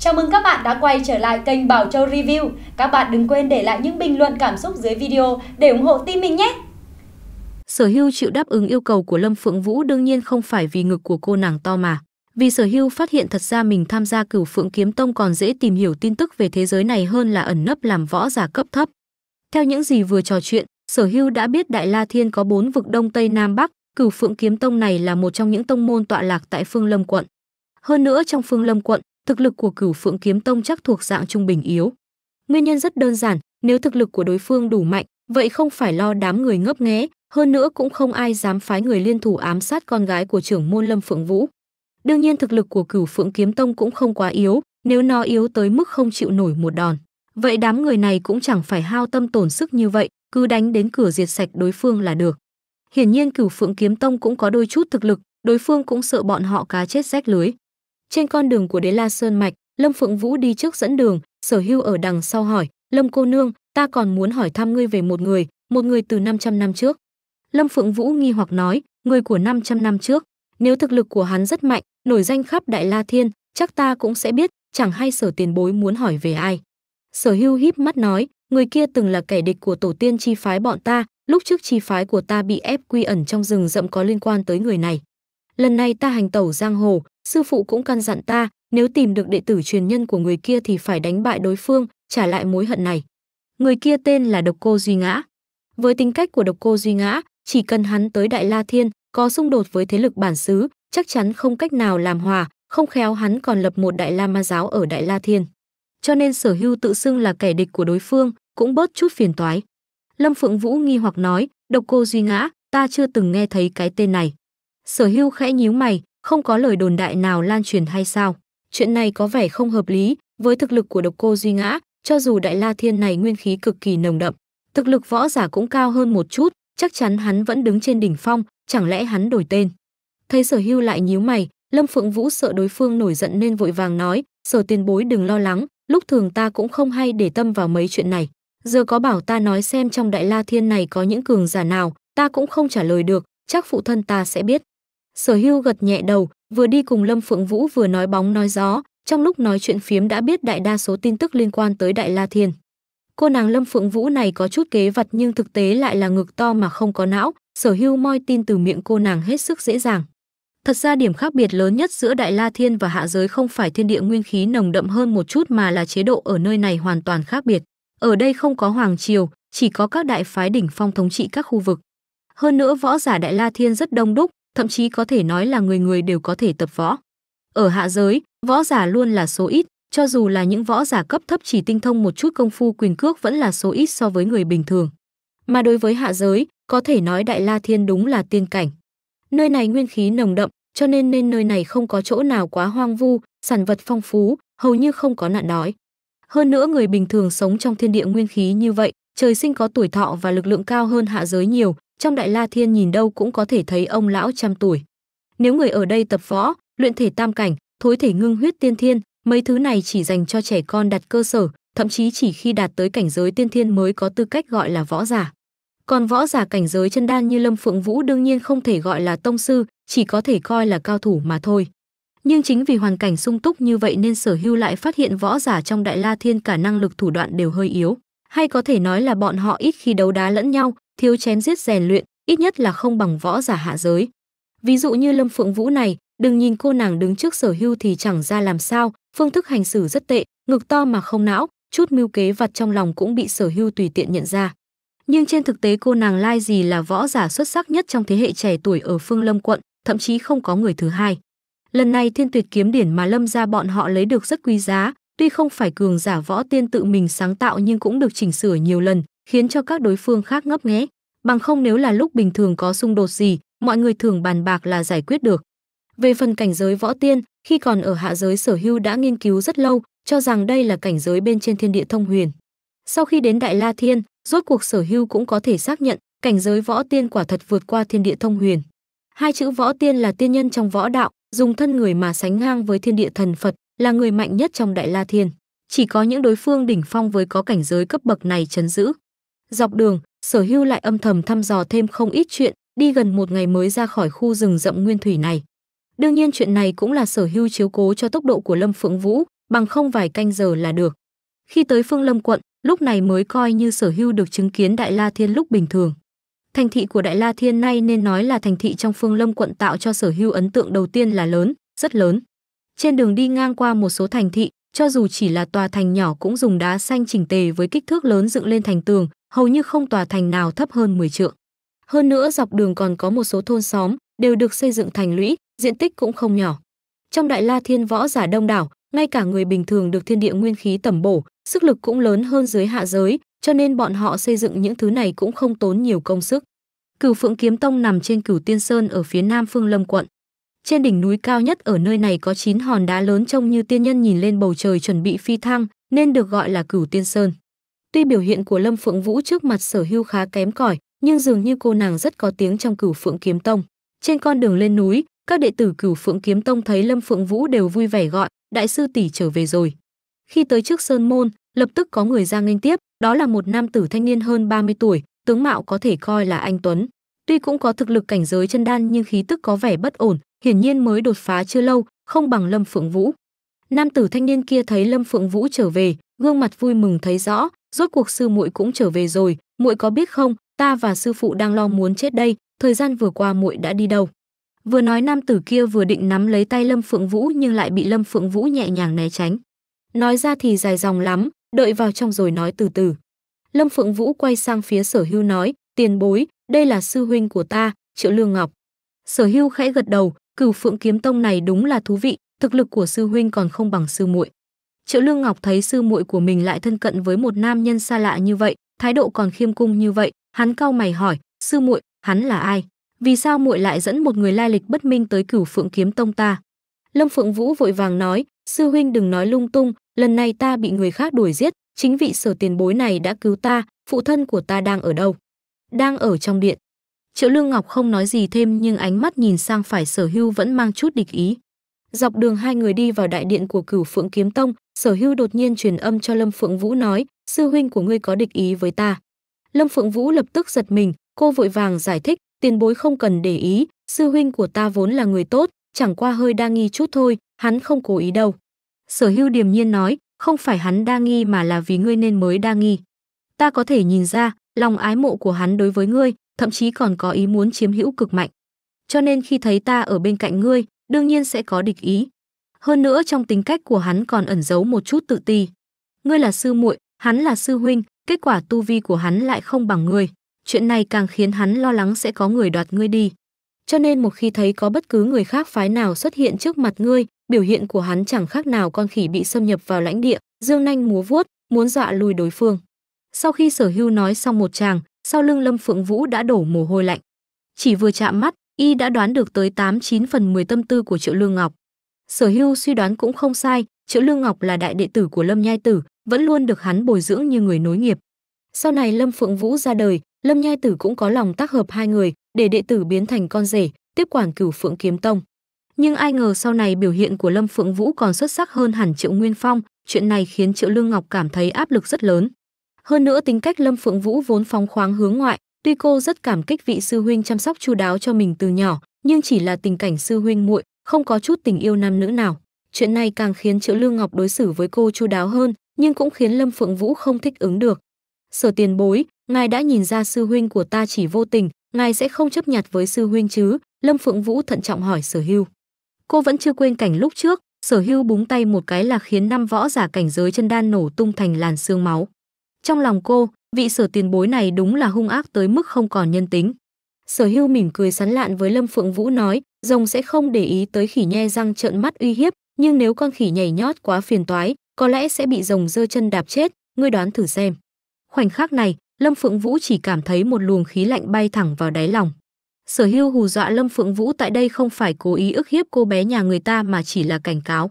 Chào mừng các bạn đã quay trở lại kênh Bảo Châu Review. Các bạn đừng quên để lại những bình luận cảm xúc dưới video để ủng hộ team mình nhé! Sở hưu chịu đáp ứng yêu cầu của Lâm Phượng Vũ đương nhiên không phải vì ngực của cô nàng to mà. Vì sở hưu phát hiện thật ra mình tham gia cửu phượng kiếm tông còn dễ tìm hiểu tin tức về thế giới này hơn là ẩn nấp làm võ giả cấp thấp. Theo những gì vừa trò chuyện, sở hưu đã biết Đại La Thiên có bốn vực Đông Tây Nam Bắc, cửu phượng kiếm tông này là một trong những tông môn tọa lạc tại Phương Lâm quận. Hơn nữa trong Phương Lâm quận, thực lực của Cửu Phượng Kiếm Tông chắc thuộc dạng trung bình yếu. Nguyên nhân rất đơn giản, nếu thực lực của đối phương đủ mạnh, vậy không phải lo đám người ngấp nghé, hơn nữa cũng không ai dám phái người liên thủ ám sát con gái của trưởng môn Lâm Phượng Vũ. Đương nhiên thực lực của Cửu Phượng Kiếm Tông cũng không quá yếu, nếu nó yếu tới mức không chịu nổi một đòn, vậy đám người này cũng chẳng phải hao tâm tổn sức như vậy, cứ đánh đến cửa diệt sạch đối phương là được. Hiển nhiên Cửu Phượng Kiếm Tông cũng có đôi chút thực lực, đối phương cũng sợ bọn họ cá chết rách lưới. Trên con đường của Đế La Sơn mạch, Lâm Phượng Vũ đi trước dẫn đường, Sở Hưu ở đằng sau hỏi, "Lâm cô nương, ta còn muốn hỏi thăm ngươi về một người, một người từ 500 năm trước." Lâm Phượng Vũ nghi hoặc nói, "Người của 500 năm trước, nếu thực lực của hắn rất mạnh, nổi danh khắp Đại La Thiên, chắc ta cũng sẽ biết, chẳng hay Sở Tiền Bối muốn hỏi về ai?" Sở Hưu híp mắt nói, người kia từng là kẻ địch của tổ tiên chi phái bọn ta, lúc trước chi phái của ta bị ép quy ẩn trong rừng rậm có liên quan tới người này lần này ta hành tẩu giang hồ, sư phụ cũng căn dặn ta, nếu tìm được đệ tử truyền nhân của người kia thì phải đánh bại đối phương, trả lại mối hận này. Người kia tên là Độc Cô Duy Ngã. Với tính cách của Độc Cô Duy Ngã, chỉ cần hắn tới Đại La Thiên, có xung đột với thế lực bản xứ, chắc chắn không cách nào làm hòa, không khéo hắn còn lập một Đại La Ma giáo ở Đại La Thiên. Cho nên Sở Hưu tự xưng là kẻ địch của đối phương, cũng bớt chút phiền toái. Lâm Phượng Vũ nghi hoặc nói, Độc Cô Duy Ngã, ta chưa từng nghe thấy cái tên này. Sở Hưu khẽ nhíu mày, không có lời đồn đại nào lan truyền hay sao? Chuyện này có vẻ không hợp lý, với thực lực của độc cô Duy Ngã, cho dù đại la thiên này nguyên khí cực kỳ nồng đậm, thực lực võ giả cũng cao hơn một chút, chắc chắn hắn vẫn đứng trên đỉnh phong, chẳng lẽ hắn đổi tên? Thấy Sở Hưu lại nhíu mày, Lâm Phượng Vũ sợ đối phương nổi giận nên vội vàng nói, "Sở tiền bối đừng lo lắng, lúc thường ta cũng không hay để tâm vào mấy chuyện này, giờ có bảo ta nói xem trong đại la thiên này có những cường giả nào, ta cũng không trả lời được, chắc phụ thân ta sẽ biết." Sở Hưu gật nhẹ đầu, vừa đi cùng Lâm Phượng Vũ vừa nói bóng nói gió, trong lúc nói chuyện phiếm đã biết đại đa số tin tức liên quan tới Đại La Thiên. Cô nàng Lâm Phượng Vũ này có chút kế vật nhưng thực tế lại là ngực to mà không có não, Sở Hưu moi tin từ miệng cô nàng hết sức dễ dàng. Thật ra điểm khác biệt lớn nhất giữa Đại La Thiên và Hạ Giới không phải thiên địa nguyên khí nồng đậm hơn một chút mà là chế độ ở nơi này hoàn toàn khác biệt. Ở đây không có hoàng triều, chỉ có các đại phái đỉnh phong thống trị các khu vực. Hơn nữa võ giả Đại La Thiên rất đông đúc, thậm chí có thể nói là người người đều có thể tập võ. Ở hạ giới, võ giả luôn là số ít, cho dù là những võ giả cấp thấp chỉ tinh thông một chút công phu quyền cước vẫn là số ít so với người bình thường. Mà đối với hạ giới, có thể nói Đại La Thiên đúng là tiên cảnh. Nơi này nguyên khí nồng đậm, cho nên nên nơi này không có chỗ nào quá hoang vu, sản vật phong phú, hầu như không có nạn đói. Hơn nữa người bình thường sống trong thiên địa nguyên khí như vậy, trời sinh có tuổi thọ và lực lượng cao hơn hạ giới nhiều, trong Đại La Thiên nhìn đâu cũng có thể thấy ông lão trăm tuổi. Nếu người ở đây tập võ, luyện thể tam cảnh, thối thể ngưng huyết tiên thiên, mấy thứ này chỉ dành cho trẻ con đặt cơ sở, thậm chí chỉ khi đạt tới cảnh giới tiên thiên mới có tư cách gọi là võ giả. Còn võ giả cảnh giới chân đan như Lâm Phượng Vũ đương nhiên không thể gọi là tông sư, chỉ có thể coi là cao thủ mà thôi. Nhưng chính vì hoàn cảnh sung túc như vậy nên Sở Hưu lại phát hiện võ giả trong Đại La Thiên cả năng lực thủ đoạn đều hơi yếu, hay có thể nói là bọn họ ít khi đấu đá lẫn nhau, thiếu chém giết rèn luyện, ít nhất là không bằng võ giả hạ giới. Ví dụ như Lâm Phượng Vũ này, đừng nhìn cô nàng đứng trước sở hưu thì chẳng ra làm sao, phương thức hành xử rất tệ, ngực to mà không não, chút mưu kế vặt trong lòng cũng bị sở hưu tùy tiện nhận ra. Nhưng trên thực tế cô nàng Lai gì là võ giả xuất sắc nhất trong thế hệ trẻ tuổi ở phương Lâm quận, thậm chí không có người thứ hai. Lần này thiên tuyệt kiếm điển mà Lâm gia bọn họ lấy được rất quý giá, tuy không phải cường giả võ tiên tự mình sáng tạo nhưng cũng được chỉnh sửa nhiều lần, khiến cho các đối phương khác ngấp nghé. Bằng không nếu là lúc bình thường có xung đột gì, mọi người thường bàn bạc là giải quyết được. Về phần cảnh giới võ tiên, khi còn ở hạ giới sở hưu đã nghiên cứu rất lâu, cho rằng đây là cảnh giới bên trên thiên địa thông huyền. Sau khi đến Đại La Thiên, rốt cuộc sở hưu cũng có thể xác nhận cảnh giới võ tiên quả thật vượt qua thiên địa thông huyền. Hai chữ võ tiên là tiên nhân trong võ đạo, dùng thân người mà sánh ngang với thiên địa thần Phật, là người mạnh nhất trong Đại La Thiên. Chỉ có những đối phương đỉnh phong với có cảnh giới cấp bậc này chấn giữ. Dọc đường, Sở Hưu lại âm thầm thăm dò thêm không ít chuyện, đi gần một ngày mới ra khỏi khu rừng rậm nguyên thủy này. Đương nhiên chuyện này cũng là Sở Hưu chiếu cố cho tốc độ của Lâm Phượng Vũ, bằng không vài canh giờ là được. Khi tới Phương Lâm quận, lúc này mới coi như Sở Hưu được chứng kiến Đại La Thiên lúc bình thường. Thành thị của Đại La Thiên nay nên nói là thành thị trong Phương Lâm quận tạo cho Sở Hưu ấn tượng đầu tiên là lớn, rất lớn. Trên đường đi ngang qua một số thành thị, cho dù chỉ là tòa thành nhỏ cũng dùng đá xanh chỉnh tề với kích thước lớn dựng lên thành tường, hầu như không tòa thành nào thấp hơn 10 trượng. Hơn nữa dọc đường còn có một số thôn xóm đều được xây dựng thành lũy, diện tích cũng không nhỏ. Trong Đại La Thiên Võ giả đông đảo, ngay cả người bình thường được thiên địa nguyên khí tầm bổ, sức lực cũng lớn hơn dưới hạ giới, cho nên bọn họ xây dựng những thứ này cũng không tốn nhiều công sức. Cửu Phượng Kiếm Tông nằm trên Cửu Tiên Sơn ở phía nam Phương Lâm quận. Trên đỉnh núi cao nhất ở nơi này có 9 hòn đá lớn trông như tiên nhân nhìn lên bầu trời chuẩn bị phi thăng, nên được gọi là Cửu Tiên Sơn. Tuy biểu hiện của Lâm Phượng Vũ trước mặt Sở Hưu khá kém cỏi, nhưng dường như cô nàng rất có tiếng trong Cửu Phượng Kiếm Tông. Trên con đường lên núi, các đệ tử Cửu Phượng Kiếm Tông thấy Lâm Phượng Vũ đều vui vẻ gọi, "Đại sư tỷ trở về rồi." Khi tới trước sơn môn, lập tức có người ra nghênh tiếp, đó là một nam tử thanh niên hơn 30 tuổi, tướng mạo có thể coi là anh tuấn. Tuy cũng có thực lực cảnh giới chân đan nhưng khí tức có vẻ bất ổn, hiển nhiên mới đột phá chưa lâu, không bằng Lâm Phượng Vũ. Nam tử thanh niên kia thấy Lâm Phượng Vũ trở về, gương mặt vui mừng thấy rõ rốt cuộc sư muội cũng trở về rồi muội có biết không ta và sư phụ đang lo muốn chết đây thời gian vừa qua muội đã đi đâu vừa nói nam tử kia vừa định nắm lấy tay lâm phượng vũ nhưng lại bị lâm phượng vũ nhẹ nhàng né tránh nói ra thì dài dòng lắm đợi vào trong rồi nói từ từ lâm phượng vũ quay sang phía sở hưu nói tiền bối đây là sư huynh của ta triệu lương ngọc sở hưu khẽ gật đầu cửu phượng kiếm tông này đúng là thú vị thực lực của sư huynh còn không bằng sư muội Triệu Lương Ngọc thấy sư muội của mình lại thân cận với một nam nhân xa lạ như vậy, thái độ còn khiêm cung như vậy, hắn cau mày hỏi, "Sư muội, hắn là ai? Vì sao muội lại dẫn một người lai lịch bất minh tới Cửu Phượng Kiếm Tông ta?" Lâm Phượng Vũ vội vàng nói, "Sư huynh đừng nói lung tung, lần này ta bị người khác đuổi giết, chính vị Sở Tiền Bối này đã cứu ta, phụ thân của ta đang ở đâu?" "Đang ở trong điện." Triệu Lương Ngọc không nói gì thêm nhưng ánh mắt nhìn sang phải Sở Hưu vẫn mang chút địch ý. Dọc đường hai người đi vào đại điện của Cửu Phượng Kiếm Tông, Sở Hưu đột nhiên truyền âm cho Lâm Phượng Vũ nói, sư huynh của ngươi có địch ý với ta. Lâm Phượng Vũ lập tức giật mình, cô vội vàng giải thích, tiền bối không cần để ý, sư huynh của ta vốn là người tốt, chẳng qua hơi đa nghi chút thôi, hắn không cố ý đâu. Sở Hưu điềm nhiên nói, không phải hắn đa nghi mà là vì ngươi nên mới đa nghi. Ta có thể nhìn ra, lòng ái mộ của hắn đối với ngươi, thậm chí còn có ý muốn chiếm hữu cực mạnh. Cho nên khi thấy ta ở bên cạnh ngươi, đương nhiên sẽ có địch ý hơn nữa trong tính cách của hắn còn ẩn giấu một chút tự ti. Ngươi là sư muội, hắn là sư huynh, kết quả tu vi của hắn lại không bằng ngươi. Chuyện này càng khiến hắn lo lắng sẽ có người đoạt ngươi đi. Cho nên một khi thấy có bất cứ người khác phái nào xuất hiện trước mặt ngươi, biểu hiện của hắn chẳng khác nào con khỉ bị xâm nhập vào lãnh địa, dương nanh múa vuốt, muốn dọa lùi đối phương. Sau khi sở hưu nói xong một tràng, sau lưng Lâm Phượng Vũ đã đổ mồ hôi lạnh. Chỉ vừa chạm mắt, y đã đoán được tới 89 phần 10 tâm tư của Triệu Lương Ngọc. Sở Hưu suy đoán cũng không sai, Triệu Lương Ngọc là đại đệ tử của Lâm Nhai Tử, vẫn luôn được hắn bồi dưỡng như người nối nghiệp. Sau này Lâm Phượng Vũ ra đời, Lâm Nhai Tử cũng có lòng tác hợp hai người, để đệ tử biến thành con rể, tiếp quản Cửu Phượng Kiếm Tông. Nhưng ai ngờ sau này biểu hiện của Lâm Phượng Vũ còn xuất sắc hơn hẳn Triệu Nguyên Phong, chuyện này khiến Triệu Lương Ngọc cảm thấy áp lực rất lớn. Hơn nữa tính cách Lâm Phượng Vũ vốn phóng khoáng hướng ngoại, tuy cô rất cảm kích vị sư huynh chăm sóc chu đáo cho mình từ nhỏ, nhưng chỉ là tình cảnh sư huynh muội, không có chút tình yêu nam nữ nào. Chuyện này càng khiến Triệu Lương Ngọc đối xử với cô chu đáo hơn, nhưng cũng khiến Lâm Phượng Vũ không thích ứng được. Sở tiền bối, ngài đã nhìn ra sư huynh của ta chỉ vô tình, ngài sẽ không chấp nhặt với sư huynh chứ? Lâm Phượng Vũ thận trọng hỏi Sở Hưu. Cô vẫn chưa quên cảnh lúc trước, Sở Hưu búng tay một cái là khiến năm võ giả cảnh giới chân đan nổ tung thành làn xương máu. Trong lòng cô, vị Sở tiền bối này đúng là hung ác tới mức không còn nhân tính. Sở Hưu mỉm cười sán lạn với Lâm Phượng Vũ nói, rồng sẽ không để ý tới khỉ nhe răng trợn mắt uy hiếp, nhưng nếu con khỉ nhảy nhót quá phiền toái, có lẽ sẽ bị rồng giơ chân đạp chết, ngươi đoán thử xem. Khoảnh khắc này, Lâm Phượng Vũ chỉ cảm thấy một luồng khí lạnh bay thẳng vào đáy lòng. Sở Hưu hù dọa Lâm Phượng Vũ tại đây không phải cố ý ức hiếp cô bé nhà người ta mà chỉ là cảnh cáo.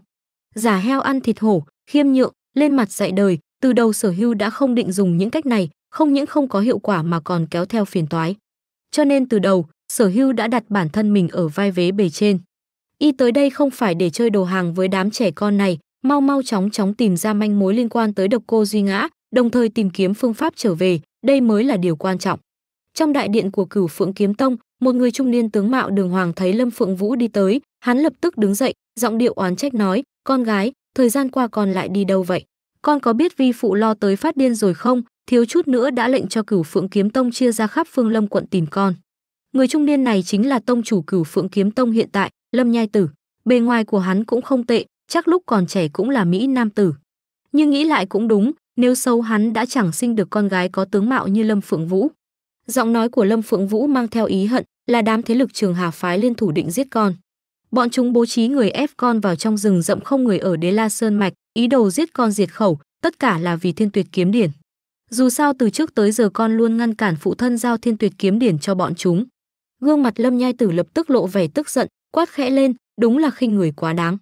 Giả heo ăn thịt hổ, khiêm nhượng, lên mặt dạy đời, từ đầu Sở Hưu đã không định dùng những cách này, không những không có hiệu quả mà còn kéo theo phiền toái. Cho nên từ đầu, Sở Hưu đã đặt bản thân mình ở vai vế bề trên. Y tới đây không phải để chơi đồ hàng với đám trẻ con này, mau mau chóng chóng tìm ra manh mối liên quan tới độc cô Duy Ngã, đồng thời tìm kiếm phương pháp trở về, đây mới là điều quan trọng. Trong đại điện của Cửu Phượng Kiếm Tông, một người trung niên tướng mạo đường hoàng thấy Lâm Phượng Vũ đi tới, hắn lập tức đứng dậy, giọng điệu oán trách nói, con gái, thời gian qua con lại đi đâu vậy? Con có biết vi phụ lo tới phát điên rồi không? thiếu chút nữa đã lệnh cho cửu phượng kiếm tông chia ra khắp phương lâm quận tìm con người trung niên này chính là tông chủ cửu phượng kiếm tông hiện tại lâm nhai tử bề ngoài của hắn cũng không tệ chắc lúc còn trẻ cũng là mỹ nam tử nhưng nghĩ lại cũng đúng nếu sâu hắn đã chẳng sinh được con gái có tướng mạo như lâm phượng vũ giọng nói của lâm phượng vũ mang theo ý hận là đám thế lực trường hà phái liên thủ định giết con bọn chúng bố trí người ép con vào trong rừng rậm không người ở đế la sơn mạch ý đồ giết con diệt khẩu tất cả là vì thiên tuyệt kiếm điển dù sao từ trước tới giờ con luôn ngăn cản phụ thân giao thiên tuyệt kiếm điển cho bọn chúng. Gương mặt Lâm Nhai Tử lập tức lộ vẻ tức giận, quát khẽ lên, đúng là khinh người quá đáng.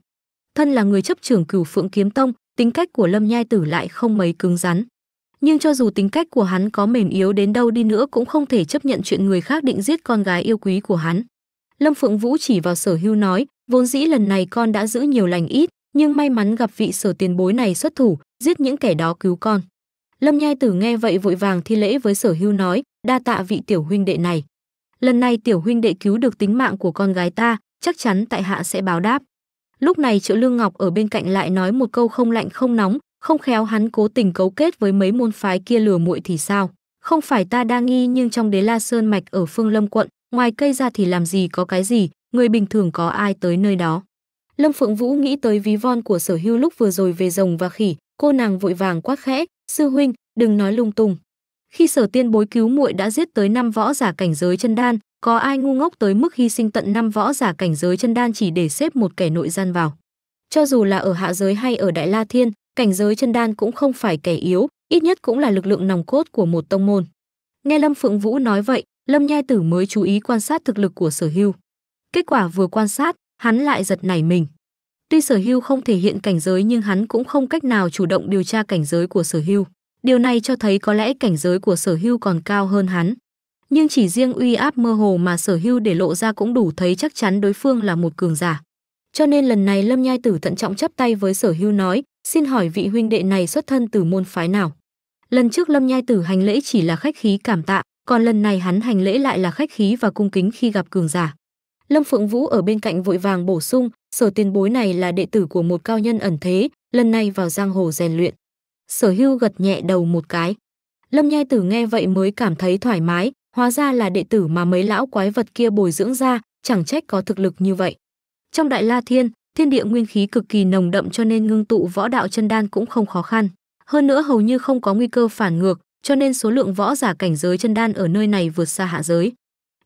Thân là người chấp trưởng cửu phượng kiếm tông, tính cách của Lâm Nhai Tử lại không mấy cứng rắn. Nhưng cho dù tính cách của hắn có mềm yếu đến đâu đi nữa cũng không thể chấp nhận chuyện người khác định giết con gái yêu quý của hắn. Lâm Phượng Vũ chỉ vào sở hưu nói, vốn dĩ lần này con đã giữ nhiều lành ít, nhưng may mắn gặp vị sở tiền bối này xuất thủ, giết những kẻ đó cứu con. Lâm Nhai Tử nghe vậy vội vàng thi lễ với Sở Hưu nói, đa tạ vị tiểu huynh đệ này. Lần này tiểu huynh đệ cứu được tính mạng của con gái ta, chắc chắn tại hạ sẽ báo đáp. Lúc này Triệu Lương Ngọc ở bên cạnh lại nói một câu không lạnh không nóng, không khéo hắn cố tình cấu kết với mấy môn phái kia lừa muội thì sao? Không phải ta đang nghi nhưng trong Đế La Sơn mạch ở Phương Lâm quận, ngoài cây ra thì làm gì có cái gì, người bình thường có ai tới nơi đó. Lâm Phượng Vũ nghĩ tới ví von của Sở Hưu lúc vừa rồi về rồng và khỉ, cô nàng vội vàng quát khẽ, sư huynh đừng nói lung tung khi sở tiên bối cứu muội đã giết tới năm võ giả cảnh giới chân đan có ai ngu ngốc tới mức hy sinh tận năm võ giả cảnh giới chân đan chỉ để xếp một kẻ nội gian vào cho dù là ở hạ giới hay ở đại la thiên cảnh giới chân đan cũng không phải kẻ yếu ít nhất cũng là lực lượng nòng cốt của một tông môn nghe lâm phượng vũ nói vậy lâm nhai tử mới chú ý quan sát thực lực của sở hưu kết quả vừa quan sát hắn lại giật nảy mình Tuy sở hưu không thể hiện cảnh giới nhưng hắn cũng không cách nào chủ động điều tra cảnh giới của sở hưu. Điều này cho thấy có lẽ cảnh giới của sở hưu còn cao hơn hắn. Nhưng chỉ riêng uy áp mơ hồ mà sở hưu để lộ ra cũng đủ thấy chắc chắn đối phương là một cường giả. Cho nên lần này Lâm Nhai Tử thận trọng chắp tay với sở hưu nói, xin hỏi vị huynh đệ này xuất thân từ môn phái nào? Lần trước Lâm Nhai Tử hành lễ chỉ là khách khí cảm tạ, còn lần này hắn hành lễ lại là khách khí và cung kính khi gặp cường giả. Lâm Phượng Vũ ở bên cạnh vội vàng bổ sung, sở tiền bối này là đệ tử của một cao nhân ẩn thế, lần này vào giang hồ rèn luyện. Sở hưu gật nhẹ đầu một cái. Lâm Nhai Tử nghe vậy mới cảm thấy thoải mái, hóa ra là đệ tử mà mấy lão quái vật kia bồi dưỡng ra, chẳng trách có thực lực như vậy. Trong Đại La Thiên, thiên địa nguyên khí cực kỳ nồng đậm cho nên ngưng tụ võ đạo chân đan cũng không khó khăn. Hơn nữa hầu như không có nguy cơ phản ngược, cho nên số lượng võ giả cảnh giới chân đan ở nơi này vượt xa hạ giới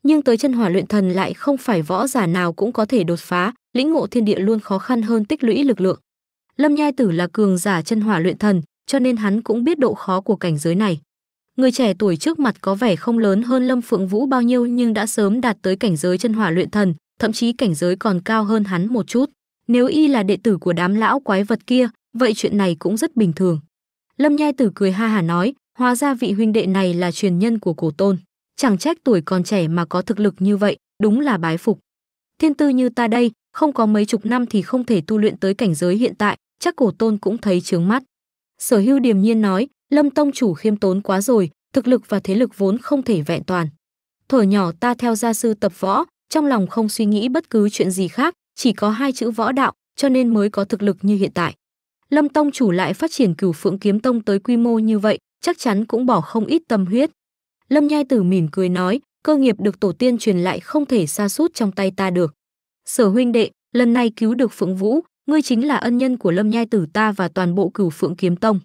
nhưng tới chân hỏa luyện thần lại không phải võ giả nào cũng có thể đột phá, lĩnh ngộ thiên địa luôn khó khăn hơn tích lũy lực lượng. Lâm Nhai Tử là cường giả chân hỏa luyện thần, cho nên hắn cũng biết độ khó của cảnh giới này. Người trẻ tuổi trước mặt có vẻ không lớn hơn Lâm Phượng Vũ bao nhiêu nhưng đã sớm đạt tới cảnh giới chân hỏa luyện thần, thậm chí cảnh giới còn cao hơn hắn một chút. Nếu y là đệ tử của đám lão quái vật kia, vậy chuyện này cũng rất bình thường. Lâm Nhai Tử cười ha hà nói, hóa ra vị huynh đệ này là truyền nhân của cổ tôn chẳng trách tuổi còn trẻ mà có thực lực như vậy, đúng là bái phục. Thiên tư như ta đây, không có mấy chục năm thì không thể tu luyện tới cảnh giới hiện tại, chắc cổ tôn cũng thấy chướng mắt. Sở hưu điềm nhiên nói, Lâm Tông chủ khiêm tốn quá rồi, thực lực và thế lực vốn không thể vẹn toàn. Thở nhỏ ta theo gia sư tập võ, trong lòng không suy nghĩ bất cứ chuyện gì khác, chỉ có hai chữ võ đạo, cho nên mới có thực lực như hiện tại. Lâm Tông chủ lại phát triển cửu phượng kiếm tông tới quy mô như vậy, chắc chắn cũng bỏ không ít tâm huyết. Lâm Nhai Tử mỉm cười nói, cơ nghiệp được tổ tiên truyền lại không thể xa sút trong tay ta được. Sở huynh đệ, lần này cứu được Phượng Vũ, ngươi chính là ân nhân của Lâm Nhai Tử ta và toàn bộ cửu Phượng Kiếm Tông.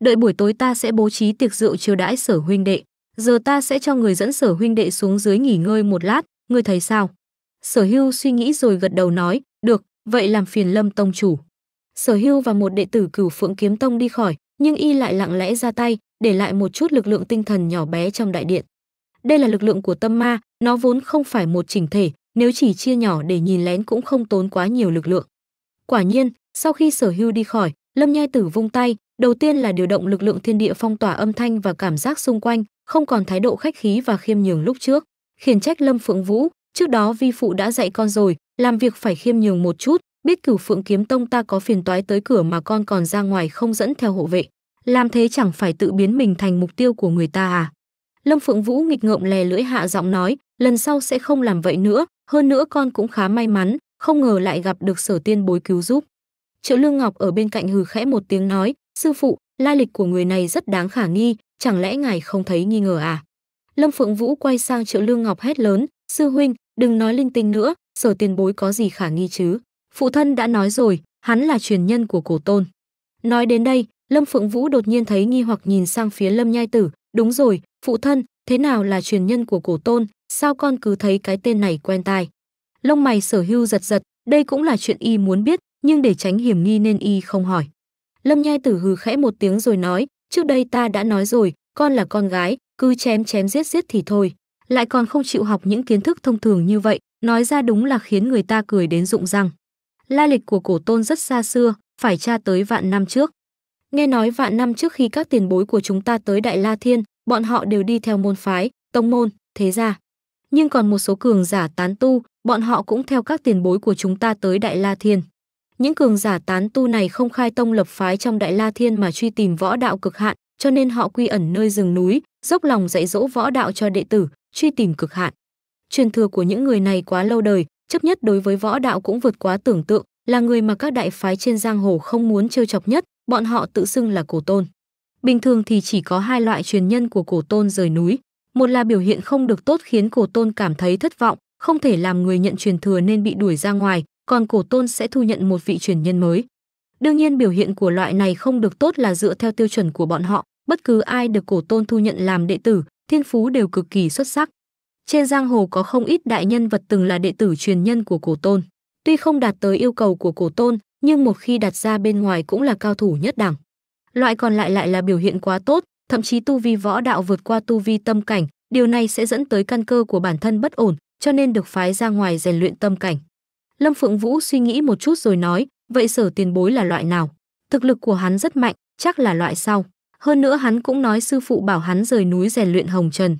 Đợi buổi tối ta sẽ bố trí tiệc rượu chiêu đãi sở huynh đệ. Giờ ta sẽ cho người dẫn sở huynh đệ xuống dưới nghỉ ngơi một lát, ngươi thấy sao? Sở hưu suy nghĩ rồi gật đầu nói, được, vậy làm phiền Lâm Tông chủ. Sở hưu và một đệ tử cửu Phượng Kiếm Tông đi khỏi, nhưng y lại lặng lẽ ra tay, để lại một chút lực lượng tinh thần nhỏ bé trong đại điện. Đây là lực lượng của tâm ma, nó vốn không phải một chỉnh thể, nếu chỉ chia nhỏ để nhìn lén cũng không tốn quá nhiều lực lượng. Quả nhiên, sau khi sở hưu đi khỏi, Lâm Nhai Tử vung tay, đầu tiên là điều động lực lượng thiên địa phong tỏa âm thanh và cảm giác xung quanh, không còn thái độ khách khí và khiêm nhường lúc trước. Khiển trách Lâm Phượng Vũ, trước đó vi phụ đã dạy con rồi, làm việc phải khiêm nhường một chút, biết cửu phượng kiếm tông ta có phiền toái tới cửa mà con còn ra ngoài không dẫn theo hộ vệ làm thế chẳng phải tự biến mình thành mục tiêu của người ta à? Lâm Phượng Vũ nghịch ngợm lè lưỡi hạ giọng nói, lần sau sẽ không làm vậy nữa, hơn nữa con cũng khá may mắn, không ngờ lại gặp được sở tiên bối cứu giúp. Triệu Lương Ngọc ở bên cạnh hừ khẽ một tiếng nói, sư phụ, lai lịch của người này rất đáng khả nghi, chẳng lẽ ngài không thấy nghi ngờ à? Lâm Phượng Vũ quay sang Triệu Lương Ngọc hét lớn, sư huynh, đừng nói linh tinh nữa, sở Tiên bối có gì khả nghi chứ? Phụ thân đã nói rồi, hắn là truyền nhân của cổ tôn. Nói đến đây, Lâm Phượng Vũ đột nhiên thấy nghi hoặc nhìn sang phía Lâm Nhai Tử, đúng rồi, phụ thân, thế nào là truyền nhân của cổ tôn, sao con cứ thấy cái tên này quen tai. Lông mày sở hưu giật giật, đây cũng là chuyện y muốn biết, nhưng để tránh hiểm nghi nên y không hỏi. Lâm Nhai Tử hừ khẽ một tiếng rồi nói, trước đây ta đã nói rồi, con là con gái, cứ chém chém giết giết thì thôi. Lại còn không chịu học những kiến thức thông thường như vậy, nói ra đúng là khiến người ta cười đến rụng răng. La lịch của cổ tôn rất xa xưa, phải tra tới vạn năm trước. Nghe nói vạn năm trước khi các tiền bối của chúng ta tới Đại La Thiên, bọn họ đều đi theo môn phái, tông môn, thế gia. Nhưng còn một số cường giả tán tu, bọn họ cũng theo các tiền bối của chúng ta tới Đại La Thiên. Những cường giả tán tu này không khai tông lập phái trong Đại La Thiên mà truy tìm võ đạo cực hạn, cho nên họ quy ẩn nơi rừng núi, dốc lòng dạy dỗ võ đạo cho đệ tử, truy tìm cực hạn. Truyền thừa của những người này quá lâu đời, chấp nhất đối với võ đạo cũng vượt quá tưởng tượng, là người mà các đại phái trên giang hồ không muốn trêu chọc nhất, bọn họ tự xưng là cổ tôn. Bình thường thì chỉ có hai loại truyền nhân của cổ tôn rời núi, một là biểu hiện không được tốt khiến cổ tôn cảm thấy thất vọng, không thể làm người nhận truyền thừa nên bị đuổi ra ngoài, còn cổ tôn sẽ thu nhận một vị truyền nhân mới. Đương nhiên biểu hiện của loại này không được tốt là dựa theo tiêu chuẩn của bọn họ, bất cứ ai được cổ tôn thu nhận làm đệ tử, thiên phú đều cực kỳ xuất sắc. Trên giang hồ có không ít đại nhân vật từng là đệ tử truyền nhân của cổ tôn. Tuy không đạt tới yêu cầu của cổ tôn, nhưng một khi đặt ra bên ngoài cũng là cao thủ nhất đẳng. Loại còn lại lại là biểu hiện quá tốt, thậm chí tu vi võ đạo vượt qua tu vi tâm cảnh, điều này sẽ dẫn tới căn cơ của bản thân bất ổn, cho nên được phái ra ngoài rèn luyện tâm cảnh. Lâm Phượng Vũ suy nghĩ một chút rồi nói, vậy sở tiền bối là loại nào? Thực lực của hắn rất mạnh, chắc là loại sau. Hơn nữa hắn cũng nói sư phụ bảo hắn rời núi rèn luyện hồng trần.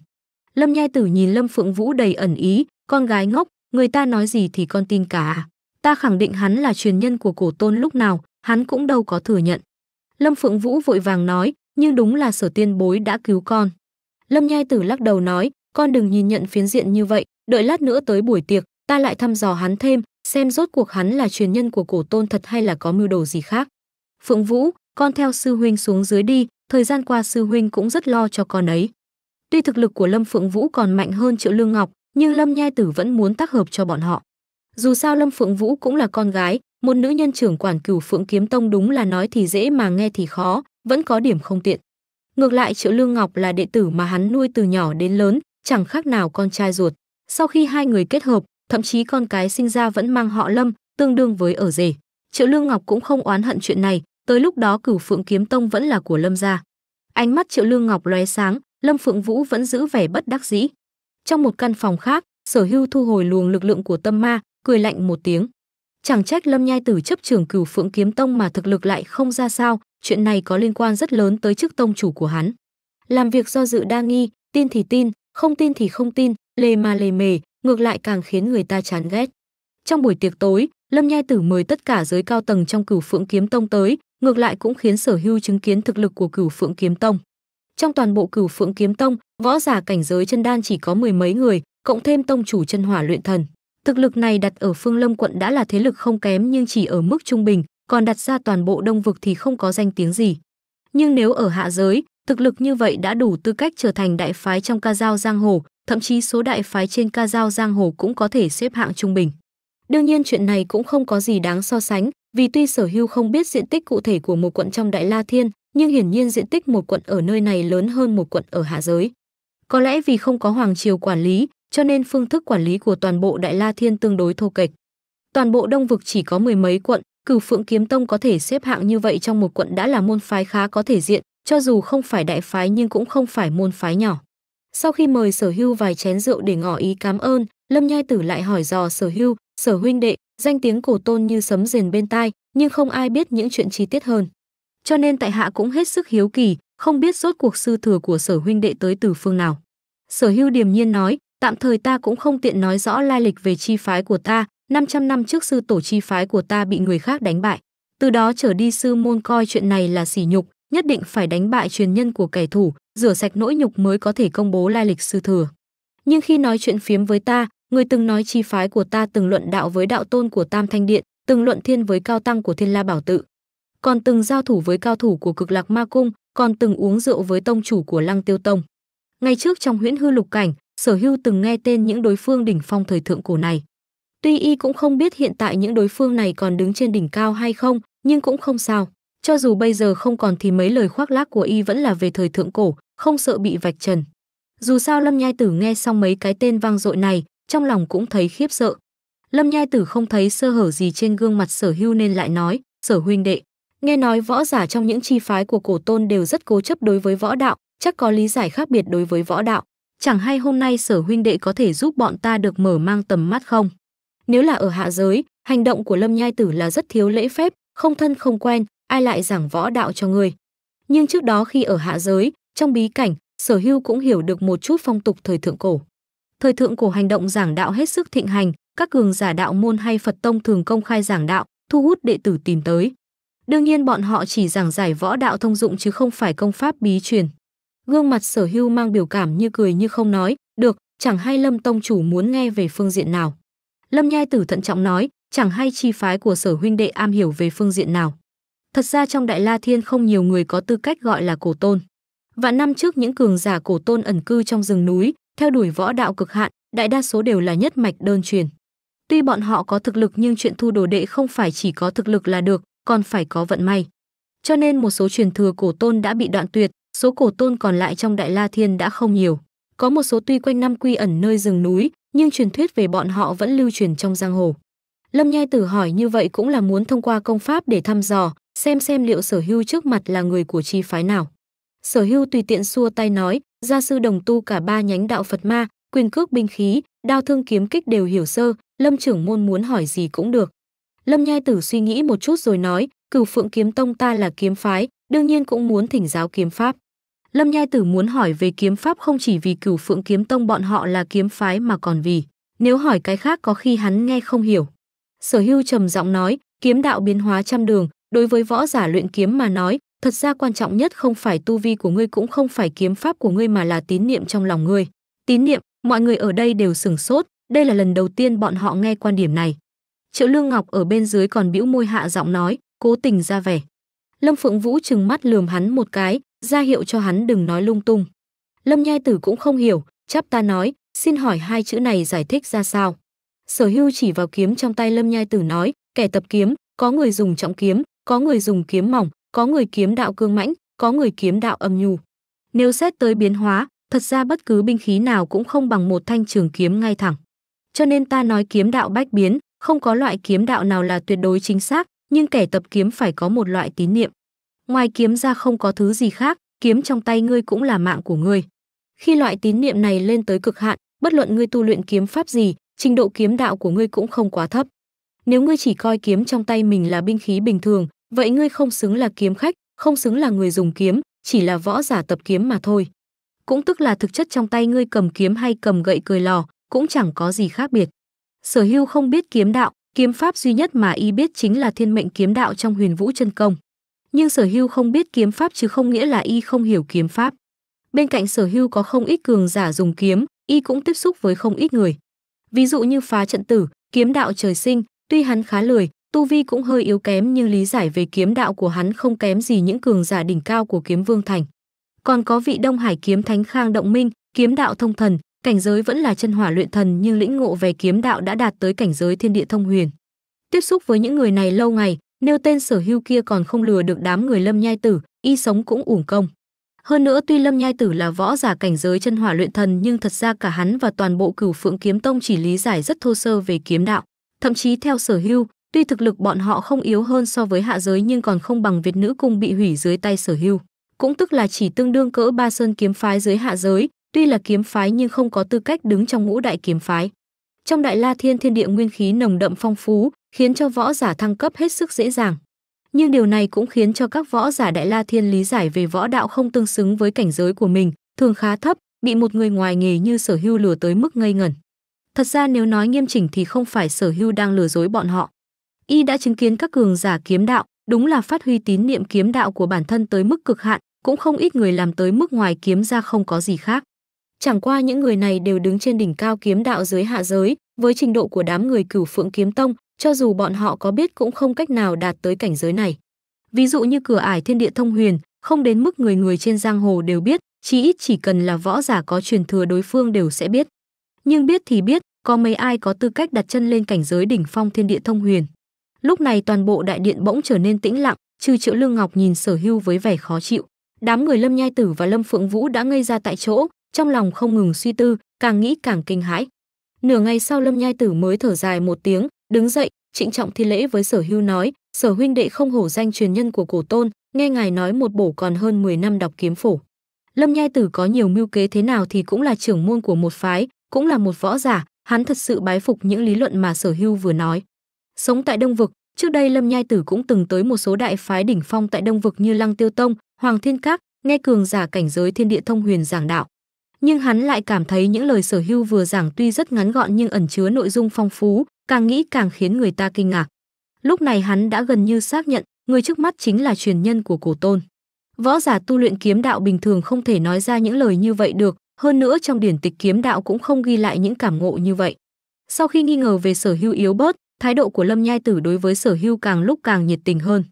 Lâm Nhai Tử nhìn Lâm Phượng Vũ đầy ẩn ý, con gái ngốc, người ta nói gì thì con tin cả à? ta khẳng định hắn là truyền nhân của cổ tôn lúc nào, hắn cũng đâu có thừa nhận. Lâm Phượng Vũ vội vàng nói, nhưng đúng là sở tiên bối đã cứu con. Lâm Nhai Tử lắc đầu nói, con đừng nhìn nhận phiến diện như vậy, đợi lát nữa tới buổi tiệc, ta lại thăm dò hắn thêm, xem rốt cuộc hắn là truyền nhân của cổ tôn thật hay là có mưu đồ gì khác. Phượng Vũ, con theo sư huynh xuống dưới đi, thời gian qua sư huynh cũng rất lo cho con ấy. Tuy thực lực của Lâm Phượng Vũ còn mạnh hơn Triệu Lương Ngọc, nhưng Lâm Nhai Tử vẫn muốn tác hợp cho bọn họ. Dù sao Lâm Phượng Vũ cũng là con gái, một nữ nhân trưởng quản cửu Phượng Kiếm Tông đúng là nói thì dễ mà nghe thì khó, vẫn có điểm không tiện. Ngược lại Triệu Lương Ngọc là đệ tử mà hắn nuôi từ nhỏ đến lớn, chẳng khác nào con trai ruột. Sau khi hai người kết hợp, thậm chí con cái sinh ra vẫn mang họ Lâm, tương đương với ở rể. Triệu Lương Ngọc cũng không oán hận chuyện này, tới lúc đó Cửu Phượng Kiếm Tông vẫn là của Lâm gia. Ánh mắt Triệu Lương Ngọc lóe sáng, Lâm Phượng Vũ vẫn giữ vẻ bất đắc dĩ. Trong một căn phòng khác, Sở Hưu thu hồi luồng lực lượng của tâm ma, cười lạnh một tiếng. Chẳng trách Lâm Nhai Tử chấp trường cửu phượng kiếm tông mà thực lực lại không ra sao, chuyện này có liên quan rất lớn tới chức tông chủ của hắn. Làm việc do dự đa nghi, tin thì tin, không tin thì không tin, lề mà lề mề, ngược lại càng khiến người ta chán ghét. Trong buổi tiệc tối, Lâm Nhai Tử mời tất cả giới cao tầng trong Cửu Phượng Kiếm Tông tới, ngược lại cũng khiến Sở Hưu chứng kiến thực lực của Cửu Phượng Kiếm Tông. Trong toàn bộ Cửu Phượng Kiếm Tông, võ giả cảnh giới chân đan chỉ có mười mấy người, cộng thêm tông chủ chân hỏa luyện thần. Thực lực này đặt ở Phương Lâm quận đã là thế lực không kém nhưng chỉ ở mức trung bình, còn đặt ra toàn bộ Đông vực thì không có danh tiếng gì. Nhưng nếu ở hạ giới, thực lực như vậy đã đủ tư cách trở thành đại phái trong ca giao giang hồ, thậm chí số đại phái trên ca giao giang hồ cũng có thể xếp hạng trung bình. Đương nhiên chuyện này cũng không có gì đáng so sánh, vì tuy sở hưu không biết diện tích cụ thể của một quận trong Đại La Thiên, nhưng hiển nhiên diện tích một quận ở nơi này lớn hơn một quận ở hạ giới. Có lẽ vì không có hoàng triều quản lý, cho nên phương thức quản lý của toàn bộ Đại La Thiên tương đối thô kệch. Toàn bộ Đông vực chỉ có mười mấy quận, Cửu Phượng Kiếm Tông có thể xếp hạng như vậy trong một quận đã là môn phái khá có thể diện, cho dù không phải đại phái nhưng cũng không phải môn phái nhỏ. Sau khi mời Sở Hưu vài chén rượu để ngỏ ý cảm ơn, Lâm Nhai Tử lại hỏi dò Sở Hưu, "Sở huynh đệ, danh tiếng cổ tôn như sấm rền bên tai, nhưng không ai biết những chuyện chi tiết hơn. Cho nên tại hạ cũng hết sức hiếu kỳ, không biết rốt cuộc sư thừa của Sở huynh đệ tới từ phương nào." Sở Hưu điềm nhiên nói, Tạm thời ta cũng không tiện nói rõ lai lịch về chi phái của ta, 500 năm trước sư tổ chi phái của ta bị người khác đánh bại. Từ đó trở đi sư môn coi chuyện này là sỉ nhục, nhất định phải đánh bại truyền nhân của kẻ thủ, rửa sạch nỗi nhục mới có thể công bố lai lịch sư thừa. Nhưng khi nói chuyện phiếm với ta, người từng nói chi phái của ta từng luận đạo với đạo tôn của Tam Thanh Điện, từng luận thiên với cao tăng của Thiên La Bảo Tự, còn từng giao thủ với cao thủ của Cực Lạc Ma Cung, còn từng uống rượu với tông chủ của Lăng Tiêu Tông. Ngày trước trong huyễn hư lục cảnh, sở hưu từng nghe tên những đối phương đỉnh phong thời thượng cổ này. Tuy y cũng không biết hiện tại những đối phương này còn đứng trên đỉnh cao hay không, nhưng cũng không sao. Cho dù bây giờ không còn thì mấy lời khoác lác của y vẫn là về thời thượng cổ, không sợ bị vạch trần. Dù sao Lâm Nhai Tử nghe xong mấy cái tên vang dội này, trong lòng cũng thấy khiếp sợ. Lâm Nhai Tử không thấy sơ hở gì trên gương mặt sở hưu nên lại nói, sở huynh đệ. Nghe nói võ giả trong những chi phái của cổ tôn đều rất cố chấp đối với võ đạo, chắc có lý giải khác biệt đối với võ đạo chẳng hay hôm nay sở huynh đệ có thể giúp bọn ta được mở mang tầm mắt không? Nếu là ở hạ giới, hành động của Lâm Nhai Tử là rất thiếu lễ phép, không thân không quen, ai lại giảng võ đạo cho người. Nhưng trước đó khi ở hạ giới, trong bí cảnh, sở hưu cũng hiểu được một chút phong tục thời thượng cổ. Thời thượng cổ hành động giảng đạo hết sức thịnh hành, các cường giả đạo môn hay Phật tông thường công khai giảng đạo, thu hút đệ tử tìm tới. Đương nhiên bọn họ chỉ giảng giải võ đạo thông dụng chứ không phải công pháp bí truyền gương mặt sở hưu mang biểu cảm như cười như không nói, được, chẳng hay Lâm Tông chủ muốn nghe về phương diện nào. Lâm Nhai Tử thận trọng nói, chẳng hay chi phái của sở huynh đệ am hiểu về phương diện nào. Thật ra trong Đại La Thiên không nhiều người có tư cách gọi là cổ tôn. Và năm trước những cường giả cổ tôn ẩn cư trong rừng núi, theo đuổi võ đạo cực hạn, đại đa số đều là nhất mạch đơn truyền. Tuy bọn họ có thực lực nhưng chuyện thu đồ đệ không phải chỉ có thực lực là được, còn phải có vận may. Cho nên một số truyền thừa cổ tôn đã bị đoạn tuyệt, số cổ tôn còn lại trong Đại La Thiên đã không nhiều. Có một số tuy quanh năm quy ẩn nơi rừng núi, nhưng truyền thuyết về bọn họ vẫn lưu truyền trong giang hồ. Lâm Nhai Tử hỏi như vậy cũng là muốn thông qua công pháp để thăm dò, xem xem liệu sở hưu trước mặt là người của chi phái nào. Sở hưu tùy tiện xua tay nói, gia sư đồng tu cả ba nhánh đạo Phật ma, quyền cước binh khí, đao thương kiếm kích đều hiểu sơ, Lâm trưởng môn muốn hỏi gì cũng được. Lâm Nhai Tử suy nghĩ một chút rồi nói, cửu phượng kiếm tông ta là kiếm phái, đương nhiên cũng muốn thỉnh giáo kiếm pháp. Lâm Nhai Tử muốn hỏi về kiếm pháp không chỉ vì cửu phượng kiếm tông bọn họ là kiếm phái mà còn vì, nếu hỏi cái khác có khi hắn nghe không hiểu. Sở hưu trầm giọng nói, kiếm đạo biến hóa trăm đường, đối với võ giả luyện kiếm mà nói, thật ra quan trọng nhất không phải tu vi của ngươi cũng không phải kiếm pháp của ngươi mà là tín niệm trong lòng ngươi. Tín niệm, mọi người ở đây đều sửng sốt, đây là lần đầu tiên bọn họ nghe quan điểm này. Triệu Lương Ngọc ở bên dưới còn bĩu môi hạ giọng nói, cố tình ra vẻ. Lâm Phượng Vũ trừng mắt lườm hắn một cái, ra hiệu cho hắn đừng nói lung tung. Lâm Nhai Tử cũng không hiểu, chắp ta nói, xin hỏi hai chữ này giải thích ra sao. Sở hưu chỉ vào kiếm trong tay Lâm Nhai Tử nói, kẻ tập kiếm, có người dùng trọng kiếm, có người dùng kiếm mỏng, có người kiếm đạo cương mãnh, có người kiếm đạo âm nhu. Nếu xét tới biến hóa, thật ra bất cứ binh khí nào cũng không bằng một thanh trường kiếm ngay thẳng. Cho nên ta nói kiếm đạo bách biến, không có loại kiếm đạo nào là tuyệt đối chính xác, nhưng kẻ tập kiếm phải có một loại tín niệm. Ngoài kiếm ra không có thứ gì khác, kiếm trong tay ngươi cũng là mạng của ngươi. Khi loại tín niệm này lên tới cực hạn, bất luận ngươi tu luyện kiếm pháp gì, trình độ kiếm đạo của ngươi cũng không quá thấp. Nếu ngươi chỉ coi kiếm trong tay mình là binh khí bình thường, vậy ngươi không xứng là kiếm khách, không xứng là người dùng kiếm, chỉ là võ giả tập kiếm mà thôi. Cũng tức là thực chất trong tay ngươi cầm kiếm hay cầm gậy cười lò, cũng chẳng có gì khác biệt. Sở Hưu không biết kiếm đạo, kiếm pháp duy nhất mà y biết chính là thiên mệnh kiếm đạo trong Huyền Vũ chân công nhưng sở hưu không biết kiếm pháp chứ không nghĩa là y không hiểu kiếm pháp. Bên cạnh sở hưu có không ít cường giả dùng kiếm, y cũng tiếp xúc với không ít người. Ví dụ như phá trận tử, kiếm đạo trời sinh, tuy hắn khá lười, tu vi cũng hơi yếu kém nhưng lý giải về kiếm đạo của hắn không kém gì những cường giả đỉnh cao của kiếm vương thành. Còn có vị Đông Hải kiếm thánh Khang Động Minh, kiếm đạo thông thần, cảnh giới vẫn là chân hỏa luyện thần nhưng lĩnh ngộ về kiếm đạo đã đạt tới cảnh giới thiên địa thông huyền. Tiếp xúc với những người này lâu ngày, Nêu tên sở hưu kia còn không lừa được đám người Lâm Nhai Tử, y sống cũng uổng công. Hơn nữa tuy Lâm Nhai Tử là võ giả cảnh giới chân hỏa luyện thần nhưng thật ra cả hắn và toàn bộ cửu phượng kiếm tông chỉ lý giải rất thô sơ về kiếm đạo. Thậm chí theo sở hưu, tuy thực lực bọn họ không yếu hơn so với hạ giới nhưng còn không bằng Việt nữ cung bị hủy dưới tay sở hưu. Cũng tức là chỉ tương đương cỡ ba sơn kiếm phái dưới hạ giới, tuy là kiếm phái nhưng không có tư cách đứng trong ngũ đại kiếm phái. Trong đại la thiên thiên địa nguyên khí nồng đậm phong phú, khiến cho võ giả thăng cấp hết sức dễ dàng. Nhưng điều này cũng khiến cho các võ giả Đại La Thiên lý giải về võ đạo không tương xứng với cảnh giới của mình, thường khá thấp, bị một người ngoài nghề như Sở Hưu lừa tới mức ngây ngẩn. Thật ra nếu nói nghiêm chỉnh thì không phải Sở Hưu đang lừa dối bọn họ. Y đã chứng kiến các cường giả kiếm đạo, đúng là phát huy tín niệm kiếm đạo của bản thân tới mức cực hạn, cũng không ít người làm tới mức ngoài kiếm ra không có gì khác. Chẳng qua những người này đều đứng trên đỉnh cao kiếm đạo dưới hạ giới, với trình độ của đám người cửu phượng kiếm tông, cho dù bọn họ có biết cũng không cách nào đạt tới cảnh giới này. Ví dụ như cửa ải thiên địa thông huyền, không đến mức người người trên giang hồ đều biết, chí ít chỉ cần là võ giả có truyền thừa đối phương đều sẽ biết. Nhưng biết thì biết, có mấy ai có tư cách đặt chân lên cảnh giới đỉnh phong thiên địa thông huyền. Lúc này toàn bộ đại điện bỗng trở nên tĩnh lặng, trừ Triệu Lương Ngọc nhìn Sở Hưu với vẻ khó chịu. Đám người Lâm Nhai Tử và Lâm Phượng Vũ đã ngây ra tại chỗ, trong lòng không ngừng suy tư, càng nghĩ càng kinh hãi. Nửa ngày sau Lâm Nhai Tử mới thở dài một tiếng, đứng dậy trịnh trọng thi lễ với sở hưu nói sở huynh đệ không hổ danh truyền nhân của cổ tôn nghe ngài nói một bổ còn hơn 10 năm đọc kiếm phổ lâm nhai tử có nhiều mưu kế thế nào thì cũng là trưởng môn của một phái cũng là một võ giả hắn thật sự bái phục những lý luận mà sở hưu vừa nói sống tại đông vực trước đây lâm nhai tử cũng từng tới một số đại phái đỉnh phong tại đông vực như lăng tiêu tông hoàng thiên các nghe cường giả cảnh giới thiên địa thông huyền giảng đạo nhưng hắn lại cảm thấy những lời sở hưu vừa giảng tuy rất ngắn gọn nhưng ẩn chứa nội dung phong phú càng nghĩ càng khiến người ta kinh ngạc. Lúc này hắn đã gần như xác nhận, người trước mắt chính là truyền nhân của cổ tôn. Võ giả tu luyện kiếm đạo bình thường không thể nói ra những lời như vậy được, hơn nữa trong điển tịch kiếm đạo cũng không ghi lại những cảm ngộ như vậy. Sau khi nghi ngờ về sở hưu yếu bớt, thái độ của Lâm Nhai Tử đối với sở hưu càng lúc càng nhiệt tình hơn.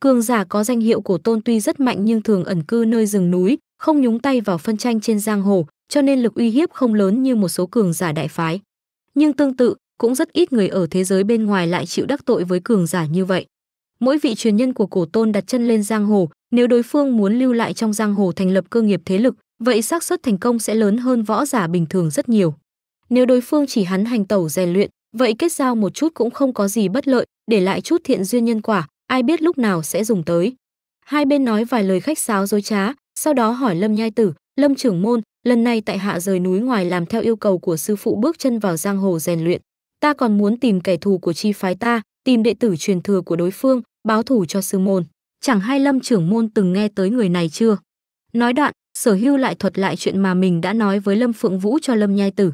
Cường giả có danh hiệu cổ tôn tuy rất mạnh nhưng thường ẩn cư nơi rừng núi, không nhúng tay vào phân tranh trên giang hồ, cho nên lực uy hiếp không lớn như một số cường giả đại phái. Nhưng tương tự, cũng rất ít người ở thế giới bên ngoài lại chịu đắc tội với cường giả như vậy. Mỗi vị truyền nhân của cổ tôn đặt chân lên giang hồ, nếu đối phương muốn lưu lại trong giang hồ thành lập cơ nghiệp thế lực, vậy xác suất thành công sẽ lớn hơn võ giả bình thường rất nhiều. Nếu đối phương chỉ hắn hành tẩu rèn luyện, vậy kết giao một chút cũng không có gì bất lợi, để lại chút thiện duyên nhân quả, ai biết lúc nào sẽ dùng tới. Hai bên nói vài lời khách sáo dối trá, sau đó hỏi Lâm Nhai Tử, Lâm trưởng môn, lần này tại hạ rời núi ngoài làm theo yêu cầu của sư phụ bước chân vào giang hồ rèn luyện ta còn muốn tìm kẻ thù của chi phái ta, tìm đệ tử truyền thừa của đối phương, báo thủ cho sư môn. Chẳng hay Lâm trưởng môn từng nghe tới người này chưa? Nói đoạn, Sở Hưu lại thuật lại chuyện mà mình đã nói với Lâm Phượng Vũ cho Lâm Nhai Tử.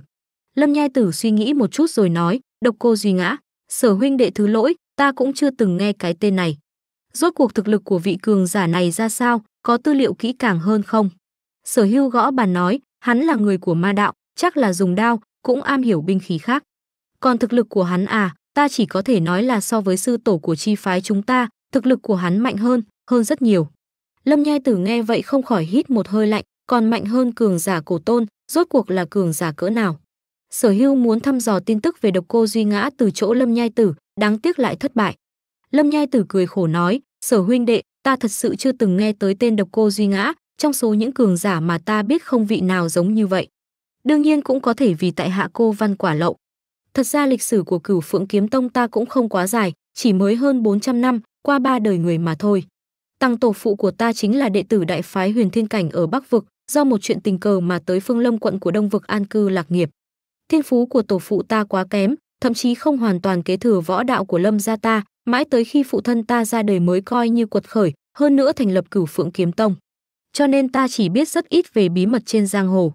Lâm Nhai Tử suy nghĩ một chút rồi nói, độc cô duy ngã, Sở huynh đệ thứ lỗi, ta cũng chưa từng nghe cái tên này. Rốt cuộc thực lực của vị cường giả này ra sao, có tư liệu kỹ càng hơn không? Sở Hưu gõ bàn nói, hắn là người của ma đạo, chắc là dùng đao, cũng am hiểu binh khí khác. Còn thực lực của hắn à, ta chỉ có thể nói là so với sư tổ của chi phái chúng ta, thực lực của hắn mạnh hơn, hơn rất nhiều. Lâm Nhai Tử nghe vậy không khỏi hít một hơi lạnh, còn mạnh hơn cường giả cổ tôn, rốt cuộc là cường giả cỡ nào. Sở Hưu muốn thăm dò tin tức về độc cô Duy Ngã từ chỗ Lâm Nhai Tử, đáng tiếc lại thất bại. Lâm Nhai Tử cười khổ nói, "Sở huynh đệ, ta thật sự chưa từng nghe tới tên độc cô Duy Ngã, trong số những cường giả mà ta biết không vị nào giống như vậy. Đương nhiên cũng có thể vì tại hạ cô văn quả lậu, Thật ra lịch sử của cửu phượng kiếm tông ta cũng không quá dài, chỉ mới hơn 400 năm, qua ba đời người mà thôi. Tăng tổ phụ của ta chính là đệ tử đại phái huyền thiên cảnh ở Bắc Vực, do một chuyện tình cờ mà tới phương lâm quận của Đông Vực an cư lạc nghiệp. Thiên phú của tổ phụ ta quá kém, thậm chí không hoàn toàn kế thừa võ đạo của lâm gia ta, mãi tới khi phụ thân ta ra đời mới coi như quật khởi, hơn nữa thành lập cửu phượng kiếm tông. Cho nên ta chỉ biết rất ít về bí mật trên giang hồ.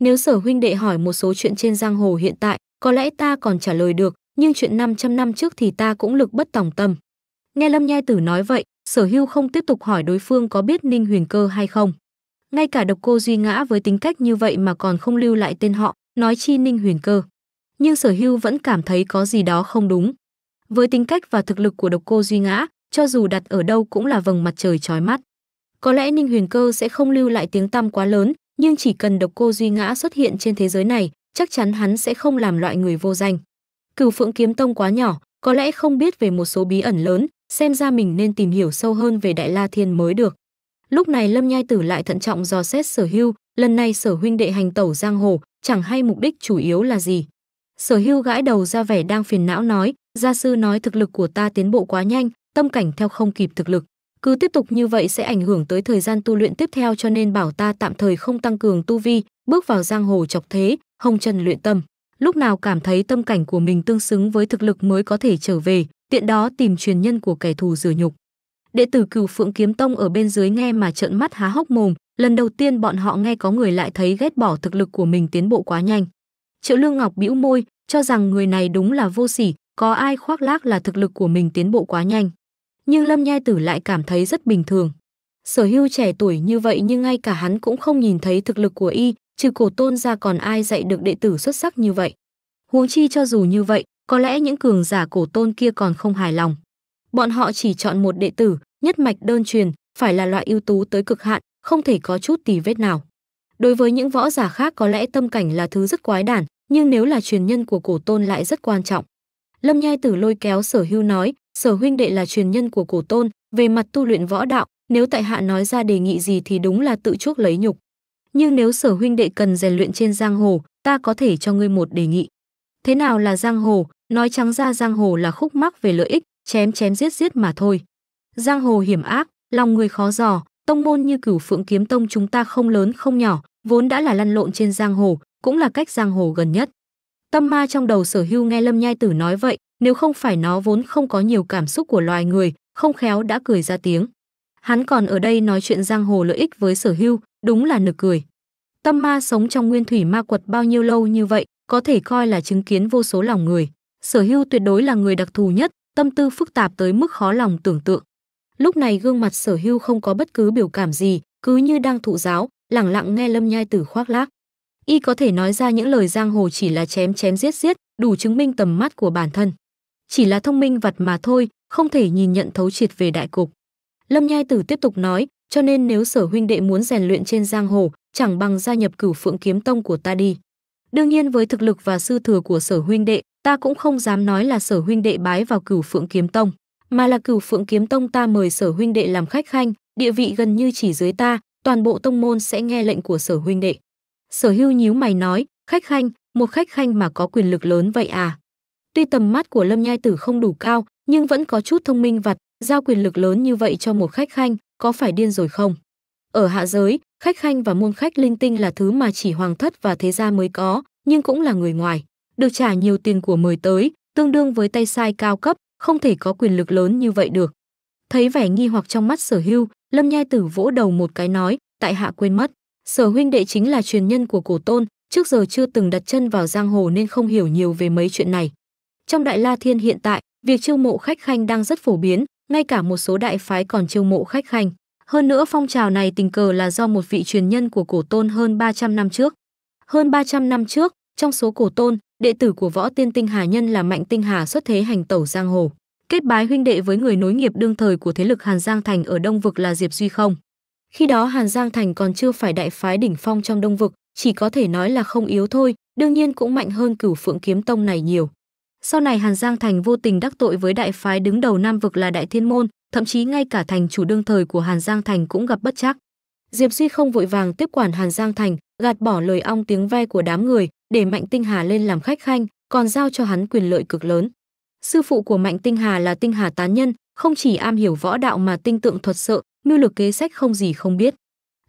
Nếu sở huynh đệ hỏi một số chuyện trên giang hồ hiện tại, có lẽ ta còn trả lời được, nhưng chuyện 500 năm trước thì ta cũng lực bất tòng tâm. Nghe Lâm Nhai Tử nói vậy, Sở Hưu không tiếp tục hỏi đối phương có biết Ninh Huyền Cơ hay không. Ngay cả độc cô Duy Ngã với tính cách như vậy mà còn không lưu lại tên họ, nói chi Ninh Huyền Cơ. Nhưng Sở Hưu vẫn cảm thấy có gì đó không đúng. Với tính cách và thực lực của độc cô Duy Ngã, cho dù đặt ở đâu cũng là vầng mặt trời chói mắt. Có lẽ Ninh Huyền Cơ sẽ không lưu lại tiếng tăm quá lớn, nhưng chỉ cần độc cô Duy Ngã xuất hiện trên thế giới này, chắc chắn hắn sẽ không làm loại người vô danh. Cửu Phượng Kiếm Tông quá nhỏ, có lẽ không biết về một số bí ẩn lớn, xem ra mình nên tìm hiểu sâu hơn về Đại La Thiên mới được. Lúc này Lâm Nhai Tử lại thận trọng dò xét Sở Hưu, lần này Sở huynh đệ hành tẩu giang hồ, chẳng hay mục đích chủ yếu là gì. Sở Hưu gãi đầu ra vẻ đang phiền não nói, gia sư nói thực lực của ta tiến bộ quá nhanh, tâm cảnh theo không kịp thực lực, cứ tiếp tục như vậy sẽ ảnh hưởng tới thời gian tu luyện tiếp theo cho nên bảo ta tạm thời không tăng cường tu vi, bước vào giang hồ chọc thế, Hồng Trần luyện tâm, lúc nào cảm thấy tâm cảnh của mình tương xứng với thực lực mới có thể trở về, tiện đó tìm truyền nhân của kẻ thù rửa nhục. Đệ tử Cửu Phượng Kiếm Tông ở bên dưới nghe mà trợn mắt há hốc mồm, lần đầu tiên bọn họ nghe có người lại thấy ghét bỏ thực lực của mình tiến bộ quá nhanh. Triệu Lương Ngọc bĩu môi, cho rằng người này đúng là vô sỉ, có ai khoác lác là thực lực của mình tiến bộ quá nhanh. Nhưng Lâm Nhai Tử lại cảm thấy rất bình thường. Sở hưu trẻ tuổi như vậy nhưng ngay cả hắn cũng không nhìn thấy thực lực của y, trừ cổ tôn ra còn ai dạy được đệ tử xuất sắc như vậy. Huống chi cho dù như vậy, có lẽ những cường giả cổ tôn kia còn không hài lòng. Bọn họ chỉ chọn một đệ tử, nhất mạch đơn truyền, phải là loại ưu tú tới cực hạn, không thể có chút tì vết nào. Đối với những võ giả khác có lẽ tâm cảnh là thứ rất quái đản, nhưng nếu là truyền nhân của cổ tôn lại rất quan trọng. Lâm Nhai Tử lôi kéo Sở Hưu nói, Sở huynh đệ là truyền nhân của cổ tôn, về mặt tu luyện võ đạo, nếu tại hạ nói ra đề nghị gì thì đúng là tự chuốc lấy nhục nhưng nếu sở huynh đệ cần rèn luyện trên giang hồ, ta có thể cho ngươi một đề nghị. Thế nào là giang hồ? Nói trắng ra giang hồ là khúc mắc về lợi ích, chém chém giết giết mà thôi. Giang hồ hiểm ác, lòng người khó dò, tông môn như cửu phượng kiếm tông chúng ta không lớn không nhỏ, vốn đã là lăn lộn trên giang hồ, cũng là cách giang hồ gần nhất. Tâm ma trong đầu sở hưu nghe Lâm Nhai Tử nói vậy, nếu không phải nó vốn không có nhiều cảm xúc của loài người, không khéo đã cười ra tiếng. Hắn còn ở đây nói chuyện giang hồ lợi ích với sở hưu, Đúng là nực cười. Tâm ma sống trong nguyên thủy ma quật bao nhiêu lâu như vậy, có thể coi là chứng kiến vô số lòng người. Sở hưu tuyệt đối là người đặc thù nhất, tâm tư phức tạp tới mức khó lòng tưởng tượng. Lúc này gương mặt sở hưu không có bất cứ biểu cảm gì, cứ như đang thụ giáo, lẳng lặng nghe lâm nhai tử khoác lác. Y có thể nói ra những lời giang hồ chỉ là chém chém giết giết, đủ chứng minh tầm mắt của bản thân. Chỉ là thông minh vật mà thôi, không thể nhìn nhận thấu triệt về đại cục. Lâm Nhai Tử tiếp tục nói, cho nên nếu sở huynh đệ muốn rèn luyện trên giang hồ, chẳng bằng gia nhập cửu phượng kiếm tông của ta đi. Đương nhiên với thực lực và sư thừa của sở huynh đệ, ta cũng không dám nói là sở huynh đệ bái vào cửu phượng kiếm tông, mà là cửu phượng kiếm tông ta mời sở huynh đệ làm khách khanh, địa vị gần như chỉ dưới ta, toàn bộ tông môn sẽ nghe lệnh của sở huynh đệ. Sở hưu nhíu mày nói, khách khanh, một khách khanh mà có quyền lực lớn vậy à? Tuy tầm mắt của Lâm Nhai Tử không đủ cao, nhưng vẫn có chút thông minh vặt, giao quyền lực lớn như vậy cho một khách khanh, có phải điên rồi không? Ở hạ giới, khách khanh và môn khách linh tinh là thứ mà chỉ hoàng thất và thế gia mới có, nhưng cũng là người ngoài. Được trả nhiều tiền của mời tới, tương đương với tay sai cao cấp, không thể có quyền lực lớn như vậy được. Thấy vẻ nghi hoặc trong mắt sở hưu, lâm nhai tử vỗ đầu một cái nói, tại hạ quên mất. Sở huynh đệ chính là truyền nhân của cổ tôn, trước giờ chưa từng đặt chân vào giang hồ nên không hiểu nhiều về mấy chuyện này. Trong Đại La Thiên hiện tại, việc chiêu mộ khách khanh đang rất phổ biến, ngay cả một số đại phái còn chiêu mộ khách khanh. Hơn nữa phong trào này tình cờ là do một vị truyền nhân của cổ tôn hơn 300 năm trước. Hơn 300 năm trước, trong số cổ tôn, đệ tử của võ tiên tinh hà nhân là Mạnh Tinh Hà xuất thế hành tẩu giang hồ. Kết bái huynh đệ với người nối nghiệp đương thời của thế lực Hàn Giang Thành ở Đông Vực là Diệp Duy Không. Khi đó Hàn Giang Thành còn chưa phải đại phái đỉnh phong trong Đông Vực, chỉ có thể nói là không yếu thôi, đương nhiên cũng mạnh hơn cửu phượng kiếm tông này nhiều. Sau này Hàn Giang Thành vô tình đắc tội với đại phái đứng đầu Nam vực là Đại Thiên Môn, thậm chí ngay cả thành chủ đương thời của Hàn Giang Thành cũng gặp bất trắc. Diệp Duy không vội vàng tiếp quản Hàn Giang Thành, gạt bỏ lời ong tiếng ve của đám người, để Mạnh Tinh Hà lên làm khách khanh, còn giao cho hắn quyền lợi cực lớn. Sư phụ của Mạnh Tinh Hà là Tinh Hà tán nhân, không chỉ am hiểu võ đạo mà tinh tượng thuật sợ, mưu lực kế sách không gì không biết.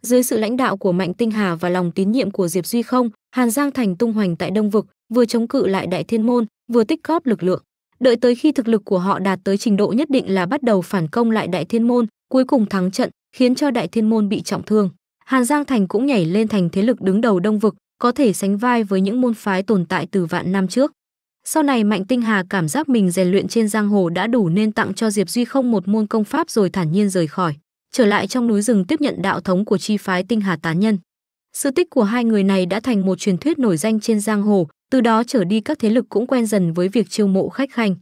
Dưới sự lãnh đạo của Mạnh Tinh Hà và lòng tín nhiệm của Diệp Duy Không, Hàn Giang Thành tung hoành tại Đông vực, vừa chống cự lại Đại Thiên môn, vừa tích góp lực lượng đợi tới khi thực lực của họ đạt tới trình độ nhất định là bắt đầu phản công lại đại thiên môn cuối cùng thắng trận khiến cho đại thiên môn bị trọng thương hàn giang thành cũng nhảy lên thành thế lực đứng đầu đông vực có thể sánh vai với những môn phái tồn tại từ vạn năm trước sau này mạnh tinh hà cảm giác mình rèn luyện trên giang hồ đã đủ nên tặng cho diệp duy không một môn công pháp rồi thản nhiên rời khỏi trở lại trong núi rừng tiếp nhận đạo thống của chi phái tinh hà tán nhân sự tích của hai người này đã thành một truyền thuyết nổi danh trên giang hồ từ đó trở đi các thế lực cũng quen dần với việc chiêu mộ khách khanh.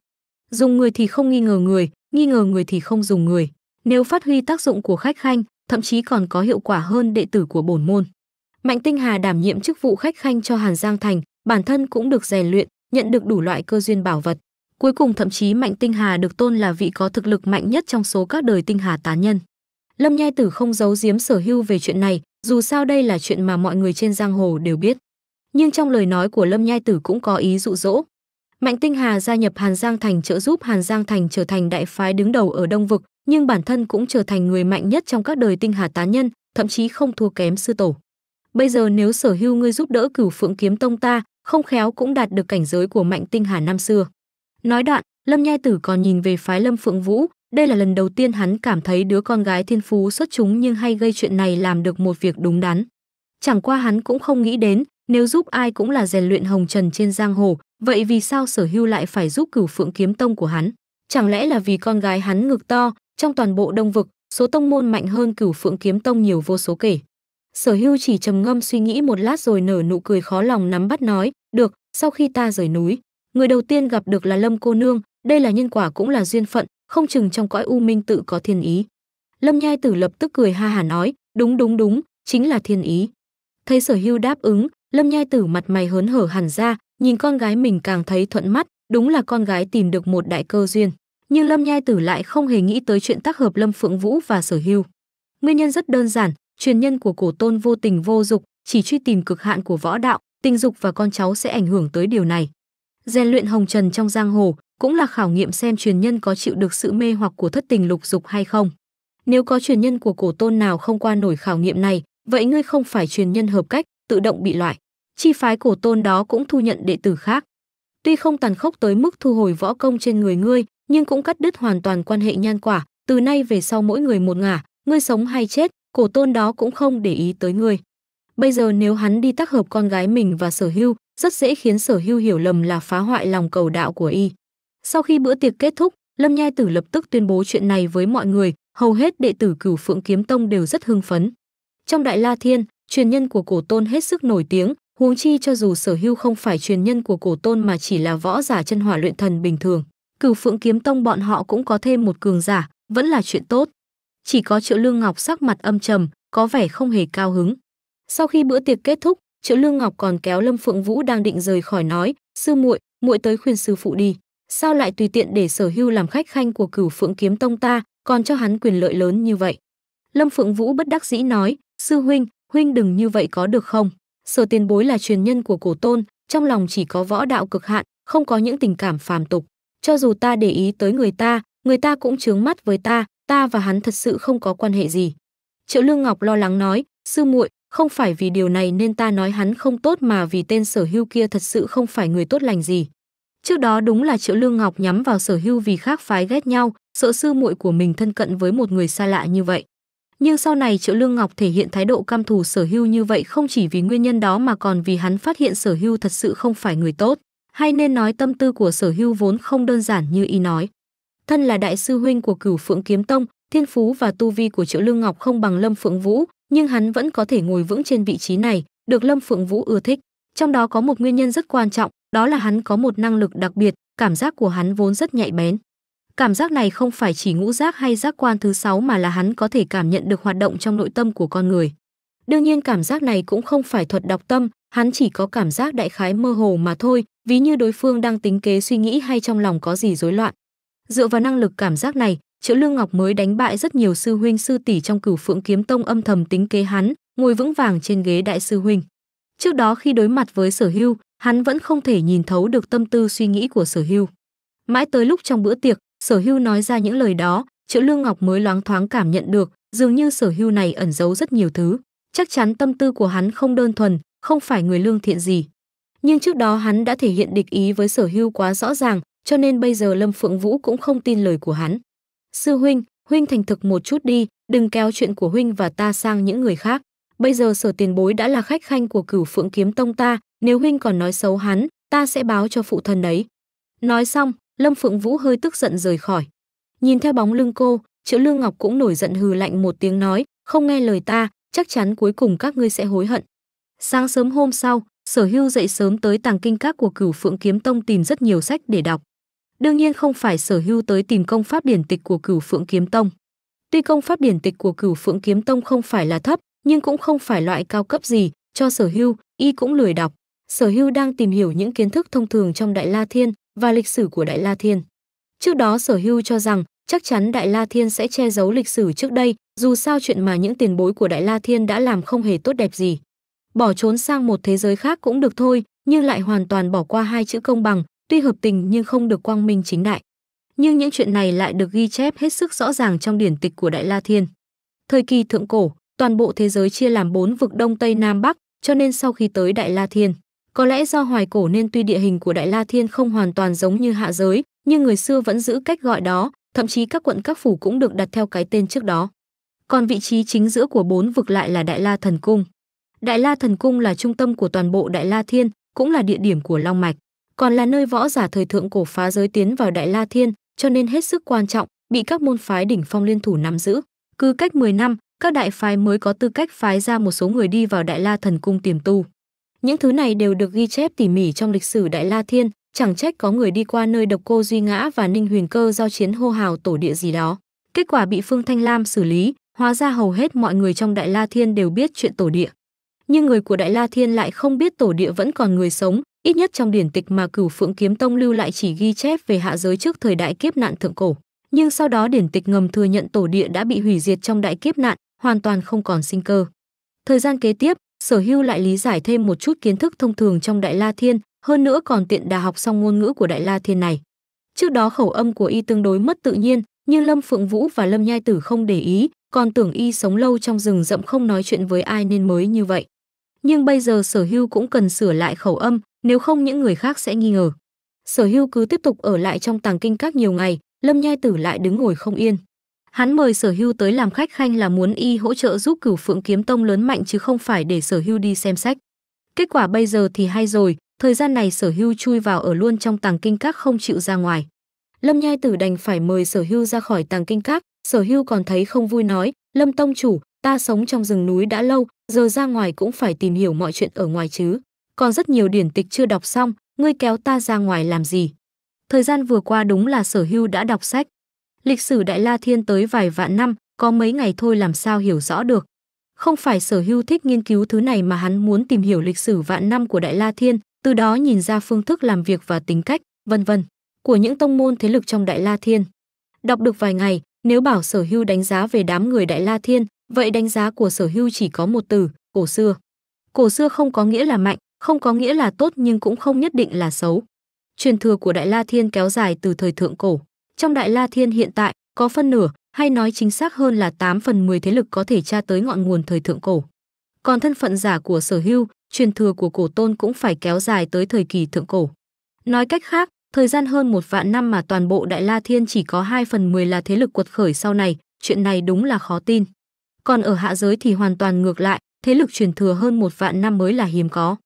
Dùng người thì không nghi ngờ người, nghi ngờ người thì không dùng người. Nếu phát huy tác dụng của khách khanh, thậm chí còn có hiệu quả hơn đệ tử của bổn môn. Mạnh Tinh Hà đảm nhiệm chức vụ khách khanh cho Hàn Giang Thành, bản thân cũng được rèn luyện, nhận được đủ loại cơ duyên bảo vật. Cuối cùng thậm chí Mạnh Tinh Hà được tôn là vị có thực lực mạnh nhất trong số các đời Tinh Hà tán nhân. Lâm Nhai Tử không giấu giếm sở hưu về chuyện này, dù sao đây là chuyện mà mọi người trên giang hồ đều biết nhưng trong lời nói của Lâm Nhai Tử cũng có ý dụ dỗ. Mạnh Tinh Hà gia nhập Hàn Giang Thành trợ giúp Hàn Giang Thành trở thành đại phái đứng đầu ở Đông Vực, nhưng bản thân cũng trở thành người mạnh nhất trong các đời Tinh Hà tán nhân, thậm chí không thua kém sư tổ. Bây giờ nếu sở hưu ngươi giúp đỡ cửu phượng kiếm tông ta, không khéo cũng đạt được cảnh giới của Mạnh Tinh Hà năm xưa. Nói đoạn, Lâm Nhai Tử còn nhìn về phái Lâm Phượng Vũ, đây là lần đầu tiên hắn cảm thấy đứa con gái thiên phú xuất chúng nhưng hay gây chuyện này làm được một việc đúng đắn. Chẳng qua hắn cũng không nghĩ đến, nếu giúp ai cũng là rèn luyện hồng trần trên giang hồ, vậy vì sao Sở Hưu lại phải giúp Cửu Phượng kiếm tông của hắn? Chẳng lẽ là vì con gái hắn ngực to, trong toàn bộ Đông vực, số tông môn mạnh hơn Cửu Phượng kiếm tông nhiều vô số kể. Sở Hưu chỉ trầm ngâm suy nghĩ một lát rồi nở nụ cười khó lòng nắm bắt nói, "Được, sau khi ta rời núi, người đầu tiên gặp được là Lâm cô nương, đây là nhân quả cũng là duyên phận, không chừng trong cõi u minh tự có thiên ý." Lâm Nhai Tử lập tức cười ha hà nói, "Đúng đúng đúng, chính là thiên ý." Thấy Sở Hưu đáp ứng, lâm nhai tử mặt mày hớn hở hẳn ra nhìn con gái mình càng thấy thuận mắt đúng là con gái tìm được một đại cơ duyên nhưng lâm nhai tử lại không hề nghĩ tới chuyện tác hợp lâm phượng vũ và sở hưu nguyên nhân rất đơn giản truyền nhân của cổ tôn vô tình vô dục chỉ truy tìm cực hạn của võ đạo tình dục và con cháu sẽ ảnh hưởng tới điều này rèn luyện hồng trần trong giang hồ cũng là khảo nghiệm xem truyền nhân có chịu được sự mê hoặc của thất tình lục dục hay không nếu có truyền nhân của cổ tôn nào không qua nổi khảo nghiệm này vậy ngươi không phải truyền nhân hợp cách tự động bị loại. Chi phái cổ tôn đó cũng thu nhận đệ tử khác. Tuy không tàn khốc tới mức thu hồi võ công trên người ngươi, nhưng cũng cắt đứt hoàn toàn quan hệ nhan quả, từ nay về sau mỗi người một ngả, ngươi sống hay chết, cổ tôn đó cũng không để ý tới ngươi. Bây giờ nếu hắn đi tác hợp con gái mình và sở hưu, rất dễ khiến sở hưu hiểu lầm là phá hoại lòng cầu đạo của y. Sau khi bữa tiệc kết thúc, Lâm Nhai Tử lập tức tuyên bố chuyện này với mọi người, hầu hết đệ tử cửu phượng kiếm tông đều rất hưng phấn. Trong Đại La Thiên, truyền nhân của cổ tôn hết sức nổi tiếng, huống chi cho dù sở hưu không phải truyền nhân của cổ tôn mà chỉ là võ giả chân hỏa luyện thần bình thường. Cửu Phượng Kiếm Tông bọn họ cũng có thêm một cường giả, vẫn là chuyện tốt. Chỉ có Triệu Lương Ngọc sắc mặt âm trầm, có vẻ không hề cao hứng. Sau khi bữa tiệc kết thúc, Triệu Lương Ngọc còn kéo Lâm Phượng Vũ đang định rời khỏi nói, "Sư muội, muội tới khuyên sư phụ đi, sao lại tùy tiện để Sở Hưu làm khách khanh của Cửu Phượng Kiếm Tông ta, còn cho hắn quyền lợi lớn như vậy?" Lâm Phượng Vũ bất đắc dĩ nói, "Sư huynh, huynh đừng như vậy có được không? Sở tiền bối là truyền nhân của cổ tôn, trong lòng chỉ có võ đạo cực hạn, không có những tình cảm phàm tục. Cho dù ta để ý tới người ta, người ta cũng chướng mắt với ta, ta và hắn thật sự không có quan hệ gì. Triệu Lương Ngọc lo lắng nói, sư muội, không phải vì điều này nên ta nói hắn không tốt mà vì tên sở hưu kia thật sự không phải người tốt lành gì. Trước đó đúng là Triệu Lương Ngọc nhắm vào sở hưu vì khác phái ghét nhau, sợ sư muội của mình thân cận với một người xa lạ như vậy nhưng sau này Triệu Lương Ngọc thể hiện thái độ cam thù Sở Hưu như vậy không chỉ vì nguyên nhân đó mà còn vì hắn phát hiện Sở Hưu thật sự không phải người tốt, hay nên nói tâm tư của Sở Hưu vốn không đơn giản như y nói. Thân là đại sư huynh của Cửu Phượng Kiếm Tông, thiên phú và tu vi của Triệu Lương Ngọc không bằng Lâm Phượng Vũ, nhưng hắn vẫn có thể ngồi vững trên vị trí này, được Lâm Phượng Vũ ưa thích. Trong đó có một nguyên nhân rất quan trọng, đó là hắn có một năng lực đặc biệt, cảm giác của hắn vốn rất nhạy bén. Cảm giác này không phải chỉ ngũ giác hay giác quan thứ sáu mà là hắn có thể cảm nhận được hoạt động trong nội tâm của con người. Đương nhiên cảm giác này cũng không phải thuật đọc tâm, hắn chỉ có cảm giác đại khái mơ hồ mà thôi, ví như đối phương đang tính kế suy nghĩ hay trong lòng có gì rối loạn. Dựa vào năng lực cảm giác này, Triệu Lương Ngọc mới đánh bại rất nhiều sư huynh sư tỷ trong Cửu Phượng Kiếm Tông âm thầm tính kế hắn, ngồi vững vàng trên ghế đại sư huynh. Trước đó khi đối mặt với Sở Hưu, hắn vẫn không thể nhìn thấu được tâm tư suy nghĩ của Sở Hưu. Mãi tới lúc trong bữa tiệc, sở hưu nói ra những lời đó triệu lương ngọc mới loáng thoáng cảm nhận được dường như sở hưu này ẩn giấu rất nhiều thứ chắc chắn tâm tư của hắn không đơn thuần không phải người lương thiện gì nhưng trước đó hắn đã thể hiện địch ý với sở hưu quá rõ ràng cho nên bây giờ lâm phượng vũ cũng không tin lời của hắn sư huynh huynh thành thực một chút đi đừng kéo chuyện của huynh và ta sang những người khác bây giờ sở tiền bối đã là khách khanh của cửu phượng kiếm tông ta nếu huynh còn nói xấu hắn ta sẽ báo cho phụ thân đấy nói xong Lâm Phượng Vũ hơi tức giận rời khỏi. Nhìn theo bóng lưng cô, Triệu Lương Ngọc cũng nổi giận hừ lạnh một tiếng nói, không nghe lời ta, chắc chắn cuối cùng các ngươi sẽ hối hận. Sáng sớm hôm sau, Sở Hưu dậy sớm tới tàng kinh các của Cửu Phượng Kiếm Tông tìm rất nhiều sách để đọc. Đương nhiên không phải Sở Hưu tới tìm công pháp điển tịch của Cửu Phượng Kiếm Tông. Tuy công pháp điển tịch của Cửu Phượng Kiếm Tông không phải là thấp, nhưng cũng không phải loại cao cấp gì, cho Sở Hưu, y cũng lười đọc. Sở Hưu đang tìm hiểu những kiến thức thông thường trong Đại La Thiên, và lịch sử của Đại La Thiên. Trước đó Sở Hưu cho rằng chắc chắn Đại La Thiên sẽ che giấu lịch sử trước đây, dù sao chuyện mà những tiền bối của Đại La Thiên đã làm không hề tốt đẹp gì. Bỏ trốn sang một thế giới khác cũng được thôi, nhưng lại hoàn toàn bỏ qua hai chữ công bằng, tuy hợp tình nhưng không được quang minh chính đại. Nhưng những chuyện này lại được ghi chép hết sức rõ ràng trong điển tịch của Đại La Thiên. Thời kỳ thượng cổ, toàn bộ thế giới chia làm bốn vực Đông Tây Nam Bắc, cho nên sau khi tới Đại La Thiên, có lẽ do hoài cổ nên tuy địa hình của Đại La Thiên không hoàn toàn giống như hạ giới, nhưng người xưa vẫn giữ cách gọi đó, thậm chí các quận các phủ cũng được đặt theo cái tên trước đó. Còn vị trí chính giữa của bốn vực lại là Đại La Thần Cung. Đại La Thần Cung là trung tâm của toàn bộ Đại La Thiên, cũng là địa điểm của Long Mạch, còn là nơi võ giả thời thượng cổ phá giới tiến vào Đại La Thiên, cho nên hết sức quan trọng, bị các môn phái đỉnh phong liên thủ nắm giữ. Cứ cách 10 năm, các đại phái mới có tư cách phái ra một số người đi vào Đại La Thần Cung tiềm tu. Những thứ này đều được ghi chép tỉ mỉ trong lịch sử Đại La Thiên, chẳng trách có người đi qua nơi độc cô Duy Ngã và Ninh Huyền Cơ giao chiến hô hào tổ địa gì đó. Kết quả bị Phương Thanh Lam xử lý, hóa ra hầu hết mọi người trong Đại La Thiên đều biết chuyện tổ địa. Nhưng người của Đại La Thiên lại không biết tổ địa vẫn còn người sống, ít nhất trong điển tịch mà Cửu Phượng Kiếm Tông lưu lại chỉ ghi chép về hạ giới trước thời đại kiếp nạn thượng cổ. Nhưng sau đó điển tịch ngầm thừa nhận tổ địa đã bị hủy diệt trong đại kiếp nạn, hoàn toàn không còn sinh cơ. Thời gian kế tiếp, sở hưu lại lý giải thêm một chút kiến thức thông thường trong đại la thiên hơn nữa còn tiện đà học xong ngôn ngữ của đại la thiên này trước đó khẩu âm của y tương đối mất tự nhiên nhưng lâm phượng vũ và lâm nhai tử không để ý còn tưởng y sống lâu trong rừng rậm không nói chuyện với ai nên mới như vậy nhưng bây giờ sở hưu cũng cần sửa lại khẩu âm nếu không những người khác sẽ nghi ngờ sở hưu cứ tiếp tục ở lại trong tàng kinh các nhiều ngày lâm nhai tử lại đứng ngồi không yên Hắn mời Sở Hưu tới làm khách khanh là muốn y hỗ trợ giúp Cửu Phượng Kiếm Tông lớn mạnh chứ không phải để Sở Hưu đi xem sách. Kết quả bây giờ thì hay rồi, thời gian này Sở Hưu chui vào ở luôn trong tàng kinh các không chịu ra ngoài. Lâm Nhai Tử đành phải mời Sở Hưu ra khỏi tàng kinh các, Sở Hưu còn thấy không vui nói, "Lâm tông chủ, ta sống trong rừng núi đã lâu, giờ ra ngoài cũng phải tìm hiểu mọi chuyện ở ngoài chứ. Còn rất nhiều điển tịch chưa đọc xong, ngươi kéo ta ra ngoài làm gì?" Thời gian vừa qua đúng là Sở Hưu đã đọc sách, Lịch sử Đại La Thiên tới vài vạn năm, có mấy ngày thôi làm sao hiểu rõ được. Không phải sở hưu thích nghiên cứu thứ này mà hắn muốn tìm hiểu lịch sử vạn năm của Đại La Thiên, từ đó nhìn ra phương thức làm việc và tính cách, vân vân của những tông môn thế lực trong Đại La Thiên. Đọc được vài ngày, nếu bảo sở hưu đánh giá về đám người Đại La Thiên, vậy đánh giá của sở hưu chỉ có một từ, cổ xưa. Cổ xưa không có nghĩa là mạnh, không có nghĩa là tốt nhưng cũng không nhất định là xấu. Truyền thừa của Đại La Thiên kéo dài từ thời thượng cổ. Trong Đại La Thiên hiện tại, có phân nửa, hay nói chính xác hơn là 8 phần 10 thế lực có thể tra tới ngọn nguồn thời thượng cổ. Còn thân phận giả của sở hưu, truyền thừa của cổ tôn cũng phải kéo dài tới thời kỳ thượng cổ. Nói cách khác, thời gian hơn một vạn năm mà toàn bộ Đại La Thiên chỉ có 2 phần 10 là thế lực quật khởi sau này, chuyện này đúng là khó tin. Còn ở hạ giới thì hoàn toàn ngược lại, thế lực truyền thừa hơn một vạn năm mới là hiếm có.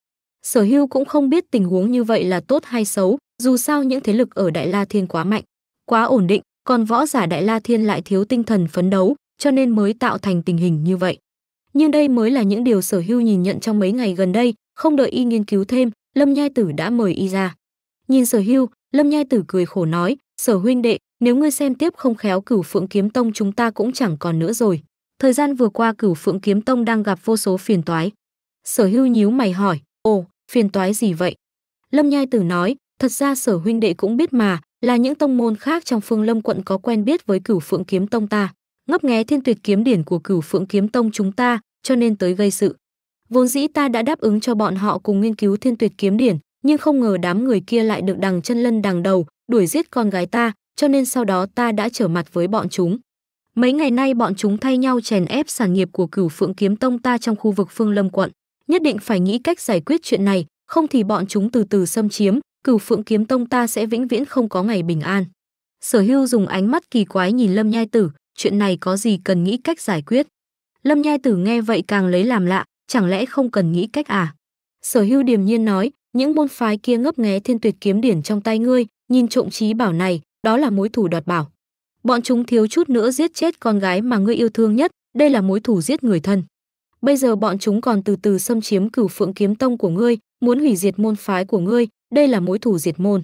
Sở hưu cũng không biết tình huống như vậy là tốt hay xấu, dù sao những thế lực ở Đại La Thiên quá mạnh quá ổn định còn võ giả đại la thiên lại thiếu tinh thần phấn đấu cho nên mới tạo thành tình hình như vậy nhưng đây mới là những điều sở hưu nhìn nhận trong mấy ngày gần đây không đợi y nghiên cứu thêm lâm nhai tử đã mời y ra nhìn sở hưu lâm nhai tử cười khổ nói sở huynh đệ nếu ngươi xem tiếp không khéo cửu phượng kiếm tông chúng ta cũng chẳng còn nữa rồi thời gian vừa qua cửu phượng kiếm tông đang gặp vô số phiền toái sở hưu nhíu mày hỏi ồ phiền toái gì vậy lâm nhai tử nói thật ra sở huynh đệ cũng biết mà là những tông môn khác trong Phương Lâm quận có quen biết với Cửu Phượng Kiếm Tông ta, ngấp nghé Thiên Tuyệt Kiếm điển của Cửu Phượng Kiếm Tông chúng ta, cho nên tới gây sự. Vốn dĩ ta đã đáp ứng cho bọn họ cùng nghiên cứu Thiên Tuyệt Kiếm điển, nhưng không ngờ đám người kia lại được đằng chân lân đằng đầu, đuổi giết con gái ta, cho nên sau đó ta đã trở mặt với bọn chúng. Mấy ngày nay bọn chúng thay nhau chèn ép sản nghiệp của Cửu Phượng Kiếm Tông ta trong khu vực Phương Lâm quận, nhất định phải nghĩ cách giải quyết chuyện này, không thì bọn chúng từ từ xâm chiếm, cửu phượng kiếm tông ta sẽ vĩnh viễn không có ngày bình an. Sở hưu dùng ánh mắt kỳ quái nhìn Lâm Nhai Tử, chuyện này có gì cần nghĩ cách giải quyết. Lâm Nhai Tử nghe vậy càng lấy làm lạ, chẳng lẽ không cần nghĩ cách à? Sở hưu điềm nhiên nói, những môn phái kia ngấp nghé thiên tuyệt kiếm điển trong tay ngươi, nhìn trộm trí bảo này, đó là mối thủ đoạt bảo. Bọn chúng thiếu chút nữa giết chết con gái mà ngươi yêu thương nhất, đây là mối thủ giết người thân. Bây giờ bọn chúng còn từ từ xâm chiếm cửu phượng kiếm tông của ngươi, muốn hủy diệt môn phái của ngươi, đây là mối thù diệt môn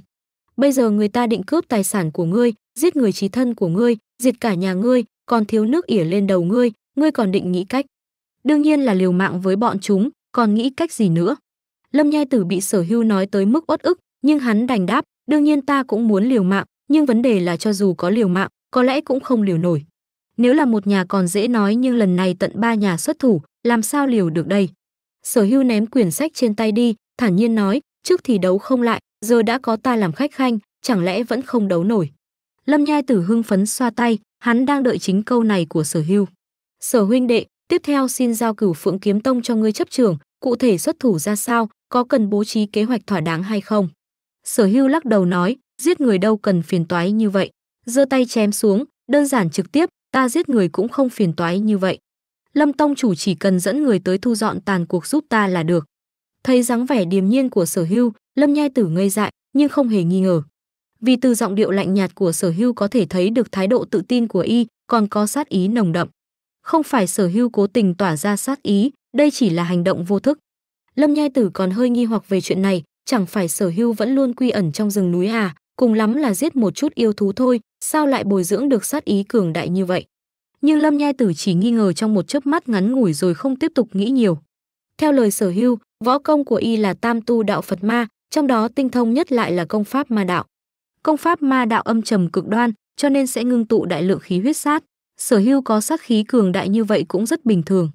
bây giờ người ta định cướp tài sản của ngươi giết người trí thân của ngươi diệt cả nhà ngươi còn thiếu nước ỉa lên đầu ngươi ngươi còn định nghĩ cách đương nhiên là liều mạng với bọn chúng còn nghĩ cách gì nữa lâm nhai tử bị sở hưu nói tới mức uất ức nhưng hắn đành đáp đương nhiên ta cũng muốn liều mạng nhưng vấn đề là cho dù có liều mạng có lẽ cũng không liều nổi nếu là một nhà còn dễ nói nhưng lần này tận ba nhà xuất thủ làm sao liều được đây sở hưu ném quyển sách trên tay đi thản nhiên nói trước thì đấu không lại giờ đã có ta làm khách khanh chẳng lẽ vẫn không đấu nổi lâm nhai tử hưng phấn xoa tay hắn đang đợi chính câu này của sở hưu sở huynh đệ tiếp theo xin giao cửu phượng kiếm tông cho ngươi chấp trường cụ thể xuất thủ ra sao có cần bố trí kế hoạch thỏa đáng hay không sở hưu lắc đầu nói giết người đâu cần phiền toái như vậy giơ tay chém xuống đơn giản trực tiếp ta giết người cũng không phiền toái như vậy lâm tông chủ chỉ cần dẫn người tới thu dọn tàn cuộc giúp ta là được thấy dáng vẻ điềm nhiên của sở hưu lâm nhai tử ngây dại nhưng không hề nghi ngờ vì từ giọng điệu lạnh nhạt của sở hưu có thể thấy được thái độ tự tin của y còn có sát ý nồng đậm không phải sở hưu cố tình tỏa ra sát ý đây chỉ là hành động vô thức lâm nhai tử còn hơi nghi hoặc về chuyện này chẳng phải sở hưu vẫn luôn quy ẩn trong rừng núi à cùng lắm là giết một chút yêu thú thôi sao lại bồi dưỡng được sát ý cường đại như vậy nhưng lâm nhai tử chỉ nghi ngờ trong một chớp mắt ngắn ngủi rồi không tiếp tục nghĩ nhiều theo lời Sở Hưu, võ công của y là tam tu đạo Phật ma, trong đó tinh thông nhất lại là công pháp ma đạo. Công pháp ma đạo âm trầm cực đoan, cho nên sẽ ngưng tụ đại lượng khí huyết sát. Sở Hưu có sát khí cường đại như vậy cũng rất bình thường.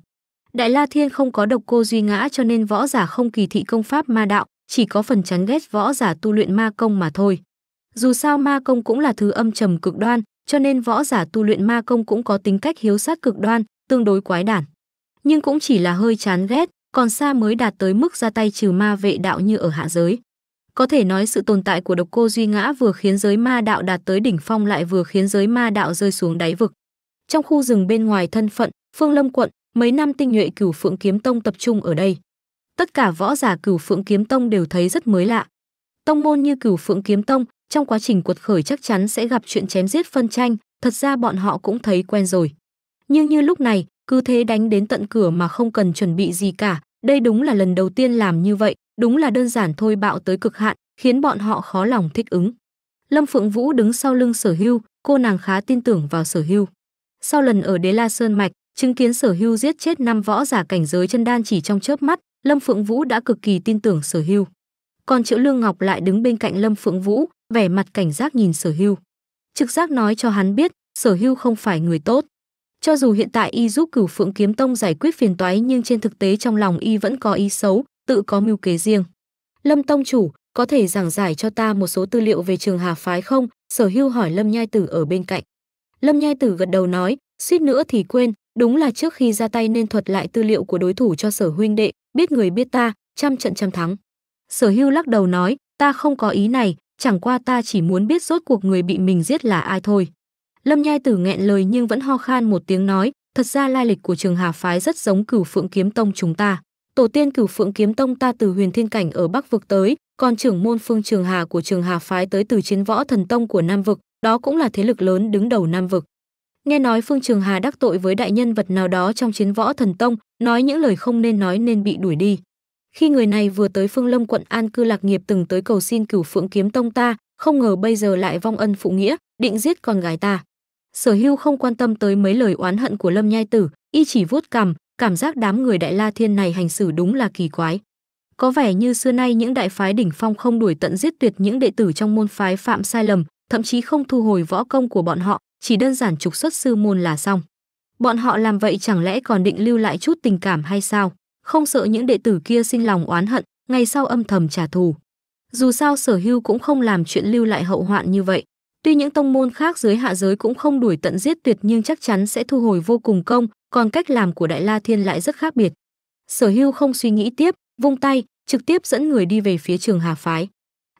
Đại La Thiên không có độc cô duy ngã cho nên võ giả không kỳ thị công pháp ma đạo, chỉ có phần chán ghét võ giả tu luyện ma công mà thôi. Dù sao ma công cũng là thứ âm trầm cực đoan, cho nên võ giả tu luyện ma công cũng có tính cách hiếu sát cực đoan, tương đối quái đản. Nhưng cũng chỉ là hơi chán ghét, còn xa mới đạt tới mức ra tay trừ ma vệ đạo như ở hạ giới. Có thể nói sự tồn tại của độc cô Duy Ngã vừa khiến giới ma đạo đạt tới đỉnh phong lại vừa khiến giới ma đạo rơi xuống đáy vực. Trong khu rừng bên ngoài thân phận, Phương Lâm quận, mấy năm tinh nhuệ cửu phượng kiếm tông tập trung ở đây. Tất cả võ giả cửu phượng kiếm tông đều thấy rất mới lạ. Tông môn như cửu phượng kiếm tông, trong quá trình cuột khởi chắc chắn sẽ gặp chuyện chém giết phân tranh, thật ra bọn họ cũng thấy quen rồi. Nhưng như lúc này, cứ thế đánh đến tận cửa mà không cần chuẩn bị gì cả. Đây đúng là lần đầu tiên làm như vậy, đúng là đơn giản thôi bạo tới cực hạn, khiến bọn họ khó lòng thích ứng. Lâm Phượng Vũ đứng sau lưng sở hưu, cô nàng khá tin tưởng vào sở hưu. Sau lần ở Đế La Sơn Mạch, chứng kiến sở hưu giết chết năm võ giả cảnh giới chân đan chỉ trong chớp mắt, Lâm Phượng Vũ đã cực kỳ tin tưởng sở hưu. Còn Triệu Lương Ngọc lại đứng bên cạnh Lâm Phượng Vũ, vẻ mặt cảnh giác nhìn sở hưu. Trực giác nói cho hắn biết, sở hưu không phải người tốt. Cho dù hiện tại y giúp Cửu Phượng Kiếm Tông giải quyết phiền toái nhưng trên thực tế trong lòng y vẫn có ý xấu, tự có mưu kế riêng. Lâm Tông chủ, có thể giảng giải cho ta một số tư liệu về trường Hà Phái không? Sở Hưu hỏi Lâm Nhai Tử ở bên cạnh. Lâm Nhai Tử gật đầu nói, suýt nữa thì quên, đúng là trước khi ra tay nên thuật lại tư liệu của đối thủ cho sở huynh đệ, biết người biết ta, trăm trận trăm thắng. Sở Hưu lắc đầu nói, ta không có ý này, chẳng qua ta chỉ muốn biết rốt cuộc người bị mình giết là ai thôi. Lâm Nhai Tử nghẹn lời nhưng vẫn ho khan một tiếng nói, thật ra lai lịch của Trường Hà phái rất giống Cửu Phượng Kiếm Tông chúng ta. Tổ tiên Cửu Phượng Kiếm Tông ta từ Huyền Thiên cảnh ở Bắc vực tới, còn trưởng môn Phương Trường Hà của Trường Hà phái tới từ Chiến Võ Thần Tông của Nam vực, đó cũng là thế lực lớn đứng đầu Nam vực. Nghe nói Phương Trường Hà đắc tội với đại nhân vật nào đó trong Chiến Võ Thần Tông, nói những lời không nên nói nên bị đuổi đi. Khi người này vừa tới Phương Lâm quận An cư lạc nghiệp từng tới cầu xin Cửu Phượng Kiếm Tông ta, không ngờ bây giờ lại vong ân phụ nghĩa, định giết con gái ta sở hưu không quan tâm tới mấy lời oán hận của lâm nhai tử y chỉ vuốt cằm cảm giác đám người đại la thiên này hành xử đúng là kỳ quái có vẻ như xưa nay những đại phái đỉnh phong không đuổi tận giết tuyệt những đệ tử trong môn phái phạm sai lầm thậm chí không thu hồi võ công của bọn họ chỉ đơn giản trục xuất sư môn là xong bọn họ làm vậy chẳng lẽ còn định lưu lại chút tình cảm hay sao không sợ những đệ tử kia sinh lòng oán hận ngày sau âm thầm trả thù dù sao sở hưu cũng không làm chuyện lưu lại hậu hoạn như vậy Tuy những tông môn khác dưới hạ giới cũng không đuổi tận giết tuyệt nhưng chắc chắn sẽ thu hồi vô cùng công, còn cách làm của Đại La Thiên lại rất khác biệt. Sở Hưu không suy nghĩ tiếp, vung tay, trực tiếp dẫn người đi về phía Trường Hà phái.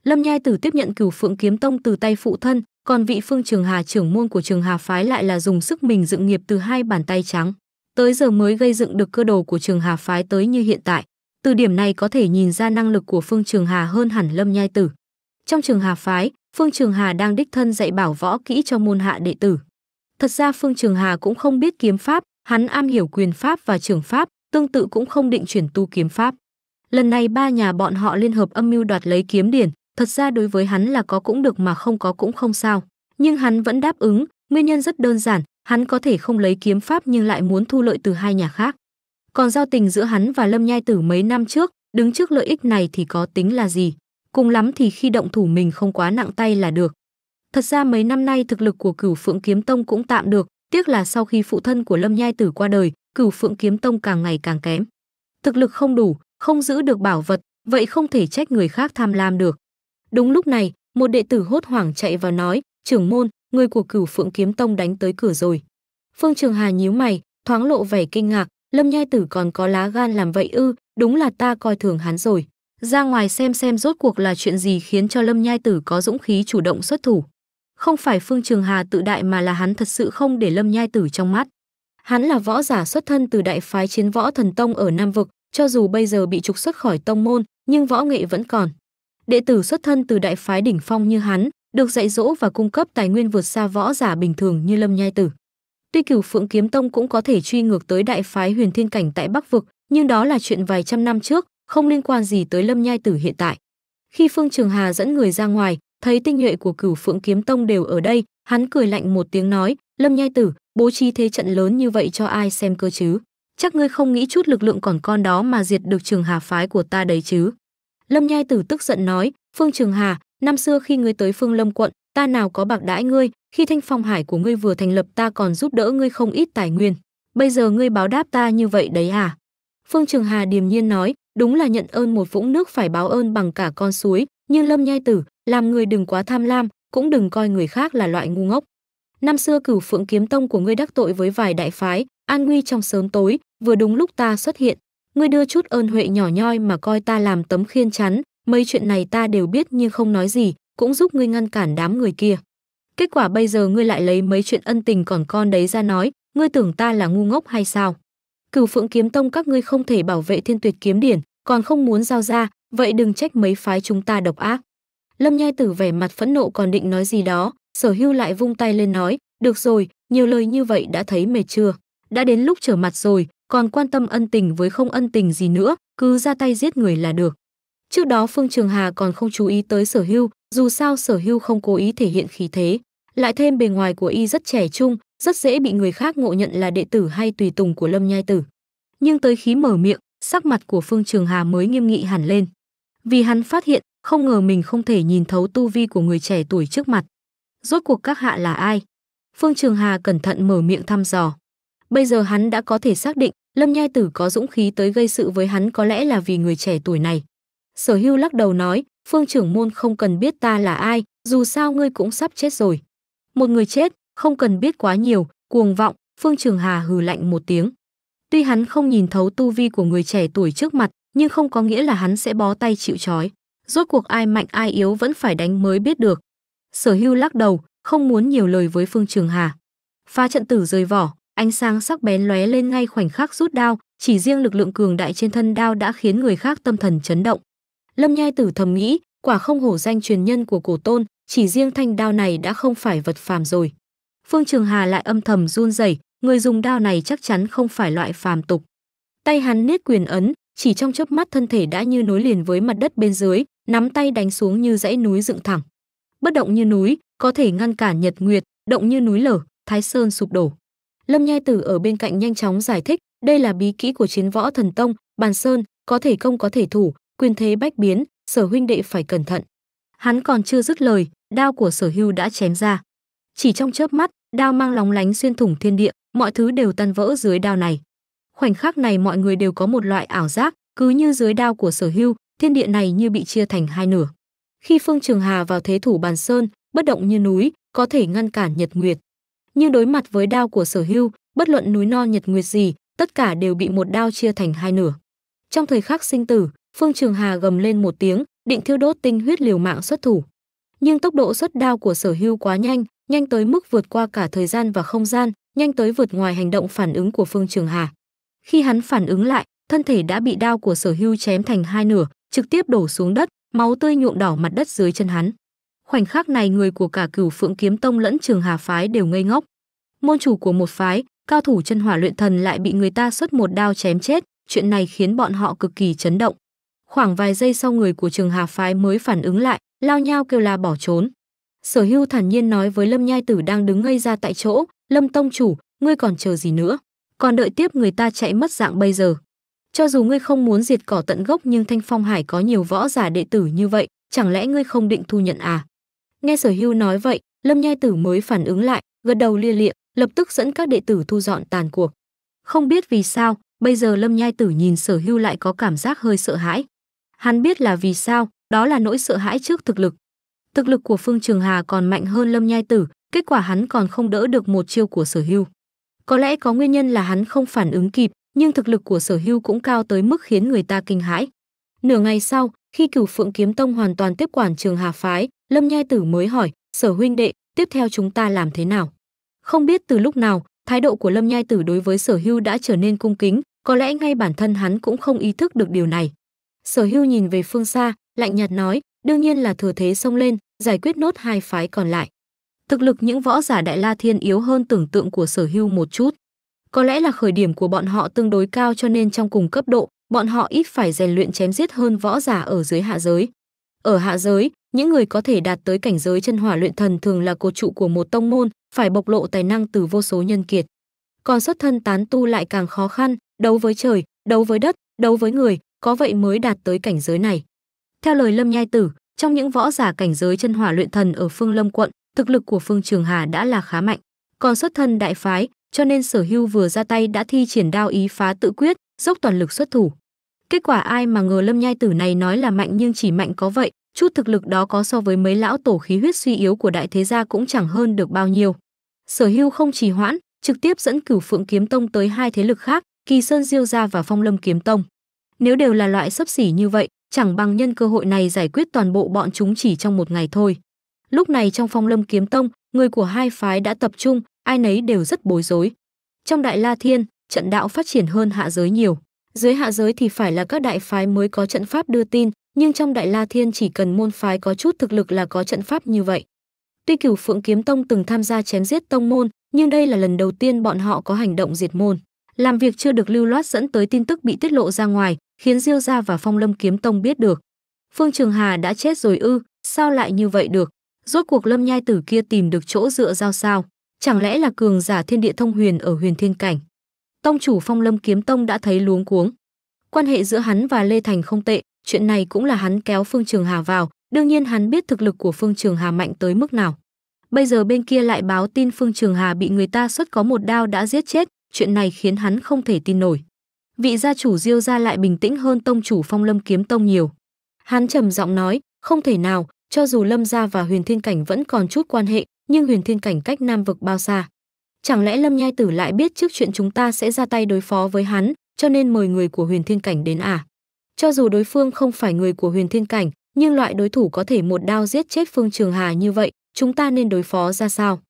Lâm Nhai Tử tiếp nhận Cửu Phượng kiếm tông từ tay phụ thân, còn vị Phương Trường Hà trưởng môn của Trường Hà phái lại là dùng sức mình dựng nghiệp từ hai bàn tay trắng, tới giờ mới gây dựng được cơ đồ của Trường Hà phái tới như hiện tại. Từ điểm này có thể nhìn ra năng lực của Phương Trường Hà hơn hẳn Lâm Nhai Tử. Trong Trường Hà phái, Phương Trường Hà đang đích thân dạy bảo võ kỹ cho môn hạ đệ tử. Thật ra Phương Trường Hà cũng không biết kiếm pháp, hắn am hiểu quyền pháp và trường pháp, tương tự cũng không định chuyển tu kiếm pháp. Lần này ba nhà bọn họ liên hợp âm mưu đoạt lấy kiếm điển, thật ra đối với hắn là có cũng được mà không có cũng không sao. Nhưng hắn vẫn đáp ứng, nguyên nhân rất đơn giản, hắn có thể không lấy kiếm pháp nhưng lại muốn thu lợi từ hai nhà khác. Còn giao tình giữa hắn và Lâm Nhai Tử mấy năm trước, đứng trước lợi ích này thì có tính là gì? cùng lắm thì khi động thủ mình không quá nặng tay là được. Thật ra mấy năm nay thực lực của Cửu Phượng Kiếm Tông cũng tạm được, tiếc là sau khi phụ thân của Lâm Nhai Tử qua đời, Cửu Phượng Kiếm Tông càng ngày càng kém. Thực lực không đủ, không giữ được bảo vật, vậy không thể trách người khác tham lam được. Đúng lúc này, một đệ tử hốt hoảng chạy vào nói, trưởng môn, người của Cửu Phượng Kiếm Tông đánh tới cửa rồi. Phương Trường Hà nhíu mày, thoáng lộ vẻ kinh ngạc, Lâm Nhai Tử còn có lá gan làm vậy ư, đúng là ta coi thường hắn rồi ra ngoài xem xem rốt cuộc là chuyện gì khiến cho Lâm Nhai Tử có dũng khí chủ động xuất thủ. Không phải Phương Trường Hà tự đại mà là hắn thật sự không để Lâm Nhai Tử trong mắt. Hắn là võ giả xuất thân từ đại phái chiến võ thần tông ở Nam Vực, cho dù bây giờ bị trục xuất khỏi tông môn, nhưng võ nghệ vẫn còn. Đệ tử xuất thân từ đại phái đỉnh phong như hắn, được dạy dỗ và cung cấp tài nguyên vượt xa võ giả bình thường như Lâm Nhai Tử. Tuy cửu Phượng Kiếm Tông cũng có thể truy ngược tới đại phái huyền thiên cảnh tại Bắc Vực, nhưng đó là chuyện vài trăm năm trước, không liên quan gì tới Lâm Nhai Tử hiện tại. Khi Phương Trường Hà dẫn người ra ngoài, thấy tinh nhuệ của Cửu Phượng Kiếm Tông đều ở đây, hắn cười lạnh một tiếng nói, "Lâm Nhai Tử, bố trí thế trận lớn như vậy cho ai xem cơ chứ? Chắc ngươi không nghĩ chút lực lượng còn con đó mà diệt được Trường Hà phái của ta đấy chứ?" Lâm Nhai Tử tức giận nói, "Phương Trường Hà, năm xưa khi ngươi tới Phương Lâm quận, ta nào có bạc đãi ngươi, khi Thanh Phong Hải của ngươi vừa thành lập ta còn giúp đỡ ngươi không ít tài nguyên. Bây giờ ngươi báo đáp ta như vậy đấy à?" Phương Trường Hà điềm nhiên nói, Đúng là nhận ơn một vũng nước phải báo ơn bằng cả con suối, nhưng Lâm Nhai Tử, làm người đừng quá tham lam, cũng đừng coi người khác là loại ngu ngốc. Năm xưa cửu phượng kiếm tông của ngươi đắc tội với vài đại phái, an nguy trong sớm tối, vừa đúng lúc ta xuất hiện. Ngươi đưa chút ơn huệ nhỏ nhoi mà coi ta làm tấm khiên chắn, mấy chuyện này ta đều biết nhưng không nói gì, cũng giúp ngươi ngăn cản đám người kia. Kết quả bây giờ ngươi lại lấy mấy chuyện ân tình còn con đấy ra nói, ngươi tưởng ta là ngu ngốc hay sao? cửu phượng kiếm tông các ngươi không thể bảo vệ thiên tuyệt kiếm điển còn không muốn giao ra vậy đừng trách mấy phái chúng ta độc ác lâm nhai tử vẻ mặt phẫn nộ còn định nói gì đó sở hưu lại vung tay lên nói được rồi nhiều lời như vậy đã thấy mệt chưa đã đến lúc trở mặt rồi còn quan tâm ân tình với không ân tình gì nữa cứ ra tay giết người là được trước đó phương trường hà còn không chú ý tới sở hưu dù sao sở hưu không cố ý thể hiện khí thế lại thêm bề ngoài của y rất trẻ trung rất dễ bị người khác ngộ nhận là đệ tử hay tùy tùng của Lâm Nhai Tử. Nhưng tới khí mở miệng, sắc mặt của Phương Trường Hà mới nghiêm nghị hẳn lên. Vì hắn phát hiện, không ngờ mình không thể nhìn thấu tu vi của người trẻ tuổi trước mặt. Rốt cuộc các hạ là ai? Phương Trường Hà cẩn thận mở miệng thăm dò. Bây giờ hắn đã có thể xác định, Lâm Nhai Tử có dũng khí tới gây sự với hắn có lẽ là vì người trẻ tuổi này. Sở Hưu lắc đầu nói, "Phương trưởng môn không cần biết ta là ai, dù sao ngươi cũng sắp chết rồi." Một người chết, không cần biết quá nhiều, cuồng vọng, Phương Trường Hà hừ lạnh một tiếng. Tuy hắn không nhìn thấu tu vi của người trẻ tuổi trước mặt, nhưng không có nghĩa là hắn sẽ bó tay chịu trói. Rốt cuộc ai mạnh ai yếu vẫn phải đánh mới biết được. Sở Hưu lắc đầu, không muốn nhiều lời với Phương Trường Hà. Pha trận tử rời vỏ, ánh sáng sắc bén lóe lên ngay khoảnh khắc rút đao, chỉ riêng lực lượng cường đại trên thân đao đã khiến người khác tâm thần chấn động. Lâm Nhai Tử thầm nghĩ, quả không hổ danh truyền nhân của cổ tôn, chỉ riêng thanh đao này đã không phải vật phàm rồi. Phương Trường Hà lại âm thầm run rẩy, người dùng đao này chắc chắn không phải loại phàm tục. Tay hắn niết quyền ấn, chỉ trong chớp mắt thân thể đã như nối liền với mặt đất bên dưới, nắm tay đánh xuống như dãy núi dựng thẳng. Bất động như núi, có thể ngăn cản nhật nguyệt, động như núi lở, thái sơn sụp đổ. Lâm Nhai Tử ở bên cạnh nhanh chóng giải thích, đây là bí kỹ của chiến võ thần tông, bàn sơn, có thể công có thể thủ, quyền thế bách biến, sở huynh đệ phải cẩn thận. Hắn còn chưa dứt lời, đao của sở hưu đã chém ra chỉ trong chớp mắt đao mang lóng lánh xuyên thủng thiên địa mọi thứ đều tan vỡ dưới đao này khoảnh khắc này mọi người đều có một loại ảo giác cứ như dưới đao của sở hưu thiên địa này như bị chia thành hai nửa khi phương trường hà vào thế thủ bàn sơn bất động như núi có thể ngăn cản nhật nguyệt nhưng đối mặt với đao của sở hưu bất luận núi non nhật nguyệt gì tất cả đều bị một đao chia thành hai nửa trong thời khắc sinh tử phương trường hà gầm lên một tiếng định thiêu đốt tinh huyết liều mạng xuất thủ nhưng tốc độ xuất đao của sở hưu quá nhanh nhanh tới mức vượt qua cả thời gian và không gian, nhanh tới vượt ngoài hành động phản ứng của Phương Trường Hà. Khi hắn phản ứng lại, thân thể đã bị đao của Sở Hưu chém thành hai nửa, trực tiếp đổ xuống đất, máu tươi nhuộm đỏ mặt đất dưới chân hắn. Khoảnh khắc này người của cả Cửu Phượng Kiếm Tông lẫn Trường Hà phái đều ngây ngốc. Môn chủ của một phái, cao thủ chân hỏa luyện thần lại bị người ta xuất một đao chém chết, chuyện này khiến bọn họ cực kỳ chấn động. Khoảng vài giây sau người của Trường Hà phái mới phản ứng lại, lao nhau kêu la bỏ trốn. Sở Hưu thản nhiên nói với Lâm Nhai Tử đang đứng ngây ra tại chỗ, "Lâm tông chủ, ngươi còn chờ gì nữa? Còn đợi tiếp người ta chạy mất dạng bây giờ." Cho dù ngươi không muốn diệt cỏ tận gốc nhưng Thanh Phong Hải có nhiều võ giả đệ tử như vậy, chẳng lẽ ngươi không định thu nhận à? Nghe Sở Hưu nói vậy, Lâm Nhai Tử mới phản ứng lại, gật đầu lia lịa, lập tức dẫn các đệ tử thu dọn tàn cuộc. Không biết vì sao, bây giờ Lâm Nhai Tử nhìn Sở Hưu lại có cảm giác hơi sợ hãi. Hắn biết là vì sao, đó là nỗi sợ hãi trước thực lực, Thực lực của Phương Trường Hà còn mạnh hơn Lâm Nhai Tử, kết quả hắn còn không đỡ được một chiêu của Sở Hưu. Có lẽ có nguyên nhân là hắn không phản ứng kịp, nhưng thực lực của Sở Hưu cũng cao tới mức khiến người ta kinh hãi. Nửa ngày sau, khi Cửu Phượng Kiếm Tông hoàn toàn tiếp quản Trường Hà phái, Lâm Nhai Tử mới hỏi, "Sở huynh đệ, tiếp theo chúng ta làm thế nào?" Không biết từ lúc nào, thái độ của Lâm Nhai Tử đối với Sở Hưu đã trở nên cung kính, có lẽ ngay bản thân hắn cũng không ý thức được điều này. Sở Hưu nhìn về phương xa, lạnh nhạt nói, đương nhiên là thừa thế xông lên, giải quyết nốt hai phái còn lại. Thực lực những võ giả Đại La Thiên yếu hơn tưởng tượng của sở hưu một chút. Có lẽ là khởi điểm của bọn họ tương đối cao cho nên trong cùng cấp độ, bọn họ ít phải rèn luyện chém giết hơn võ giả ở dưới hạ giới. Ở hạ giới, những người có thể đạt tới cảnh giới chân hỏa luyện thần thường là cột trụ của một tông môn, phải bộc lộ tài năng từ vô số nhân kiệt. Còn xuất thân tán tu lại càng khó khăn, đấu với trời, đấu với đất, đấu với người, có vậy mới đạt tới cảnh giới này. Theo lời Lâm Nhai Tử, trong những võ giả cảnh giới chân hỏa luyện thần ở Phương Lâm quận, thực lực của Phương Trường Hà đã là khá mạnh. Còn xuất thân đại phái, cho nên Sở Hưu vừa ra tay đã thi triển đao ý phá tự quyết, dốc toàn lực xuất thủ. Kết quả ai mà ngờ Lâm Nhai Tử này nói là mạnh nhưng chỉ mạnh có vậy, chút thực lực đó có so với mấy lão tổ khí huyết suy yếu của đại thế gia cũng chẳng hơn được bao nhiêu. Sở Hưu không trì hoãn, trực tiếp dẫn Cửu Phượng Kiếm Tông tới hai thế lực khác, Kỳ Sơn Diêu gia và Phong Lâm Kiếm Tông. Nếu đều là loại sấp xỉ như vậy, chẳng bằng nhân cơ hội này giải quyết toàn bộ bọn chúng chỉ trong một ngày thôi. Lúc này trong phong lâm kiếm tông, người của hai phái đã tập trung, ai nấy đều rất bối rối. Trong đại la thiên, trận đạo phát triển hơn hạ giới nhiều. Dưới hạ giới thì phải là các đại phái mới có trận pháp đưa tin, nhưng trong đại la thiên chỉ cần môn phái có chút thực lực là có trận pháp như vậy. Tuy cửu phượng kiếm tông từng tham gia chém giết tông môn, nhưng đây là lần đầu tiên bọn họ có hành động diệt môn. Làm việc chưa được lưu loát dẫn tới tin tức bị tiết lộ ra ngoài, khiến Diêu gia và Phong Lâm kiếm tông biết được. Phương Trường Hà đã chết rồi ư, sao lại như vậy được? Rốt cuộc Lâm Nhai Tử kia tìm được chỗ dựa giao sao? Chẳng lẽ là cường giả thiên địa thông huyền ở huyền thiên cảnh? Tông chủ Phong Lâm kiếm tông đã thấy luống cuống. Quan hệ giữa hắn và Lê Thành không tệ, chuyện này cũng là hắn kéo Phương Trường Hà vào, đương nhiên hắn biết thực lực của Phương Trường Hà mạnh tới mức nào. Bây giờ bên kia lại báo tin Phương Trường Hà bị người ta xuất có một đao đã giết chết, chuyện này khiến hắn không thể tin nổi vị gia chủ Diêu gia lại bình tĩnh hơn tông chủ Phong Lâm kiếm tông nhiều. Hắn trầm giọng nói, không thể nào, cho dù Lâm gia và Huyền Thiên cảnh vẫn còn chút quan hệ, nhưng Huyền Thiên cảnh cách Nam vực bao xa? Chẳng lẽ Lâm Nhai tử lại biết trước chuyện chúng ta sẽ ra tay đối phó với hắn, cho nên mời người của Huyền Thiên cảnh đến à? Cho dù đối phương không phải người của Huyền Thiên cảnh, nhưng loại đối thủ có thể một đao giết chết Phương Trường Hà như vậy, chúng ta nên đối phó ra sao?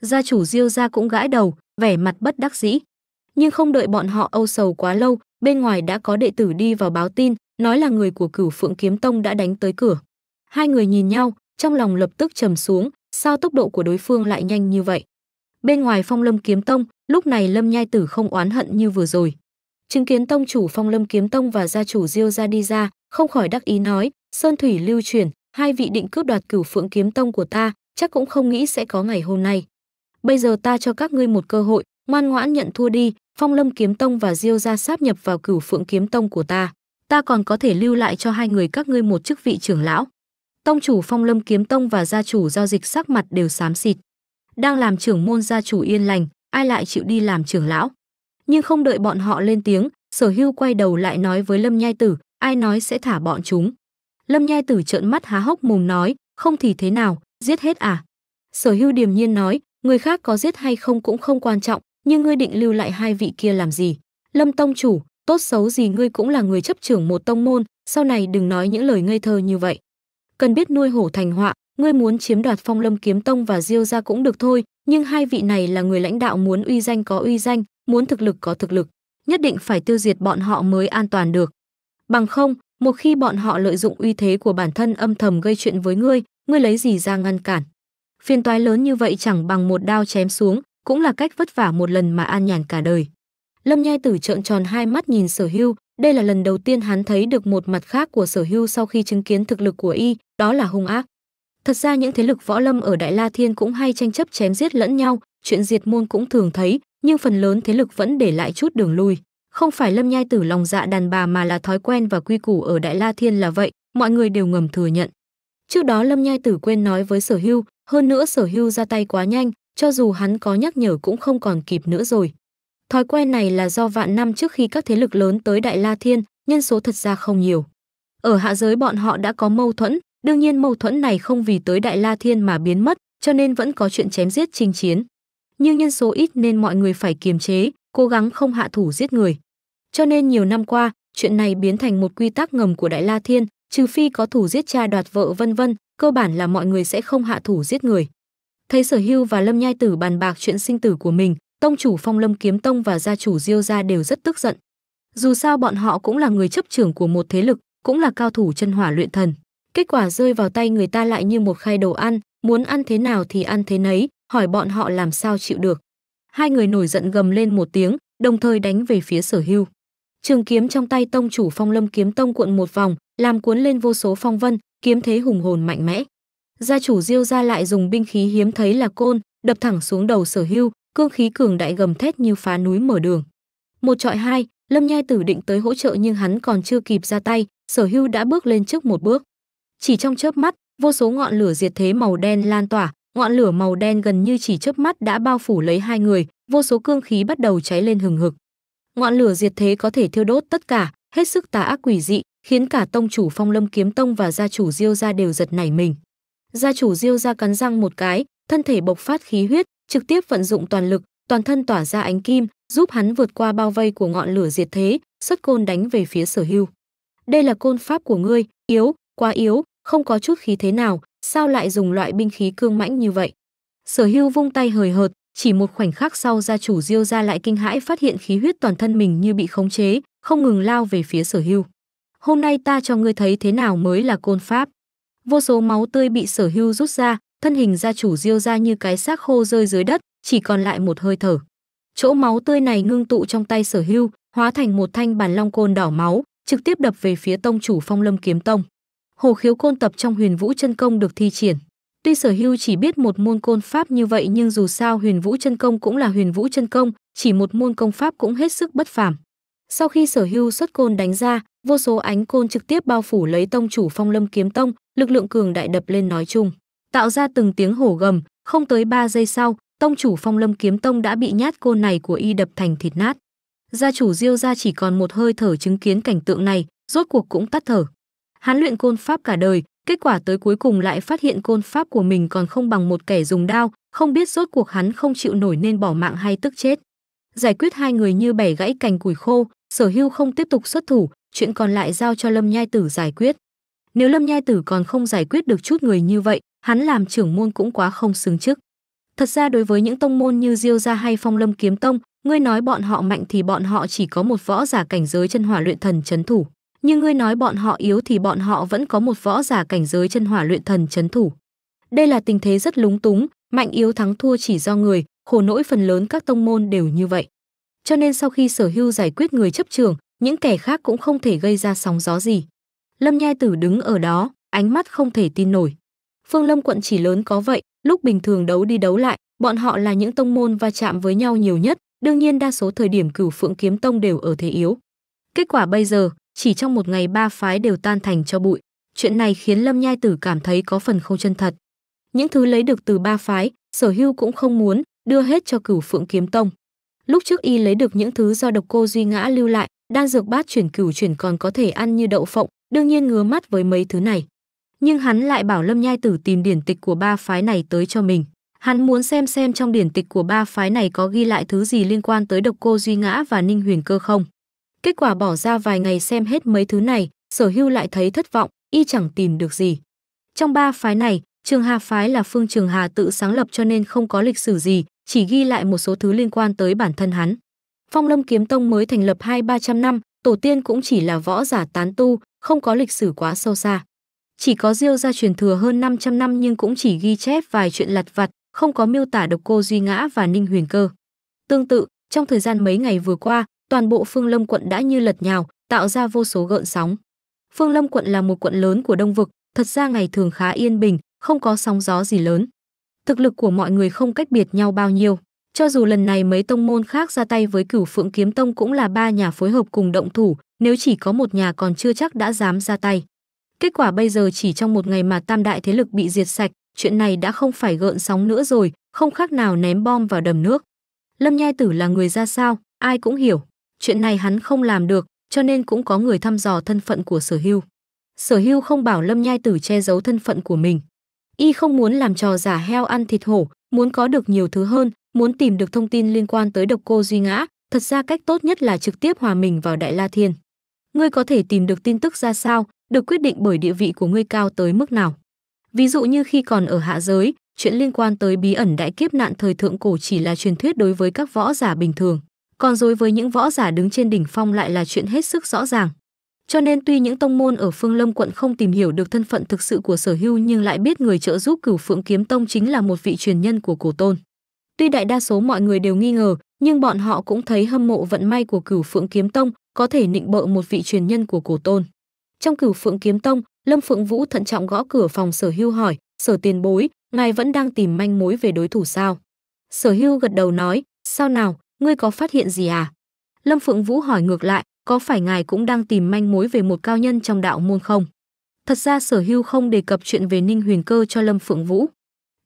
Gia chủ Diêu gia cũng gãi đầu, vẻ mặt bất đắc dĩ nhưng không đợi bọn họ âu sầu quá lâu, bên ngoài đã có đệ tử đi vào báo tin, nói là người của Cửu Phượng Kiếm Tông đã đánh tới cửa. Hai người nhìn nhau, trong lòng lập tức trầm xuống, sao tốc độ của đối phương lại nhanh như vậy? Bên ngoài Phong Lâm Kiếm Tông, lúc này Lâm Nhai Tử không oán hận như vừa rồi. Chứng kiến tông chủ Phong Lâm Kiếm Tông và gia chủ Diêu gia đi ra, không khỏi đắc ý nói, Sơn Thủy lưu truyền, hai vị định cướp đoạt Cửu Phượng Kiếm Tông của ta, chắc cũng không nghĩ sẽ có ngày hôm nay. Bây giờ ta cho các ngươi một cơ hội, ngoan ngoãn nhận thua đi, Phong Lâm Kiếm Tông và Diêu gia sáp nhập vào Cửu Phượng Kiếm Tông của ta, ta còn có thể lưu lại cho hai người các ngươi một chức vị trưởng lão." Tông chủ Phong Lâm Kiếm Tông và gia chủ giao dịch sắc mặt đều xám xịt. Đang làm trưởng môn gia chủ yên lành, ai lại chịu đi làm trưởng lão? Nhưng không đợi bọn họ lên tiếng, Sở Hưu quay đầu lại nói với Lâm Nhai Tử, ai nói sẽ thả bọn chúng? Lâm Nhai Tử trợn mắt há hốc mồm nói, không thì thế nào, giết hết à? Sở Hưu điềm nhiên nói, người khác có giết hay không cũng không quan trọng, nhưng ngươi định lưu lại hai vị kia làm gì? Lâm tông chủ, tốt xấu gì ngươi cũng là người chấp trưởng một tông môn, sau này đừng nói những lời ngây thơ như vậy. Cần biết nuôi hổ thành họa, ngươi muốn chiếm đoạt Phong Lâm kiếm tông và Diêu gia cũng được thôi, nhưng hai vị này là người lãnh đạo muốn uy danh có uy danh, muốn thực lực có thực lực, nhất định phải tiêu diệt bọn họ mới an toàn được. Bằng không, một khi bọn họ lợi dụng uy thế của bản thân âm thầm gây chuyện với ngươi, ngươi lấy gì ra ngăn cản? Phiền toái lớn như vậy chẳng bằng một đao chém xuống, cũng là cách vất vả một lần mà an nhàn cả đời. Lâm Nhai Tử trợn tròn hai mắt nhìn Sở Hưu, đây là lần đầu tiên hắn thấy được một mặt khác của Sở Hưu sau khi chứng kiến thực lực của y, đó là hung ác. Thật ra những thế lực võ lâm ở Đại La Thiên cũng hay tranh chấp chém giết lẫn nhau, chuyện diệt môn cũng thường thấy, nhưng phần lớn thế lực vẫn để lại chút đường lui. Không phải Lâm Nhai Tử lòng dạ đàn bà mà là thói quen và quy củ ở Đại La Thiên là vậy, mọi người đều ngầm thừa nhận. Trước đó Lâm Nhai Tử quên nói với Sở Hưu, hơn nữa Sở Hưu ra tay quá nhanh, cho dù hắn có nhắc nhở cũng không còn kịp nữa rồi. Thói quen này là do vạn năm trước khi các thế lực lớn tới Đại La Thiên, nhân số thật ra không nhiều. Ở hạ giới bọn họ đã có mâu thuẫn, đương nhiên mâu thuẫn này không vì tới Đại La Thiên mà biến mất, cho nên vẫn có chuyện chém giết chinh chiến. Nhưng nhân số ít nên mọi người phải kiềm chế, cố gắng không hạ thủ giết người. Cho nên nhiều năm qua, chuyện này biến thành một quy tắc ngầm của Đại La Thiên, trừ phi có thủ giết cha đoạt vợ vân vân, cơ bản là mọi người sẽ không hạ thủ giết người thấy sở hưu và lâm nhai tử bàn bạc chuyện sinh tử của mình tông chủ phong lâm kiếm tông và gia chủ diêu gia đều rất tức giận dù sao bọn họ cũng là người chấp trưởng của một thế lực cũng là cao thủ chân hỏa luyện thần kết quả rơi vào tay người ta lại như một khay đồ ăn muốn ăn thế nào thì ăn thế nấy hỏi bọn họ làm sao chịu được hai người nổi giận gầm lên một tiếng đồng thời đánh về phía sở hưu trường kiếm trong tay tông chủ phong lâm kiếm tông cuộn một vòng làm cuốn lên vô số phong vân kiếm thế hùng hồn mạnh mẽ gia chủ diêu ra lại dùng binh khí hiếm thấy là côn đập thẳng xuống đầu sở hưu cương khí cường đại gầm thét như phá núi mở đường một trọi hai lâm nhai tử định tới hỗ trợ nhưng hắn còn chưa kịp ra tay sở hưu đã bước lên trước một bước chỉ trong chớp mắt vô số ngọn lửa diệt thế màu đen lan tỏa ngọn lửa màu đen gần như chỉ chớp mắt đã bao phủ lấy hai người vô số cương khí bắt đầu cháy lên hừng hực ngọn lửa diệt thế có thể thiêu đốt tất cả hết sức tà ác quỷ dị khiến cả tông chủ phong lâm kiếm tông và gia chủ diêu ra đều giật nảy mình gia chủ Diêu ra cắn răng một cái, thân thể bộc phát khí huyết, trực tiếp vận dụng toàn lực, toàn thân tỏa ra ánh kim, giúp hắn vượt qua bao vây của ngọn lửa diệt thế, xuất côn đánh về phía Sở Hưu. Đây là côn pháp của ngươi, yếu, quá yếu, không có chút khí thế nào, sao lại dùng loại binh khí cương mãnh như vậy? Sở Hưu vung tay hời hợt, chỉ một khoảnh khắc sau gia chủ Diêu ra lại kinh hãi phát hiện khí huyết toàn thân mình như bị khống chế, không ngừng lao về phía Sở Hưu. Hôm nay ta cho ngươi thấy thế nào mới là côn pháp vô số máu tươi bị sở hưu rút ra thân hình gia chủ diêu ra như cái xác khô rơi dưới đất chỉ còn lại một hơi thở chỗ máu tươi này ngưng tụ trong tay sở hưu hóa thành một thanh bàn long côn đỏ máu trực tiếp đập về phía tông chủ phong lâm kiếm tông hồ khiếu côn tập trong huyền vũ chân công được thi triển tuy sở hưu chỉ biết một môn côn pháp như vậy nhưng dù sao huyền vũ chân công cũng là huyền vũ chân công chỉ một môn công pháp cũng hết sức bất phàm sau khi sở hưu xuất côn đánh ra vô số ánh côn trực tiếp bao phủ lấy tông chủ phong lâm kiếm tông lực lượng cường đại đập lên nói chung, tạo ra từng tiếng hổ gầm, không tới 3 giây sau, tông chủ Phong Lâm Kiếm Tông đã bị nhát côn này của y đập thành thịt nát. Gia chủ Diêu gia chỉ còn một hơi thở chứng kiến cảnh tượng này, rốt cuộc cũng tắt thở. Hắn luyện côn pháp cả đời, kết quả tới cuối cùng lại phát hiện côn pháp của mình còn không bằng một kẻ dùng đao, không biết rốt cuộc hắn không chịu nổi nên bỏ mạng hay tức chết. Giải quyết hai người như bẻ gãy cành củi khô, Sở Hưu không tiếp tục xuất thủ, chuyện còn lại giao cho Lâm Nhai Tử giải quyết. Nếu Lâm Nhai Tử còn không giải quyết được chút người như vậy, hắn làm trưởng môn cũng quá không xứng chức. Thật ra đối với những tông môn như Diêu gia hay Phong Lâm kiếm tông, ngươi nói bọn họ mạnh thì bọn họ chỉ có một võ giả cảnh giới chân hỏa luyện thần chấn thủ, nhưng ngươi nói bọn họ yếu thì bọn họ vẫn có một võ giả cảnh giới chân hỏa luyện thần chấn thủ. Đây là tình thế rất lúng túng, mạnh yếu thắng thua chỉ do người, khổ nỗi phần lớn các tông môn đều như vậy. Cho nên sau khi Sở Hưu giải quyết người chấp trường, những kẻ khác cũng không thể gây ra sóng gió gì. Lâm Nhai Tử đứng ở đó, ánh mắt không thể tin nổi. Phương Lâm quận chỉ lớn có vậy, lúc bình thường đấu đi đấu lại, bọn họ là những tông môn va chạm với nhau nhiều nhất, đương nhiên đa số thời điểm Cửu Phượng kiếm tông đều ở thế yếu. Kết quả bây giờ, chỉ trong một ngày ba phái đều tan thành cho bụi, chuyện này khiến Lâm Nhai Tử cảm thấy có phần không chân thật. Những thứ lấy được từ ba phái, Sở Hưu cũng không muốn đưa hết cho Cửu Phượng kiếm tông. Lúc trước y lấy được những thứ do độc cô Duy Ngã lưu lại, đan dược bát chuyển cửu chuyển còn có thể ăn như đậu phộng, đương nhiên ngứa mắt với mấy thứ này. Nhưng hắn lại bảo Lâm Nhai Tử tìm điển tịch của ba phái này tới cho mình. Hắn muốn xem xem trong điển tịch của ba phái này có ghi lại thứ gì liên quan tới độc cô Duy Ngã và Ninh Huyền Cơ không. Kết quả bỏ ra vài ngày xem hết mấy thứ này, sở hưu lại thấy thất vọng, y chẳng tìm được gì. Trong ba phái này, Trường Hà phái là Phương Trường Hà tự sáng lập cho nên không có lịch sử gì, chỉ ghi lại một số thứ liên quan tới bản thân hắn. Phong Lâm Kiếm Tông mới thành lập hai ba trăm năm, tổ tiên cũng chỉ là võ giả tán tu, không có lịch sử quá sâu xa. Chỉ có Diêu gia truyền thừa hơn 500 năm nhưng cũng chỉ ghi chép vài chuyện lặt vặt, không có miêu tả độc cô Duy Ngã và Ninh Huyền Cơ. Tương tự, trong thời gian mấy ngày vừa qua, toàn bộ Phương Lâm quận đã như lật nhào, tạo ra vô số gợn sóng. Phương Lâm quận là một quận lớn của Đông vực, thật ra ngày thường khá yên bình, không có sóng gió gì lớn. Thực lực của mọi người không cách biệt nhau bao nhiêu, cho dù lần này mấy tông môn khác ra tay với Cửu Phượng Kiếm Tông cũng là ba nhà phối hợp cùng động thủ, nếu chỉ có một nhà còn chưa chắc đã dám ra tay. Kết quả bây giờ chỉ trong một ngày mà tam đại thế lực bị diệt sạch, chuyện này đã không phải gợn sóng nữa rồi, không khác nào ném bom vào đầm nước. Lâm Nhai Tử là người ra sao, ai cũng hiểu. Chuyện này hắn không làm được, cho nên cũng có người thăm dò thân phận của sở hưu. Sở hưu không bảo Lâm Nhai Tử che giấu thân phận của mình. Y không muốn làm trò giả heo ăn thịt hổ, muốn có được nhiều thứ hơn, muốn tìm được thông tin liên quan tới độc cô Duy Ngã. Thật ra cách tốt nhất là trực tiếp hòa mình vào Đại La Thiên ngươi có thể tìm được tin tức ra sao, được quyết định bởi địa vị của ngươi cao tới mức nào. Ví dụ như khi còn ở hạ giới, chuyện liên quan tới bí ẩn đại kiếp nạn thời thượng cổ chỉ là truyền thuyết đối với các võ giả bình thường, còn đối với những võ giả đứng trên đỉnh phong lại là chuyện hết sức rõ ràng. Cho nên tuy những tông môn ở Phương Lâm quận không tìm hiểu được thân phận thực sự của Sở Hưu nhưng lại biết người trợ giúp Cửu Phượng Kiếm Tông chính là một vị truyền nhân của cổ tôn. Tuy đại đa số mọi người đều nghi ngờ, nhưng bọn họ cũng thấy hâm mộ vận may của Cửu Phượng Kiếm Tông, có thể nịnh bợ một vị truyền nhân của cổ tôn. Trong cửu phượng kiếm tông, Lâm Phượng Vũ thận trọng gõ cửa phòng sở hưu hỏi, sở tiền bối, ngài vẫn đang tìm manh mối về đối thủ sao? Sở hưu gật đầu nói, sao nào, ngươi có phát hiện gì à? Lâm Phượng Vũ hỏi ngược lại, có phải ngài cũng đang tìm manh mối về một cao nhân trong đạo môn không? Thật ra sở hưu không đề cập chuyện về Ninh Huyền Cơ cho Lâm Phượng Vũ.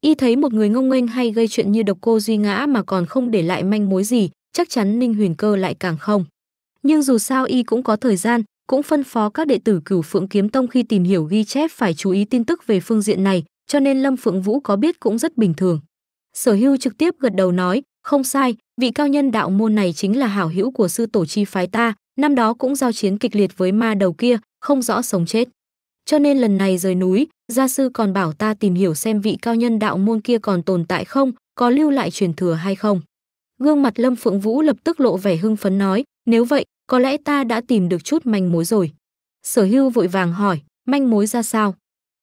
Y thấy một người ngông nghênh hay gây chuyện như độc cô duy ngã mà còn không để lại manh mối gì, chắc chắn Ninh Huyền Cơ lại càng không nhưng dù sao y cũng có thời gian, cũng phân phó các đệ tử Cửu Phượng Kiếm Tông khi tìm hiểu ghi chép phải chú ý tin tức về phương diện này, cho nên Lâm Phượng Vũ có biết cũng rất bình thường. Sở Hưu trực tiếp gật đầu nói, không sai, vị cao nhân đạo môn này chính là hảo hữu của sư tổ chi phái ta, năm đó cũng giao chiến kịch liệt với ma đầu kia, không rõ sống chết. Cho nên lần này rời núi, gia sư còn bảo ta tìm hiểu xem vị cao nhân đạo môn kia còn tồn tại không, có lưu lại truyền thừa hay không. Gương mặt Lâm Phượng Vũ lập tức lộ vẻ hưng phấn nói, nếu vậy, có lẽ ta đã tìm được chút manh mối rồi. Sở hưu vội vàng hỏi, manh mối ra sao?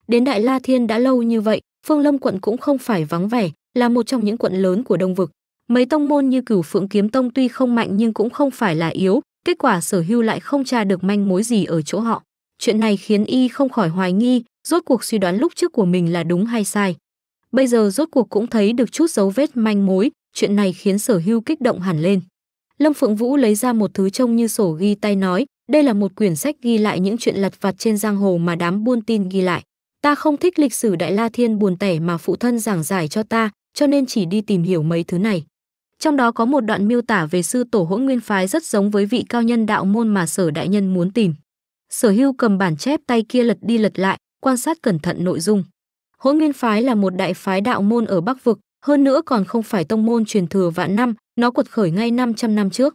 Đến Đại La Thiên đã lâu như vậy, Phương Lâm quận cũng không phải vắng vẻ, là một trong những quận lớn của Đông Vực. Mấy tông môn như cửu phượng kiếm tông tuy không mạnh nhưng cũng không phải là yếu, kết quả sở hưu lại không tra được manh mối gì ở chỗ họ. Chuyện này khiến y không khỏi hoài nghi, rốt cuộc suy đoán lúc trước của mình là đúng hay sai. Bây giờ rốt cuộc cũng thấy được chút dấu vết manh mối, chuyện này khiến sở hưu kích động hẳn lên. Lâm Phượng Vũ lấy ra một thứ trông như sổ ghi tay nói, đây là một quyển sách ghi lại những chuyện lật vặt trên giang hồ mà đám buôn tin ghi lại. Ta không thích lịch sử Đại La Thiên buồn tẻ mà phụ thân giảng giải cho ta, cho nên chỉ đi tìm hiểu mấy thứ này. Trong đó có một đoạn miêu tả về sư tổ hỗn nguyên phái rất giống với vị cao nhân đạo môn mà sở đại nhân muốn tìm. Sở hưu cầm bản chép tay kia lật đi lật lại, quan sát cẩn thận nội dung. Hỗn nguyên phái là một đại phái đạo môn ở Bắc Vực, hơn nữa còn không phải tông môn truyền thừa vạn năm, nó cuột khởi ngay 500 năm trước.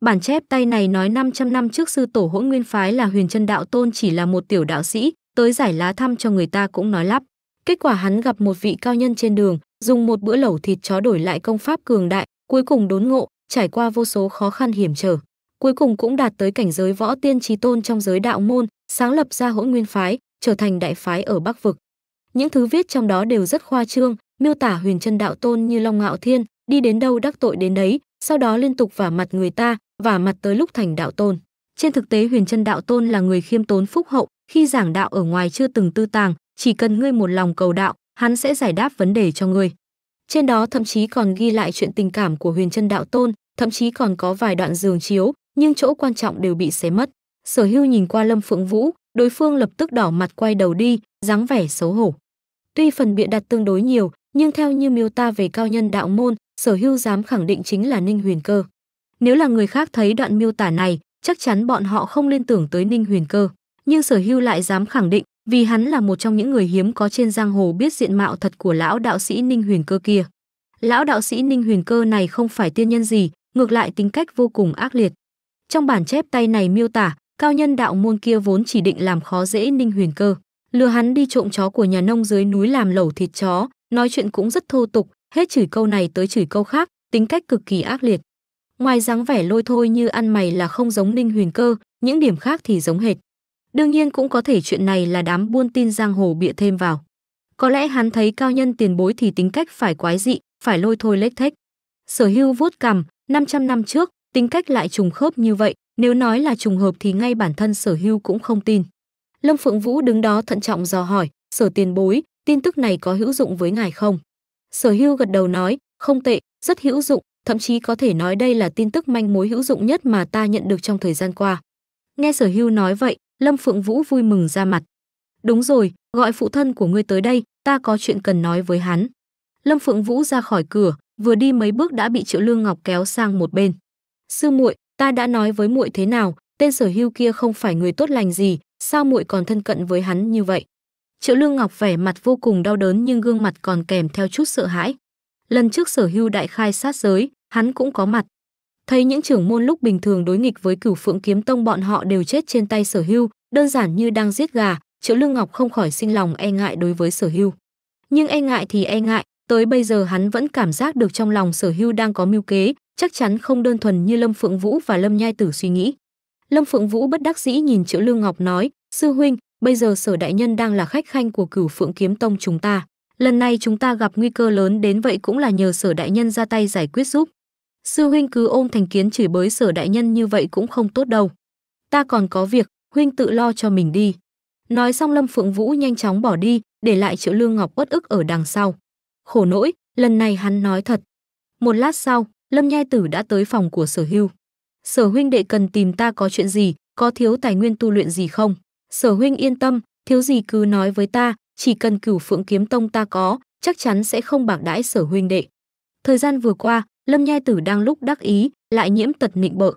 Bản chép tay này nói 500 năm trước sư tổ hỗn nguyên phái là huyền chân đạo tôn chỉ là một tiểu đạo sĩ, tới giải lá thăm cho người ta cũng nói lắp. Kết quả hắn gặp một vị cao nhân trên đường, dùng một bữa lẩu thịt chó đổi lại công pháp cường đại, cuối cùng đốn ngộ, trải qua vô số khó khăn hiểm trở. Cuối cùng cũng đạt tới cảnh giới võ tiên trí tôn trong giới đạo môn, sáng lập ra hỗn nguyên phái, trở thành đại phái ở Bắc Vực. Những thứ viết trong đó đều rất khoa trương, miêu tả huyền chân đạo tôn như Long Ngạo Thiên, đi đến đâu đắc tội đến đấy, sau đó liên tục vả mặt người ta, vả mặt tới lúc thành đạo tôn. Trên thực tế Huyền Chân Đạo Tôn là người khiêm tốn phúc hậu, khi giảng đạo ở ngoài chưa từng tư tàng, chỉ cần ngươi một lòng cầu đạo, hắn sẽ giải đáp vấn đề cho ngươi. Trên đó thậm chí còn ghi lại chuyện tình cảm của Huyền Chân Đạo Tôn, thậm chí còn có vài đoạn giường chiếu, nhưng chỗ quan trọng đều bị xé mất. Sở Hưu nhìn qua Lâm Phượng Vũ, đối phương lập tức đỏ mặt quay đầu đi, dáng vẻ xấu hổ. Tuy phần bịa đặt tương đối nhiều, nhưng theo như miêu ta về cao nhân đạo môn, sở hưu dám khẳng định chính là Ninh Huyền Cơ. Nếu là người khác thấy đoạn miêu tả này, chắc chắn bọn họ không liên tưởng tới Ninh Huyền Cơ, nhưng sở hưu lại dám khẳng định, vì hắn là một trong những người hiếm có trên giang hồ biết diện mạo thật của lão đạo sĩ Ninh Huyền Cơ kia. Lão đạo sĩ Ninh Huyền Cơ này không phải tiên nhân gì, ngược lại tính cách vô cùng ác liệt. Trong bản chép tay này miêu tả, cao nhân đạo môn kia vốn chỉ định làm khó dễ Ninh Huyền Cơ, lừa hắn đi trộm chó của nhà nông dưới núi làm lẩu thịt chó, nói chuyện cũng rất thô tục, hết chửi câu này tới chửi câu khác, tính cách cực kỳ ác liệt. Ngoài dáng vẻ lôi thôi như ăn mày là không giống Ninh Huyền Cơ, những điểm khác thì giống hệt. Đương nhiên cũng có thể chuyện này là đám buôn tin giang hồ bịa thêm vào. Có lẽ hắn thấy cao nhân tiền bối thì tính cách phải quái dị, phải lôi thôi lếch thách. Sở hưu vuốt cằm, 500 năm trước, tính cách lại trùng khớp như vậy, nếu nói là trùng hợp thì ngay bản thân sở hưu cũng không tin. Lâm Phượng Vũ đứng đó thận trọng dò hỏi, sở tiền bối, tin tức này có hữu dụng với ngài không? Sở Hưu gật đầu nói, không tệ, rất hữu dụng, thậm chí có thể nói đây là tin tức manh mối hữu dụng nhất mà ta nhận được trong thời gian qua. Nghe Sở Hưu nói vậy, Lâm Phượng Vũ vui mừng ra mặt. Đúng rồi, gọi phụ thân của ngươi tới đây, ta có chuyện cần nói với hắn. Lâm Phượng Vũ ra khỏi cửa, vừa đi mấy bước đã bị Triệu Lương Ngọc kéo sang một bên. Sư muội, ta đã nói với muội thế nào, tên Sở Hưu kia không phải người tốt lành gì, sao muội còn thân cận với hắn như vậy? Triệu Lương Ngọc vẻ mặt vô cùng đau đớn nhưng gương mặt còn kèm theo chút sợ hãi. Lần trước sở hưu đại khai sát giới, hắn cũng có mặt. Thấy những trưởng môn lúc bình thường đối nghịch với cửu phượng kiếm tông bọn họ đều chết trên tay sở hưu, đơn giản như đang giết gà, Triệu Lương Ngọc không khỏi sinh lòng e ngại đối với sở hưu. Nhưng e ngại thì e ngại, tới bây giờ hắn vẫn cảm giác được trong lòng sở hưu đang có mưu kế, chắc chắn không đơn thuần như Lâm Phượng Vũ và Lâm Nhai Tử suy nghĩ. Lâm Phượng Vũ bất đắc dĩ nhìn Triệu Lương Ngọc nói, sư huynh, bây giờ sở đại nhân đang là khách khanh của cửu phượng kiếm tông chúng ta lần này chúng ta gặp nguy cơ lớn đến vậy cũng là nhờ sở đại nhân ra tay giải quyết giúp sư huynh cứ ôm thành kiến chửi bới sở đại nhân như vậy cũng không tốt đâu ta còn có việc huynh tự lo cho mình đi nói xong lâm phượng vũ nhanh chóng bỏ đi để lại triệu lương ngọc uất ức ở đằng sau khổ nỗi lần này hắn nói thật một lát sau lâm nhai tử đã tới phòng của sở hưu sở huynh đệ cần tìm ta có chuyện gì có thiếu tài nguyên tu luyện gì không Sở huynh yên tâm, thiếu gì cứ nói với ta, chỉ cần cửu phượng kiếm tông ta có, chắc chắn sẽ không bạc đãi sở huynh đệ. Thời gian vừa qua, Lâm Nhai Tử đang lúc đắc ý, lại nhiễm tật nịnh bợ.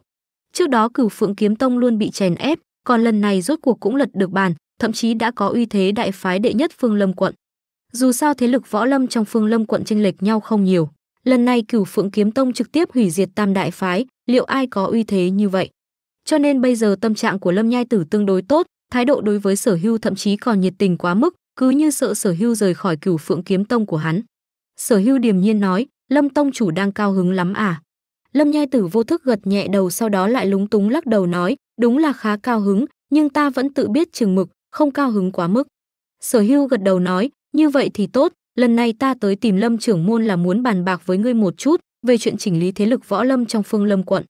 Trước đó cửu phượng kiếm tông luôn bị chèn ép, còn lần này rốt cuộc cũng lật được bàn, thậm chí đã có uy thế đại phái đệ nhất phương lâm quận. Dù sao thế lực võ lâm trong phương lâm quận tranh lệch nhau không nhiều. Lần này cửu phượng kiếm tông trực tiếp hủy diệt tam đại phái, liệu ai có uy thế như vậy? Cho nên bây giờ tâm trạng của Lâm Nhai Tử tương đối tốt, thái độ đối với sở hưu thậm chí còn nhiệt tình quá mức cứ như sợ sở hưu rời khỏi cửu phượng kiếm tông của hắn sở hưu điềm nhiên nói lâm tông chủ đang cao hứng lắm à lâm nhai tử vô thức gật nhẹ đầu sau đó lại lúng túng lắc đầu nói đúng là khá cao hứng nhưng ta vẫn tự biết chừng mực không cao hứng quá mức sở hưu gật đầu nói như vậy thì tốt lần này ta tới tìm lâm trưởng môn là muốn bàn bạc với ngươi một chút về chuyện chỉnh lý thế lực võ lâm trong phương lâm quận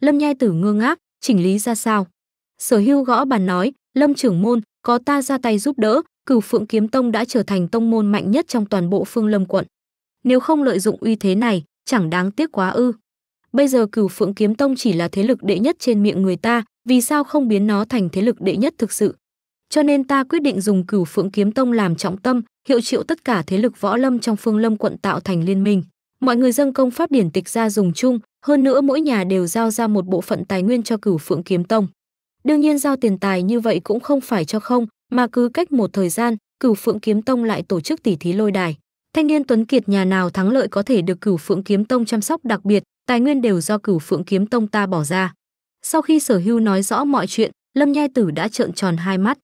lâm nhai tử ngơ ngác chỉnh lý ra sao sở hưu gõ bàn nói Lâm trưởng môn, có ta ra tay giúp đỡ, Cửu Phượng Kiếm Tông đã trở thành tông môn mạnh nhất trong toàn bộ Phương Lâm quận. Nếu không lợi dụng uy thế này, chẳng đáng tiếc quá ư? Bây giờ Cửu Phượng Kiếm Tông chỉ là thế lực đệ nhất trên miệng người ta, vì sao không biến nó thành thế lực đệ nhất thực sự? Cho nên ta quyết định dùng Cửu Phượng Kiếm Tông làm trọng tâm, hiệu triệu tất cả thế lực võ lâm trong Phương Lâm quận tạo thành liên minh. Mọi người dâng công pháp điển tịch ra dùng chung, hơn nữa mỗi nhà đều giao ra một bộ phận tài nguyên cho Cửu Phượng Kiếm Tông. Đương nhiên giao tiền tài như vậy cũng không phải cho không, mà cứ cách một thời gian, Cửu Phượng Kiếm Tông lại tổ chức tỷ thí lôi đài. Thanh niên tuấn kiệt nhà nào thắng lợi có thể được Cửu Phượng Kiếm Tông chăm sóc đặc biệt, tài nguyên đều do Cửu Phượng Kiếm Tông ta bỏ ra. Sau khi Sở Hưu nói rõ mọi chuyện, Lâm Nhai Tử đã trợn tròn hai mắt.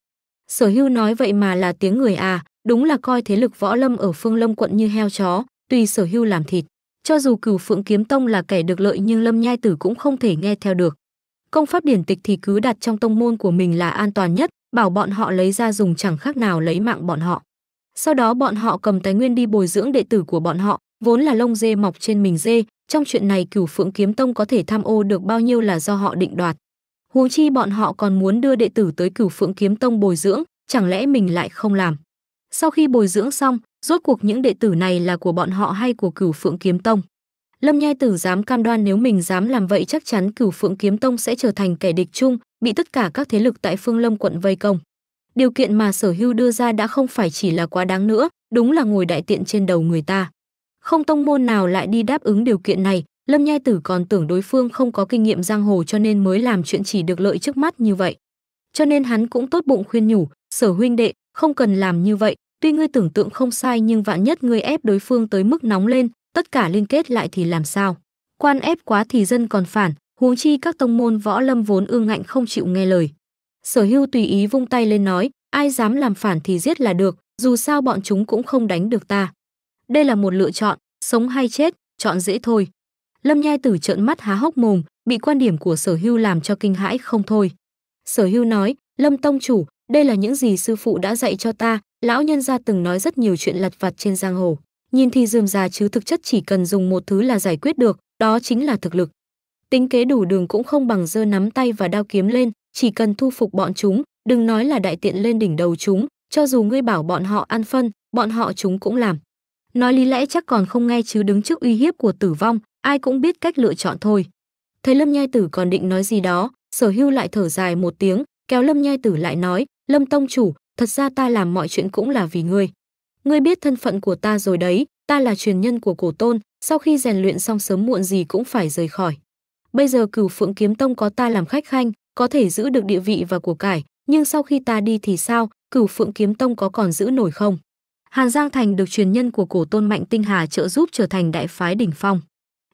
Sở Hưu nói vậy mà là tiếng người à, đúng là coi thế lực võ lâm ở Phương Lâm quận như heo chó, tùy Sở Hưu làm thịt. Cho dù Cửu Phượng Kiếm Tông là kẻ được lợi nhưng Lâm Nhai Tử cũng không thể nghe theo được công pháp điển tịch thì cứ đặt trong tông môn của mình là an toàn nhất, bảo bọn họ lấy ra dùng chẳng khác nào lấy mạng bọn họ. Sau đó bọn họ cầm tài nguyên đi bồi dưỡng đệ tử của bọn họ, vốn là lông dê mọc trên mình dê, trong chuyện này Cửu Phượng Kiếm Tông có thể tham ô được bao nhiêu là do họ định đoạt. Huống chi bọn họ còn muốn đưa đệ tử tới Cửu Phượng Kiếm Tông bồi dưỡng, chẳng lẽ mình lại không làm? Sau khi bồi dưỡng xong, rốt cuộc những đệ tử này là của bọn họ hay của Cửu Phượng Kiếm Tông? Lâm Nhai Tử dám cam đoan nếu mình dám làm vậy chắc chắn Cửu Phượng Kiếm Tông sẽ trở thành kẻ địch chung, bị tất cả các thế lực tại Phương Lâm quận vây công. Điều kiện mà Sở Hưu đưa ra đã không phải chỉ là quá đáng nữa, đúng là ngồi đại tiện trên đầu người ta. Không tông môn nào lại đi đáp ứng điều kiện này, Lâm Nhai Tử còn tưởng đối phương không có kinh nghiệm giang hồ cho nên mới làm chuyện chỉ được lợi trước mắt như vậy. Cho nên hắn cũng tốt bụng khuyên nhủ, "Sở huynh đệ, không cần làm như vậy, tuy ngươi tưởng tượng không sai nhưng vạn nhất ngươi ép đối phương tới mức nóng lên, tất cả liên kết lại thì làm sao quan ép quá thì dân còn phản huống chi các tông môn võ lâm vốn ương ngạnh không chịu nghe lời sở hưu tùy ý vung tay lên nói ai dám làm phản thì giết là được dù sao bọn chúng cũng không đánh được ta đây là một lựa chọn sống hay chết chọn dễ thôi lâm nhai tử trợn mắt há hốc mồm bị quan điểm của sở hưu làm cho kinh hãi không thôi sở hưu nói lâm tông chủ đây là những gì sư phụ đã dạy cho ta lão nhân gia từng nói rất nhiều chuyện lặt vặt trên giang hồ nhìn thì dườm già chứ thực chất chỉ cần dùng một thứ là giải quyết được, đó chính là thực lực. Tính kế đủ đường cũng không bằng dơ nắm tay và đao kiếm lên, chỉ cần thu phục bọn chúng, đừng nói là đại tiện lên đỉnh đầu chúng, cho dù ngươi bảo bọn họ ăn phân, bọn họ chúng cũng làm. Nói lý lẽ chắc còn không nghe chứ đứng trước uy hiếp của tử vong, ai cũng biết cách lựa chọn thôi. Thấy Lâm Nhai Tử còn định nói gì đó, sở hưu lại thở dài một tiếng, kéo Lâm Nhai Tử lại nói, Lâm Tông Chủ, thật ra ta làm mọi chuyện cũng là vì ngươi ngươi biết thân phận của ta rồi đấy, ta là truyền nhân của cổ tôn, sau khi rèn luyện xong sớm muộn gì cũng phải rời khỏi. Bây giờ cửu phượng kiếm tông có ta làm khách khanh, có thể giữ được địa vị và của cải, nhưng sau khi ta đi thì sao, cửu phượng kiếm tông có còn giữ nổi không? Hàn Giang Thành được truyền nhân của cổ tôn Mạnh Tinh Hà trợ giúp trở thành đại phái đỉnh phong.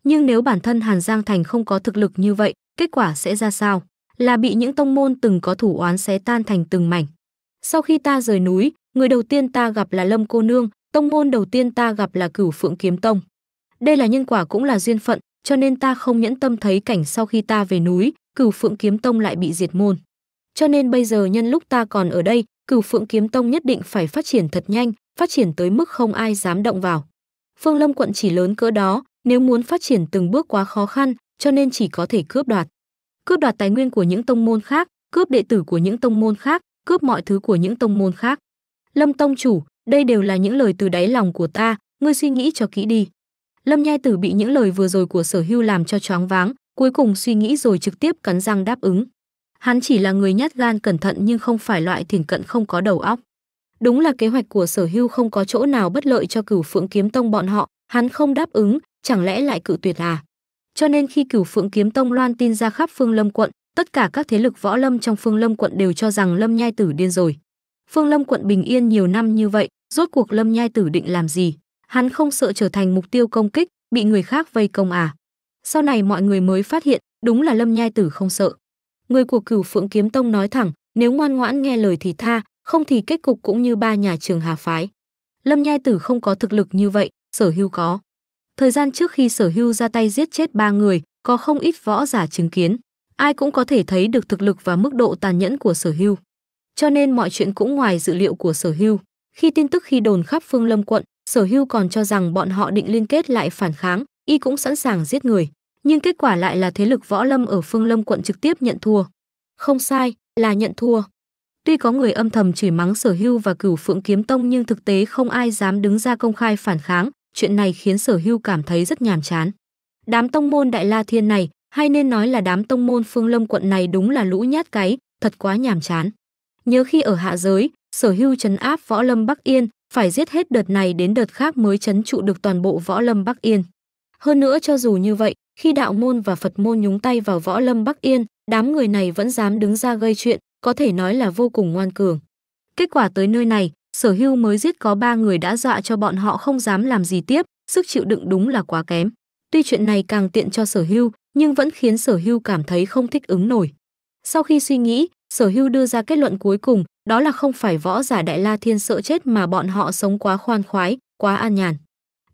Nhưng nếu bản thân Hàn Giang Thành không có thực lực như vậy, kết quả sẽ ra sao? Là bị những tông môn từng có thủ oán xé tan thành từng mảnh. Sau khi ta rời núi, người đầu tiên ta gặp là Lâm Cô Nương, tông môn đầu tiên ta gặp là Cửu Phượng Kiếm Tông. Đây là nhân quả cũng là duyên phận, cho nên ta không nhẫn tâm thấy cảnh sau khi ta về núi, Cửu Phượng Kiếm Tông lại bị diệt môn. Cho nên bây giờ nhân lúc ta còn ở đây, Cửu Phượng Kiếm Tông nhất định phải phát triển thật nhanh, phát triển tới mức không ai dám động vào. Phương Lâm quận chỉ lớn cỡ đó, nếu muốn phát triển từng bước quá khó khăn, cho nên chỉ có thể cướp đoạt. Cướp đoạt tài nguyên của những tông môn khác, cướp đệ tử của những tông môn khác, cướp mọi thứ của những tông môn khác lâm tông chủ đây đều là những lời từ đáy lòng của ta ngươi suy nghĩ cho kỹ đi lâm nhai tử bị những lời vừa rồi của sở hưu làm cho choáng váng cuối cùng suy nghĩ rồi trực tiếp cắn răng đáp ứng hắn chỉ là người nhát gan cẩn thận nhưng không phải loại thỉnh cận không có đầu óc đúng là kế hoạch của sở hưu không có chỗ nào bất lợi cho cửu phượng kiếm tông bọn họ hắn không đáp ứng chẳng lẽ lại cự tuyệt à cho nên khi cửu phượng kiếm tông loan tin ra khắp phương lâm quận tất cả các thế lực võ lâm trong phương lâm quận đều cho rằng lâm nhai tử điên rồi Phương Lâm quận Bình Yên nhiều năm như vậy, rốt cuộc Lâm Nhai Tử định làm gì? Hắn không sợ trở thành mục tiêu công kích, bị người khác vây công à? Sau này mọi người mới phát hiện, đúng là Lâm Nhai Tử không sợ. Người của Cửu Phượng Kiếm Tông nói thẳng, nếu ngoan ngoãn nghe lời thì tha, không thì kết cục cũng như ba nhà trường Hà phái. Lâm Nhai Tử không có thực lực như vậy, Sở Hưu có. Thời gian trước khi Sở Hưu ra tay giết chết ba người, có không ít võ giả chứng kiến. Ai cũng có thể thấy được thực lực và mức độ tàn nhẫn của Sở Hưu cho nên mọi chuyện cũng ngoài dự liệu của Sở Hưu. Khi tin tức khi đồn khắp Phương Lâm quận, Sở Hưu còn cho rằng bọn họ định liên kết lại phản kháng, y cũng sẵn sàng giết người, nhưng kết quả lại là thế lực võ lâm ở Phương Lâm quận trực tiếp nhận thua. Không sai, là nhận thua. Tuy có người âm thầm chửi mắng Sở Hưu và Cửu Phượng Kiếm Tông nhưng thực tế không ai dám đứng ra công khai phản kháng, chuyện này khiến Sở Hưu cảm thấy rất nhàm chán. Đám tông môn Đại La Thiên này, hay nên nói là đám tông môn Phương Lâm quận này đúng là lũ nhát cái, thật quá nhàm chán. Nhớ khi ở hạ giới, sở hưu trấn áp võ lâm Bắc Yên, phải giết hết đợt này đến đợt khác mới trấn trụ được toàn bộ võ lâm Bắc Yên. Hơn nữa cho dù như vậy, khi đạo môn và Phật môn nhúng tay vào võ lâm Bắc Yên, đám người này vẫn dám đứng ra gây chuyện, có thể nói là vô cùng ngoan cường. Kết quả tới nơi này, sở hưu mới giết có ba người đã dọa cho bọn họ không dám làm gì tiếp, sức chịu đựng đúng là quá kém. Tuy chuyện này càng tiện cho sở hưu, nhưng vẫn khiến sở hưu cảm thấy không thích ứng nổi. Sau khi suy nghĩ, sở hưu đưa ra kết luận cuối cùng đó là không phải võ giả đại la thiên sợ chết mà bọn họ sống quá khoan khoái quá an nhàn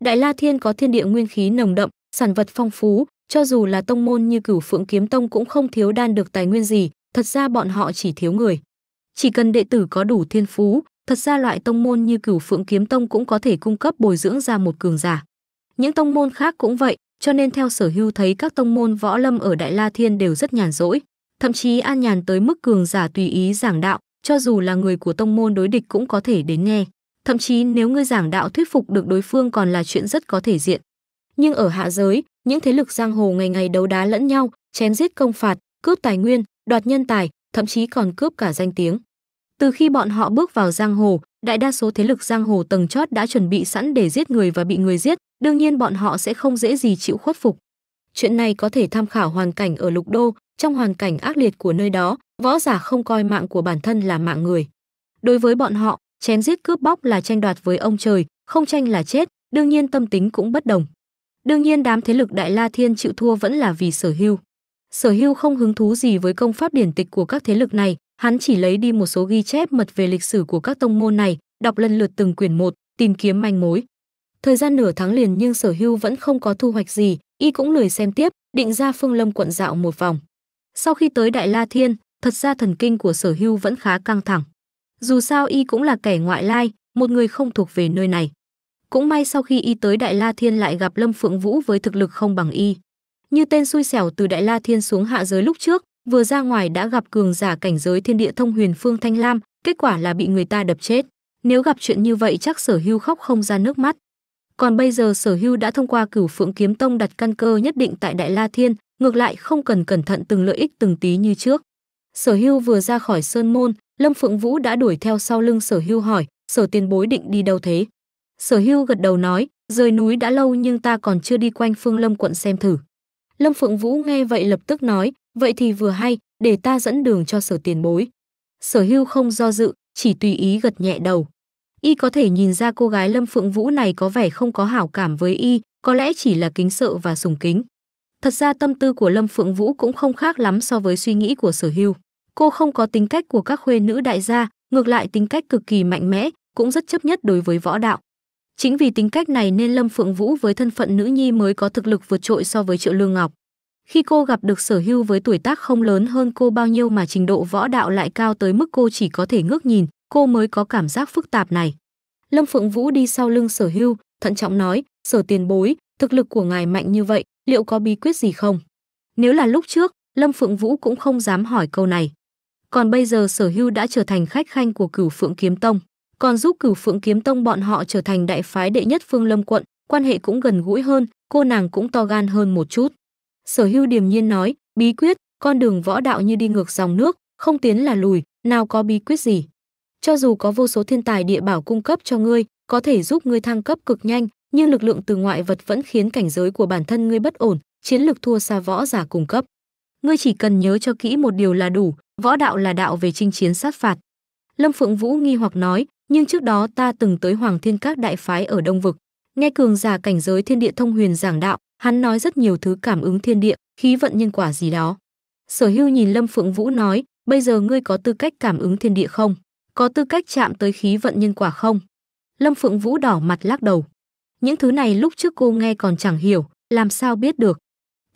đại la thiên có thiên địa nguyên khí nồng đậm sản vật phong phú cho dù là tông môn như cửu phượng kiếm tông cũng không thiếu đan được tài nguyên gì thật ra bọn họ chỉ thiếu người chỉ cần đệ tử có đủ thiên phú thật ra loại tông môn như cửu phượng kiếm tông cũng có thể cung cấp bồi dưỡng ra một cường giả những tông môn khác cũng vậy cho nên theo sở hưu thấy các tông môn võ lâm ở đại la thiên đều rất nhàn rỗi thậm chí an nhàn tới mức cường giả tùy ý giảng đạo, cho dù là người của tông môn đối địch cũng có thể đến nghe. Thậm chí nếu ngươi giảng đạo thuyết phục được đối phương còn là chuyện rất có thể diện. Nhưng ở hạ giới, những thế lực giang hồ ngày ngày đấu đá lẫn nhau, chém giết công phạt, cướp tài nguyên, đoạt nhân tài, thậm chí còn cướp cả danh tiếng. Từ khi bọn họ bước vào giang hồ, đại đa số thế lực giang hồ tầng chót đã chuẩn bị sẵn để giết người và bị người giết, đương nhiên bọn họ sẽ không dễ gì chịu khuất phục. Chuyện này có thể tham khảo hoàn cảnh ở Lục Đô, trong hoàn cảnh ác liệt của nơi đó, võ giả không coi mạng của bản thân là mạng người. Đối với bọn họ, chém giết cướp bóc là tranh đoạt với ông trời, không tranh là chết, đương nhiên tâm tính cũng bất đồng. Đương nhiên đám thế lực Đại La Thiên chịu thua vẫn là vì Sở Hưu. Sở Hưu không hứng thú gì với công pháp điển tịch của các thế lực này, hắn chỉ lấy đi một số ghi chép mật về lịch sử của các tông môn này, đọc lần lượt từng quyển một, tìm kiếm manh mối. Thời gian nửa tháng liền nhưng Sở Hưu vẫn không có thu hoạch gì, y cũng lười xem tiếp, định ra Phương Lâm quận dạo một vòng. Sau khi tới Đại La Thiên, thật ra thần kinh của Sở Hưu vẫn khá căng thẳng. Dù sao y cũng là kẻ ngoại lai, một người không thuộc về nơi này. Cũng may sau khi y tới Đại La Thiên lại gặp Lâm Phượng Vũ với thực lực không bằng y. Như tên xui xẻo từ Đại La Thiên xuống hạ giới lúc trước, vừa ra ngoài đã gặp cường giả cảnh giới thiên địa thông huyền Phương Thanh Lam, kết quả là bị người ta đập chết. Nếu gặp chuyện như vậy chắc Sở Hưu khóc không ra nước mắt. Còn bây giờ Sở Hưu đã thông qua Cửu Phượng Kiếm Tông đặt căn cơ nhất định tại Đại La Thiên, ngược lại không cần cẩn thận từng lợi ích từng tí như trước. Sở Hưu vừa ra khỏi sơn môn, Lâm Phượng Vũ đã đuổi theo sau lưng Sở Hưu hỏi, "Sở tiền bối định đi đâu thế?" Sở Hưu gật đầu nói, "Rời núi đã lâu nhưng ta còn chưa đi quanh Phương Lâm quận xem thử." Lâm Phượng Vũ nghe vậy lập tức nói, "Vậy thì vừa hay, để ta dẫn đường cho Sở tiền bối." Sở Hưu không do dự, chỉ tùy ý gật nhẹ đầu. Y có thể nhìn ra cô gái Lâm Phượng Vũ này có vẻ không có hảo cảm với y, có lẽ chỉ là kính sợ và sùng kính. Thật ra tâm tư của Lâm Phượng Vũ cũng không khác lắm so với suy nghĩ của Sở Hưu. Cô không có tính cách của các khuê nữ đại gia, ngược lại tính cách cực kỳ mạnh mẽ, cũng rất chấp nhất đối với võ đạo. Chính vì tính cách này nên Lâm Phượng Vũ với thân phận nữ nhi mới có thực lực vượt trội so với Triệu Lương Ngọc. Khi cô gặp được Sở Hưu với tuổi tác không lớn hơn cô bao nhiêu mà trình độ võ đạo lại cao tới mức cô chỉ có thể ngước nhìn, cô mới có cảm giác phức tạp này. Lâm Phượng Vũ đi sau lưng Sở Hưu, thận trọng nói, "Sở tiền bối, thực lực của ngài mạnh như vậy, liệu có bí quyết gì không? Nếu là lúc trước, Lâm Phượng Vũ cũng không dám hỏi câu này. Còn bây giờ Sở Hưu đã trở thành khách khanh của Cửu Phượng Kiếm Tông, còn giúp Cửu Phượng Kiếm Tông bọn họ trở thành đại phái đệ nhất Phương Lâm quận, quan hệ cũng gần gũi hơn, cô nàng cũng to gan hơn một chút. Sở Hưu điềm nhiên nói, bí quyết, con đường võ đạo như đi ngược dòng nước, không tiến là lùi, nào có bí quyết gì. Cho dù có vô số thiên tài địa bảo cung cấp cho ngươi, có thể giúp ngươi thăng cấp cực nhanh, nhưng lực lượng từ ngoại vật vẫn khiến cảnh giới của bản thân ngươi bất ổn, chiến lực thua xa võ giả cung cấp. Ngươi chỉ cần nhớ cho kỹ một điều là đủ, võ đạo là đạo về chinh chiến sát phạt. Lâm Phượng Vũ nghi hoặc nói, nhưng trước đó ta từng tới Hoàng Thiên Các đại phái ở Đông vực, nghe cường giả cảnh giới thiên địa thông huyền giảng đạo, hắn nói rất nhiều thứ cảm ứng thiên địa, khí vận nhân quả gì đó. Sở Hưu nhìn Lâm Phượng Vũ nói, bây giờ ngươi có tư cách cảm ứng thiên địa không? Có tư cách chạm tới khí vận nhân quả không? Lâm Phượng Vũ đỏ mặt lắc đầu. Những thứ này lúc trước cô nghe còn chẳng hiểu, làm sao biết được.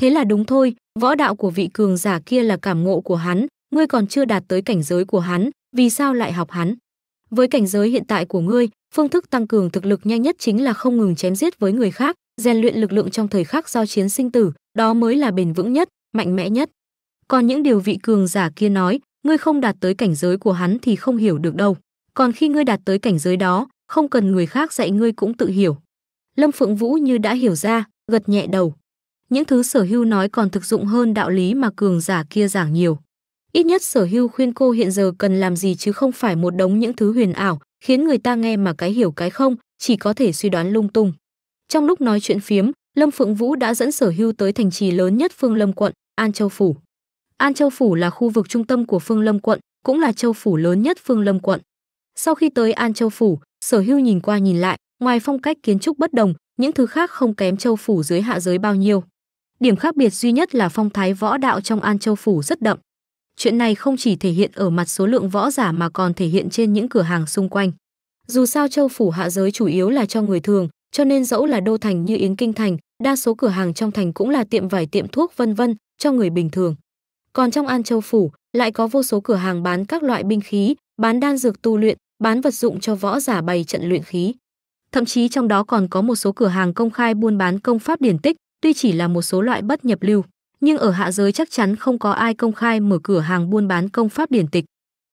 Thế là đúng thôi, võ đạo của vị cường giả kia là cảm ngộ của hắn, ngươi còn chưa đạt tới cảnh giới của hắn, vì sao lại học hắn? Với cảnh giới hiện tại của ngươi, phương thức tăng cường thực lực nhanh nhất chính là không ngừng chém giết với người khác, rèn luyện lực lượng trong thời khắc giao chiến sinh tử, đó mới là bền vững nhất, mạnh mẽ nhất. Còn những điều vị cường giả kia nói, ngươi không đạt tới cảnh giới của hắn thì không hiểu được đâu. Còn khi ngươi đạt tới cảnh giới đó, không cần người khác dạy ngươi cũng tự hiểu. Lâm Phượng Vũ như đã hiểu ra, gật nhẹ đầu. Những thứ sở hưu nói còn thực dụng hơn đạo lý mà cường giả kia giảng nhiều. Ít nhất sở hưu khuyên cô hiện giờ cần làm gì chứ không phải một đống những thứ huyền ảo, khiến người ta nghe mà cái hiểu cái không, chỉ có thể suy đoán lung tung. Trong lúc nói chuyện phiếm, Lâm Phượng Vũ đã dẫn sở hưu tới thành trì lớn nhất Phương Lâm quận, An Châu Phủ. An Châu Phủ là khu vực trung tâm của Phương Lâm quận, cũng là châu phủ lớn nhất Phương Lâm quận. Sau khi tới An Châu Phủ, sở hưu nhìn qua nhìn lại, Ngoài phong cách kiến trúc bất đồng, những thứ khác không kém châu phủ dưới hạ giới bao nhiêu. Điểm khác biệt duy nhất là phong thái võ đạo trong An Châu phủ rất đậm. Chuyện này không chỉ thể hiện ở mặt số lượng võ giả mà còn thể hiện trên những cửa hàng xung quanh. Dù sao châu phủ hạ giới chủ yếu là cho người thường, cho nên dẫu là đô thành như Yến Kinh thành, đa số cửa hàng trong thành cũng là tiệm vải, tiệm thuốc vân vân cho người bình thường. Còn trong An Châu phủ lại có vô số cửa hàng bán các loại binh khí, bán đan dược tu luyện, bán vật dụng cho võ giả bày trận luyện khí. Thậm chí trong đó còn có một số cửa hàng công khai buôn bán công pháp điển tích, tuy chỉ là một số loại bất nhập lưu, nhưng ở hạ giới chắc chắn không có ai công khai mở cửa hàng buôn bán công pháp điển tịch.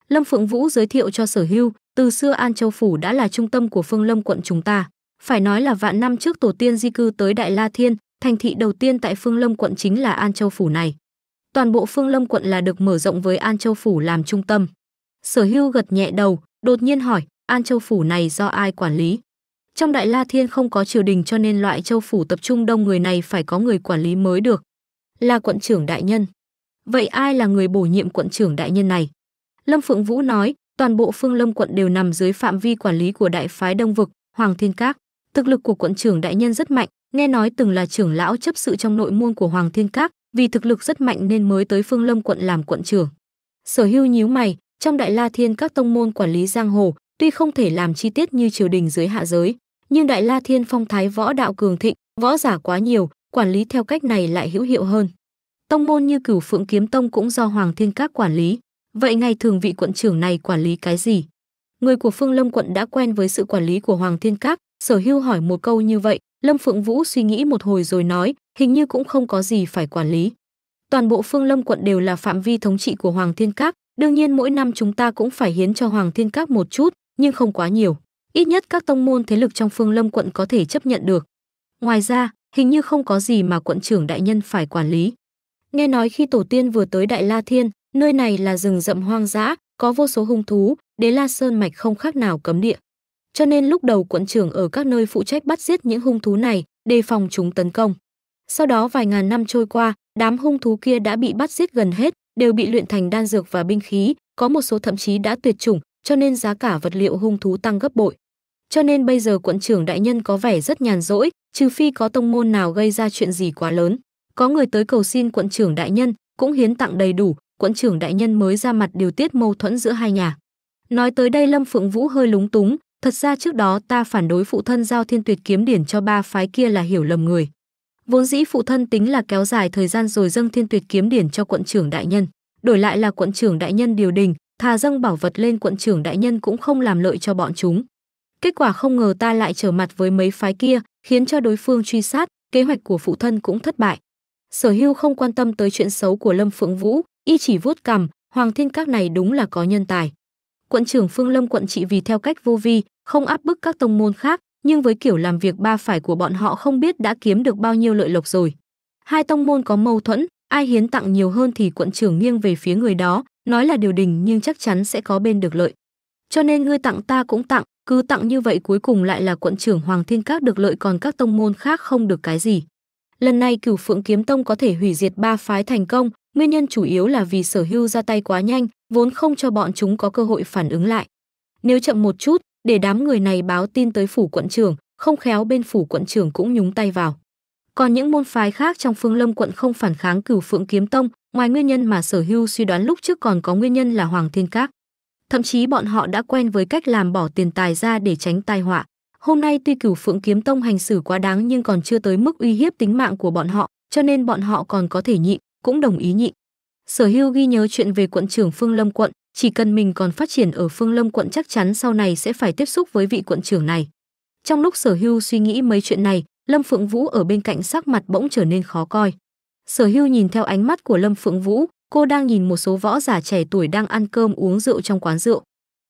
Lâm Phượng Vũ giới thiệu cho Sở Hưu, từ xưa An Châu phủ đã là trung tâm của Phương Lâm quận chúng ta, phải nói là vạn năm trước tổ tiên di cư tới Đại La Thiên, thành thị đầu tiên tại Phương Lâm quận chính là An Châu phủ này. Toàn bộ Phương Lâm quận là được mở rộng với An Châu phủ làm trung tâm. Sở Hưu gật nhẹ đầu, đột nhiên hỏi, An Châu phủ này do ai quản lý? Trong Đại La Thiên không có triều đình cho nên loại châu phủ tập trung đông người này phải có người quản lý mới được. Là quận trưởng đại nhân. Vậy ai là người bổ nhiệm quận trưởng đại nhân này? Lâm Phượng Vũ nói, toàn bộ Phương Lâm quận đều nằm dưới phạm vi quản lý của đại phái Đông vực, Hoàng Thiên Các. Thực lực của quận trưởng đại nhân rất mạnh, nghe nói từng là trưởng lão chấp sự trong nội môn của Hoàng Thiên Các, vì thực lực rất mạnh nên mới tới Phương Lâm quận làm quận trưởng. Sở Hưu nhíu mày, trong Đại La Thiên các tông môn quản lý giang hồ, tuy không thể làm chi tiết như triều đình dưới hạ giới, nhưng Đại La Thiên Phong thái võ đạo cường thịnh, võ giả quá nhiều, quản lý theo cách này lại hữu hiệu hơn. Tông môn như Cửu Phượng Kiếm Tông cũng do Hoàng Thiên Các quản lý, vậy ngày thường vị quận trưởng này quản lý cái gì? Người của Phương Lâm quận đã quen với sự quản lý của Hoàng Thiên Các, Sở Hưu hỏi một câu như vậy, Lâm Phượng Vũ suy nghĩ một hồi rồi nói, hình như cũng không có gì phải quản lý. Toàn bộ Phương Lâm quận đều là phạm vi thống trị của Hoàng Thiên Các, đương nhiên mỗi năm chúng ta cũng phải hiến cho Hoàng Thiên Các một chút, nhưng không quá nhiều, ít nhất các tông môn thế lực trong Phương Lâm quận có thể chấp nhận được. Ngoài ra, hình như không có gì mà quận trưởng đại nhân phải quản lý. Nghe nói khi tổ tiên vừa tới Đại La Thiên, nơi này là rừng rậm hoang dã, có vô số hung thú, Đế La Sơn mạch không khác nào cấm địa. Cho nên lúc đầu quận trưởng ở các nơi phụ trách bắt giết những hung thú này, đề phòng chúng tấn công. Sau đó vài ngàn năm trôi qua, đám hung thú kia đã bị bắt giết gần hết, đều bị luyện thành đan dược và binh khí, có một số thậm chí đã tuyệt chủng, cho nên giá cả vật liệu hung thú tăng gấp bội. Cho nên bây giờ quận trưởng đại nhân có vẻ rất nhàn rỗi, trừ phi có tông môn nào gây ra chuyện gì quá lớn. Có người tới cầu xin quận trưởng đại nhân, cũng hiến tặng đầy đủ, quận trưởng đại nhân mới ra mặt điều tiết mâu thuẫn giữa hai nhà. Nói tới đây Lâm Phượng Vũ hơi lúng túng, thật ra trước đó ta phản đối phụ thân giao thiên tuyệt kiếm điển cho ba phái kia là hiểu lầm người. Vốn dĩ phụ thân tính là kéo dài thời gian rồi dâng thiên tuyệt kiếm điển cho quận trưởng đại nhân, đổi lại là quận trưởng đại nhân điều đình, thà dâng bảo vật lên quận trưởng đại nhân cũng không làm lợi cho bọn chúng. Kết quả không ngờ ta lại trở mặt với mấy phái kia, khiến cho đối phương truy sát, kế hoạch của phụ thân cũng thất bại. Sở Hưu không quan tâm tới chuyện xấu của Lâm Phượng Vũ, y chỉ vuốt cằm, Hoàng Thiên Các này đúng là có nhân tài. Quận trưởng Phương Lâm quận trị vì theo cách vô vi, không áp bức các tông môn khác, nhưng với kiểu làm việc ba phải của bọn họ không biết đã kiếm được bao nhiêu lợi lộc rồi. Hai tông môn có mâu thuẫn, ai hiến tặng nhiều hơn thì quận trưởng nghiêng về phía người đó, nói là điều đình nhưng chắc chắn sẽ có bên được lợi cho nên ngươi tặng ta cũng tặng cứ tặng như vậy cuối cùng lại là quận trưởng hoàng thiên các được lợi còn các tông môn khác không được cái gì lần này cửu phượng kiếm tông có thể hủy diệt ba phái thành công nguyên nhân chủ yếu là vì sở hưu ra tay quá nhanh vốn không cho bọn chúng có cơ hội phản ứng lại nếu chậm một chút để đám người này báo tin tới phủ quận trưởng không khéo bên phủ quận trưởng cũng nhúng tay vào còn những môn phái khác trong phương lâm quận không phản kháng cửu phượng kiếm tông Ngoài nguyên nhân mà Sở Hưu suy đoán lúc trước còn có nguyên nhân là Hoàng Thiên Các. Thậm chí bọn họ đã quen với cách làm bỏ tiền tài ra để tránh tai họa. Hôm nay tuy Cửu Phượng Kiếm Tông hành xử quá đáng nhưng còn chưa tới mức uy hiếp tính mạng của bọn họ, cho nên bọn họ còn có thể nhịn, cũng đồng ý nhịn. Sở Hưu ghi nhớ chuyện về quận trưởng Phương Lâm quận, chỉ cần mình còn phát triển ở Phương Lâm quận chắc chắn sau này sẽ phải tiếp xúc với vị quận trưởng này. Trong lúc Sở Hưu suy nghĩ mấy chuyện này, Lâm Phượng Vũ ở bên cạnh sắc mặt bỗng trở nên khó coi. Sở Hưu nhìn theo ánh mắt của Lâm Phượng Vũ, cô đang nhìn một số võ giả trẻ tuổi đang ăn cơm uống rượu trong quán rượu.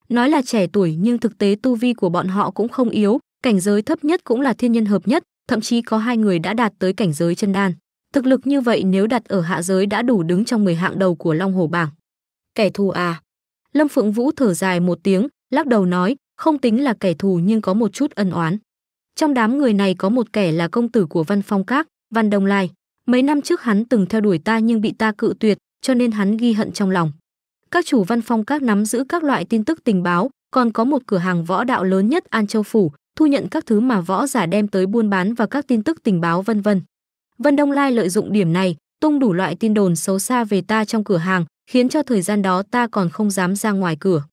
Nói là trẻ tuổi nhưng thực tế tu vi của bọn họ cũng không yếu, cảnh giới thấp nhất cũng là thiên nhân hợp nhất, thậm chí có hai người đã đạt tới cảnh giới chân đan. Thực lực như vậy nếu đặt ở hạ giới đã đủ đứng trong 10 hạng đầu của Long Hồ bảng. Kẻ thù à? Lâm Phượng Vũ thở dài một tiếng, lắc đầu nói, không tính là kẻ thù nhưng có một chút ân oán. Trong đám người này có một kẻ là công tử của Văn Phong Các, Văn Đông Lai. Mấy năm trước hắn từng theo đuổi ta nhưng bị ta cự tuyệt, cho nên hắn ghi hận trong lòng. Các chủ văn phòng các nắm giữ các loại tin tức tình báo, còn có một cửa hàng võ đạo lớn nhất An Châu phủ, thu nhận các thứ mà võ giả đem tới buôn bán và các tin tức tình báo vân vân. Vân Đông Lai lợi dụng điểm này, tung đủ loại tin đồn xấu xa về ta trong cửa hàng, khiến cho thời gian đó ta còn không dám ra ngoài cửa.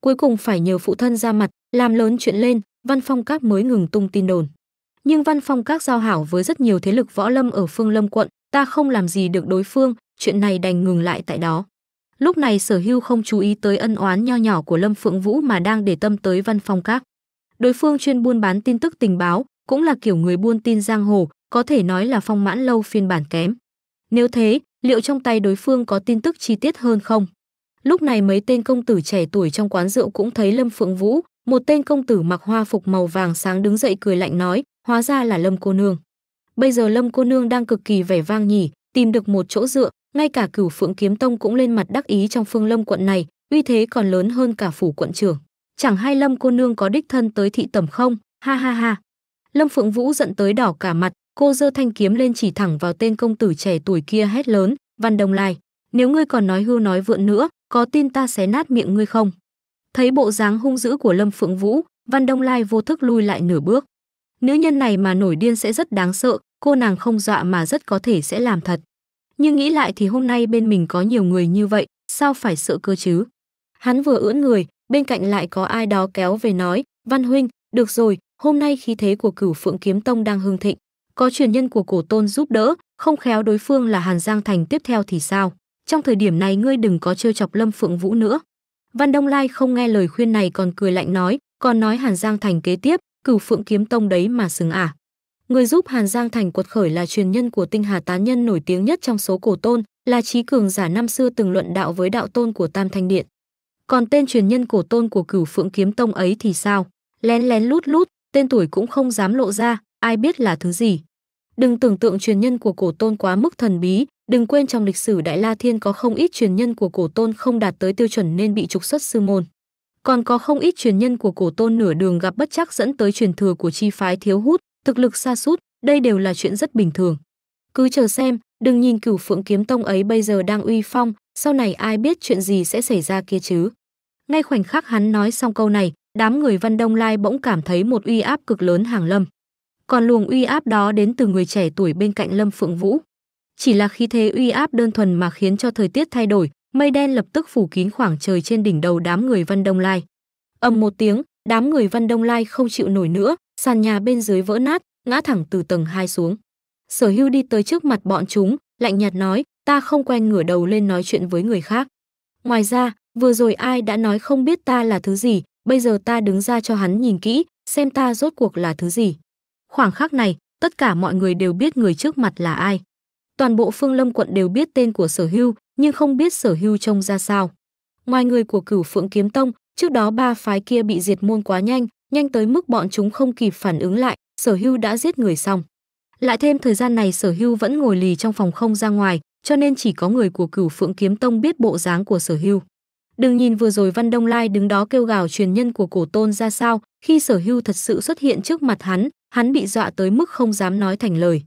Cuối cùng phải nhờ phụ thân ra mặt, làm lớn chuyện lên, văn phong các mới ngừng tung tin đồn nhưng văn phong các giao hảo với rất nhiều thế lực võ lâm ở phương lâm quận ta không làm gì được đối phương chuyện này đành ngừng lại tại đó lúc này sở hưu không chú ý tới ân oán nho nhỏ của lâm phượng vũ mà đang để tâm tới văn phong các đối phương chuyên buôn bán tin tức tình báo cũng là kiểu người buôn tin giang hồ có thể nói là phong mãn lâu phiên bản kém nếu thế liệu trong tay đối phương có tin tức chi tiết hơn không lúc này mấy tên công tử trẻ tuổi trong quán rượu cũng thấy lâm phượng vũ một tên công tử mặc hoa phục màu vàng sáng đứng dậy cười lạnh nói hóa ra là lâm cô nương bây giờ lâm cô nương đang cực kỳ vẻ vang nhỉ tìm được một chỗ dựa ngay cả cửu phượng kiếm tông cũng lên mặt đắc ý trong phương lâm quận này uy thế còn lớn hơn cả phủ quận trưởng chẳng hay lâm cô nương có đích thân tới thị tẩm không ha ha ha lâm phượng vũ giận tới đỏ cả mặt cô giơ thanh kiếm lên chỉ thẳng vào tên công tử trẻ tuổi kia hét lớn văn đồng lai nếu ngươi còn nói hưu nói vượn nữa có tin ta xé nát miệng ngươi không thấy bộ dáng hung dữ của lâm phượng vũ văn đông lai vô thức lui lại nửa bước Nữ nhân này mà nổi điên sẽ rất đáng sợ, cô nàng không dọa mà rất có thể sẽ làm thật. Nhưng nghĩ lại thì hôm nay bên mình có nhiều người như vậy, sao phải sợ cơ chứ? Hắn vừa ưỡn người, bên cạnh lại có ai đó kéo về nói, Văn Huynh, được rồi, hôm nay khí thế của cửu phượng kiếm tông đang hưng thịnh. Có truyền nhân của cổ tôn giúp đỡ, không khéo đối phương là Hàn Giang Thành tiếp theo thì sao? Trong thời điểm này ngươi đừng có trêu chọc Lâm Phượng Vũ nữa. Văn Đông Lai không nghe lời khuyên này còn cười lạnh nói, còn nói Hàn Giang Thành kế tiếp, cửu phượng kiếm tông đấy mà xứng à. Người giúp Hàn Giang Thành quật khởi là truyền nhân của tinh hà tán nhân nổi tiếng nhất trong số cổ tôn, là trí cường giả năm xưa từng luận đạo với đạo tôn của Tam Thanh Điện. Còn tên truyền nhân cổ tôn của cửu phượng kiếm tông ấy thì sao? Lén lén lút lút, tên tuổi cũng không dám lộ ra, ai biết là thứ gì. Đừng tưởng tượng truyền nhân của cổ tôn quá mức thần bí, đừng quên trong lịch sử Đại La Thiên có không ít truyền nhân của cổ tôn không đạt tới tiêu chuẩn nên bị trục xuất sư môn. Còn có không ít truyền nhân của cổ tôn nửa đường gặp bất chắc dẫn tới truyền thừa của chi phái thiếu hút, thực lực xa sút, đây đều là chuyện rất bình thường. Cứ chờ xem, đừng nhìn cửu phượng kiếm tông ấy bây giờ đang uy phong, sau này ai biết chuyện gì sẽ xảy ra kia chứ. Ngay khoảnh khắc hắn nói xong câu này, đám người Văn Đông Lai bỗng cảm thấy một uy áp cực lớn hàng lâm. Còn luồng uy áp đó đến từ người trẻ tuổi bên cạnh Lâm Phượng Vũ. Chỉ là khí thế uy áp đơn thuần mà khiến cho thời tiết thay đổi, mây đen lập tức phủ kín khoảng trời trên đỉnh đầu đám người Văn Đông Lai. Ầm một tiếng, đám người Văn Đông Lai không chịu nổi nữa, sàn nhà bên dưới vỡ nát, ngã thẳng từ tầng 2 xuống. Sở Hưu đi tới trước mặt bọn chúng, lạnh nhạt nói, ta không quen ngửa đầu lên nói chuyện với người khác. Ngoài ra, vừa rồi ai đã nói không biết ta là thứ gì, bây giờ ta đứng ra cho hắn nhìn kỹ, xem ta rốt cuộc là thứ gì. Khoảng khắc này, tất cả mọi người đều biết người trước mặt là ai toàn bộ Phương Lâm quận đều biết tên của Sở Hưu, nhưng không biết Sở Hưu trông ra sao. Ngoài người của Cửu Phượng Kiếm Tông, trước đó ba phái kia bị diệt môn quá nhanh, nhanh tới mức bọn chúng không kịp phản ứng lại, Sở Hưu đã giết người xong. Lại thêm thời gian này Sở Hưu vẫn ngồi lì trong phòng không ra ngoài, cho nên chỉ có người của Cửu Phượng Kiếm Tông biết bộ dáng của Sở Hưu. Đừng nhìn vừa rồi Văn Đông Lai đứng đó kêu gào truyền nhân của cổ tôn ra sao, khi Sở Hưu thật sự xuất hiện trước mặt hắn, hắn bị dọa tới mức không dám nói thành lời.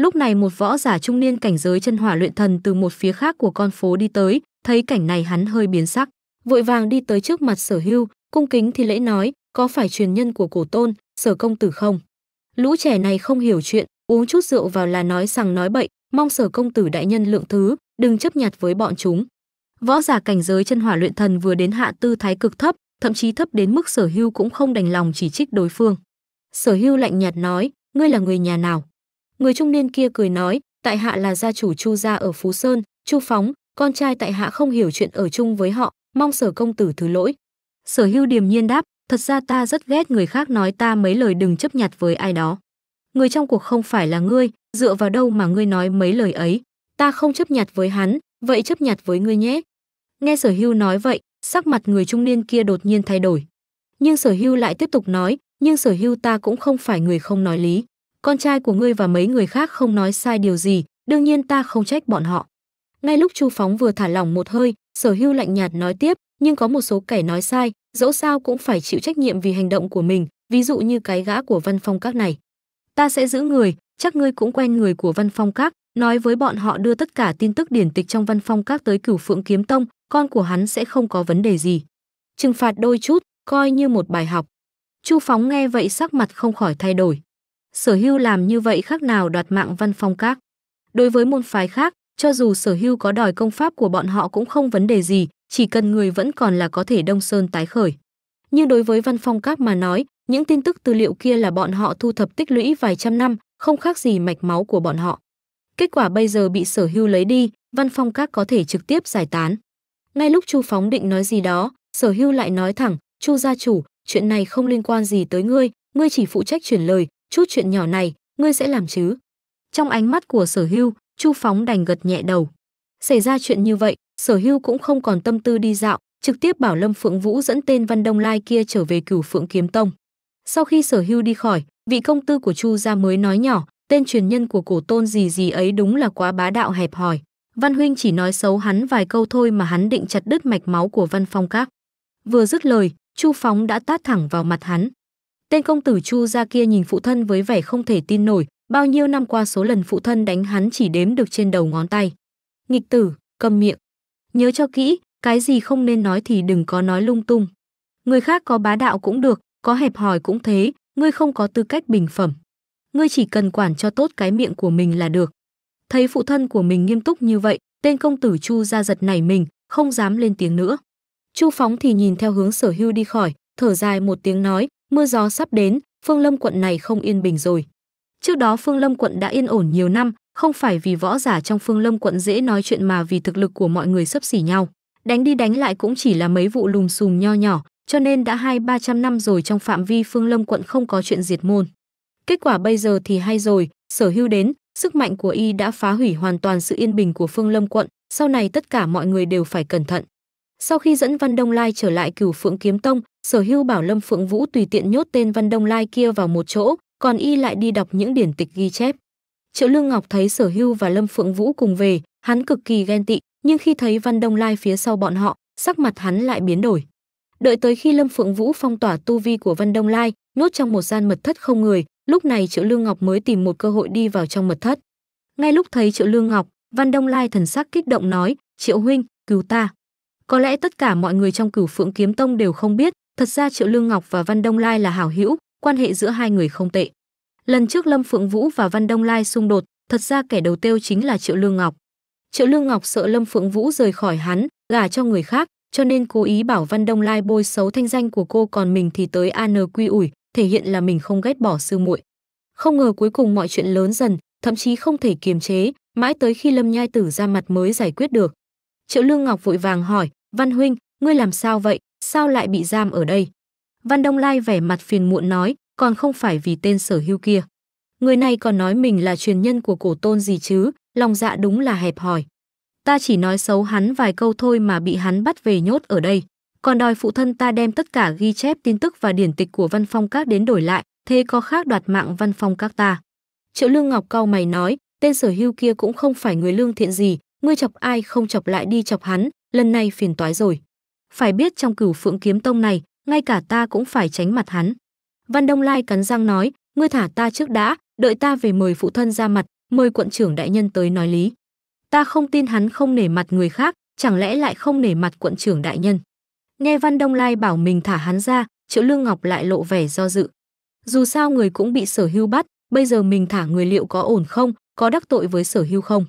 Lúc này một võ giả trung niên cảnh giới chân hỏa luyện thần từ một phía khác của con phố đi tới, thấy cảnh này hắn hơi biến sắc, vội vàng đi tới trước mặt Sở Hưu, cung kính thì lễ nói, có phải truyền nhân của cổ tôn, Sở công tử không? Lũ trẻ này không hiểu chuyện, uống chút rượu vào là nói rằng nói bậy, mong Sở công tử đại nhân lượng thứ, đừng chấp nhặt với bọn chúng. Võ giả cảnh giới chân hỏa luyện thần vừa đến hạ tư thái cực thấp, thậm chí thấp đến mức Sở Hưu cũng không đành lòng chỉ trích đối phương. Sở Hưu lạnh nhạt nói, ngươi là người nhà nào? Người trung niên kia cười nói, tại hạ là gia chủ Chu gia ở Phú Sơn, Chu Phóng, con trai tại hạ không hiểu chuyện ở chung với họ, mong Sở công tử thứ lỗi. Sở Hưu điềm nhiên đáp, thật ra ta rất ghét người khác nói ta mấy lời đừng chấp nhặt với ai đó. Người trong cuộc không phải là ngươi, dựa vào đâu mà ngươi nói mấy lời ấy? Ta không chấp nhặt với hắn, vậy chấp nhặt với ngươi nhé. Nghe Sở Hưu nói vậy, sắc mặt người trung niên kia đột nhiên thay đổi. Nhưng Sở Hưu lại tiếp tục nói, nhưng Sở Hưu ta cũng không phải người không nói lý con trai của ngươi và mấy người khác không nói sai điều gì, đương nhiên ta không trách bọn họ. Ngay lúc Chu Phóng vừa thả lỏng một hơi, Sở Hưu lạnh nhạt nói tiếp, nhưng có một số kẻ nói sai, dẫu sao cũng phải chịu trách nhiệm vì hành động của mình, ví dụ như cái gã của Văn Phong Các này. Ta sẽ giữ người, chắc ngươi cũng quen người của Văn Phong Các, nói với bọn họ đưa tất cả tin tức điển tịch trong Văn Phong Các tới Cửu Phượng Kiếm Tông, con của hắn sẽ không có vấn đề gì. Trừng phạt đôi chút, coi như một bài học. Chu Phóng nghe vậy sắc mặt không khỏi thay đổi sở hưu làm như vậy khác nào đoạt mạng văn phong các. Đối với môn phái khác, cho dù sở hưu có đòi công pháp của bọn họ cũng không vấn đề gì, chỉ cần người vẫn còn là có thể đông sơn tái khởi. Nhưng đối với văn phong các mà nói, những tin tức tư liệu kia là bọn họ thu thập tích lũy vài trăm năm, không khác gì mạch máu của bọn họ. Kết quả bây giờ bị sở hưu lấy đi, văn phong các có thể trực tiếp giải tán. Ngay lúc Chu Phóng định nói gì đó, sở hưu lại nói thẳng, Chu gia chủ, chuyện này không liên quan gì tới ngươi, ngươi chỉ phụ trách chuyển lời, chút chuyện nhỏ này ngươi sẽ làm chứ trong ánh mắt của sở hưu chu phóng đành gật nhẹ đầu xảy ra chuyện như vậy sở hưu cũng không còn tâm tư đi dạo trực tiếp bảo lâm phượng vũ dẫn tên văn đông lai kia trở về cửu phượng kiếm tông sau khi sở hưu đi khỏi vị công tư của chu ra mới nói nhỏ tên truyền nhân của cổ tôn gì gì ấy đúng là quá bá đạo hẹp hòi văn huynh chỉ nói xấu hắn vài câu thôi mà hắn định chặt đứt mạch máu của văn phong các vừa dứt lời chu phóng đã tát thẳng vào mặt hắn Tên công tử Chu ra kia nhìn phụ thân với vẻ không thể tin nổi, bao nhiêu năm qua số lần phụ thân đánh hắn chỉ đếm được trên đầu ngón tay. Nghịch tử, cầm miệng. Nhớ cho kỹ, cái gì không nên nói thì đừng có nói lung tung. Người khác có bá đạo cũng được, có hẹp hòi cũng thế, ngươi không có tư cách bình phẩm. Ngươi chỉ cần quản cho tốt cái miệng của mình là được. Thấy phụ thân của mình nghiêm túc như vậy, tên công tử Chu ra giật nảy mình, không dám lên tiếng nữa. Chu Phóng thì nhìn theo hướng sở hưu đi khỏi, thở dài một tiếng nói, mưa gió sắp đến, Phương Lâm quận này không yên bình rồi. Trước đó Phương Lâm quận đã yên ổn nhiều năm, không phải vì võ giả trong Phương Lâm quận dễ nói chuyện mà vì thực lực của mọi người sấp xỉ nhau. Đánh đi đánh lại cũng chỉ là mấy vụ lùm xùm nho nhỏ, cho nên đã hai ba trăm năm rồi trong phạm vi Phương Lâm quận không có chuyện diệt môn. Kết quả bây giờ thì hay rồi, sở hưu đến, sức mạnh của y đã phá hủy hoàn toàn sự yên bình của Phương Lâm quận, sau này tất cả mọi người đều phải cẩn thận. Sau khi dẫn Văn Đông Lai trở lại Cửu Phượng Kiếm Tông, Sở Hưu bảo Lâm Phượng Vũ tùy tiện nhốt tên Văn Đông Lai kia vào một chỗ, còn y lại đi đọc những điển tịch ghi chép. Triệu Lương Ngọc thấy Sở Hưu và Lâm Phượng Vũ cùng về, hắn cực kỳ ghen tị, nhưng khi thấy Văn Đông Lai phía sau bọn họ, sắc mặt hắn lại biến đổi. Đợi tới khi Lâm Phượng Vũ phong tỏa tu vi của Văn Đông Lai, nhốt trong một gian mật thất không người, lúc này Triệu Lương Ngọc mới tìm một cơ hội đi vào trong mật thất. Ngay lúc thấy Triệu Lương Ngọc, Văn Đông Lai thần sắc kích động nói, Triệu huynh, cứu ta. Có lẽ tất cả mọi người trong Cửu Phượng Kiếm Tông đều không biết, thật ra Triệu Lương Ngọc và Văn Đông Lai là hảo hữu, quan hệ giữa hai người không tệ. Lần trước Lâm Phượng Vũ và Văn Đông Lai xung đột, thật ra kẻ đầu tiêu chính là Triệu Lương Ngọc. Triệu Lương Ngọc sợ Lâm Phượng Vũ rời khỏi hắn, gả cho người khác, cho nên cố ý bảo Văn Đông Lai bôi xấu thanh danh của cô còn mình thì tới an quy ủi, thể hiện là mình không ghét bỏ sư muội. Không ngờ cuối cùng mọi chuyện lớn dần, thậm chí không thể kiềm chế, mãi tới khi Lâm Nhai Tử ra mặt mới giải quyết được. Triệu Lương Ngọc vội vàng hỏi, Văn huynh, ngươi làm sao vậy, sao lại bị giam ở đây? Văn Đông Lai vẻ mặt phiền muộn nói, còn không phải vì tên sở hưu kia. Người này còn nói mình là truyền nhân của cổ tôn gì chứ, lòng dạ đúng là hẹp hòi. Ta chỉ nói xấu hắn vài câu thôi mà bị hắn bắt về nhốt ở đây. Còn đòi phụ thân ta đem tất cả ghi chép tin tức và điển tịch của văn phong các đến đổi lại, thế có khác đoạt mạng văn phong các ta. Triệu Lương Ngọc cau mày nói, tên sở hưu kia cũng không phải người lương thiện gì, ngươi chọc ai không chọc lại đi chọc hắn, lần này phiền toái rồi. Phải biết trong cửu phượng kiếm tông này, ngay cả ta cũng phải tránh mặt hắn. Văn Đông Lai cắn răng nói, ngươi thả ta trước đã, đợi ta về mời phụ thân ra mặt, mời quận trưởng đại nhân tới nói lý. Ta không tin hắn không nể mặt người khác, chẳng lẽ lại không nể mặt quận trưởng đại nhân. Nghe Văn Đông Lai bảo mình thả hắn ra, Triệu Lương Ngọc lại lộ vẻ do dự. Dù sao người cũng bị sở hưu bắt, bây giờ mình thả người liệu có ổn không, có đắc tội với sở hưu không.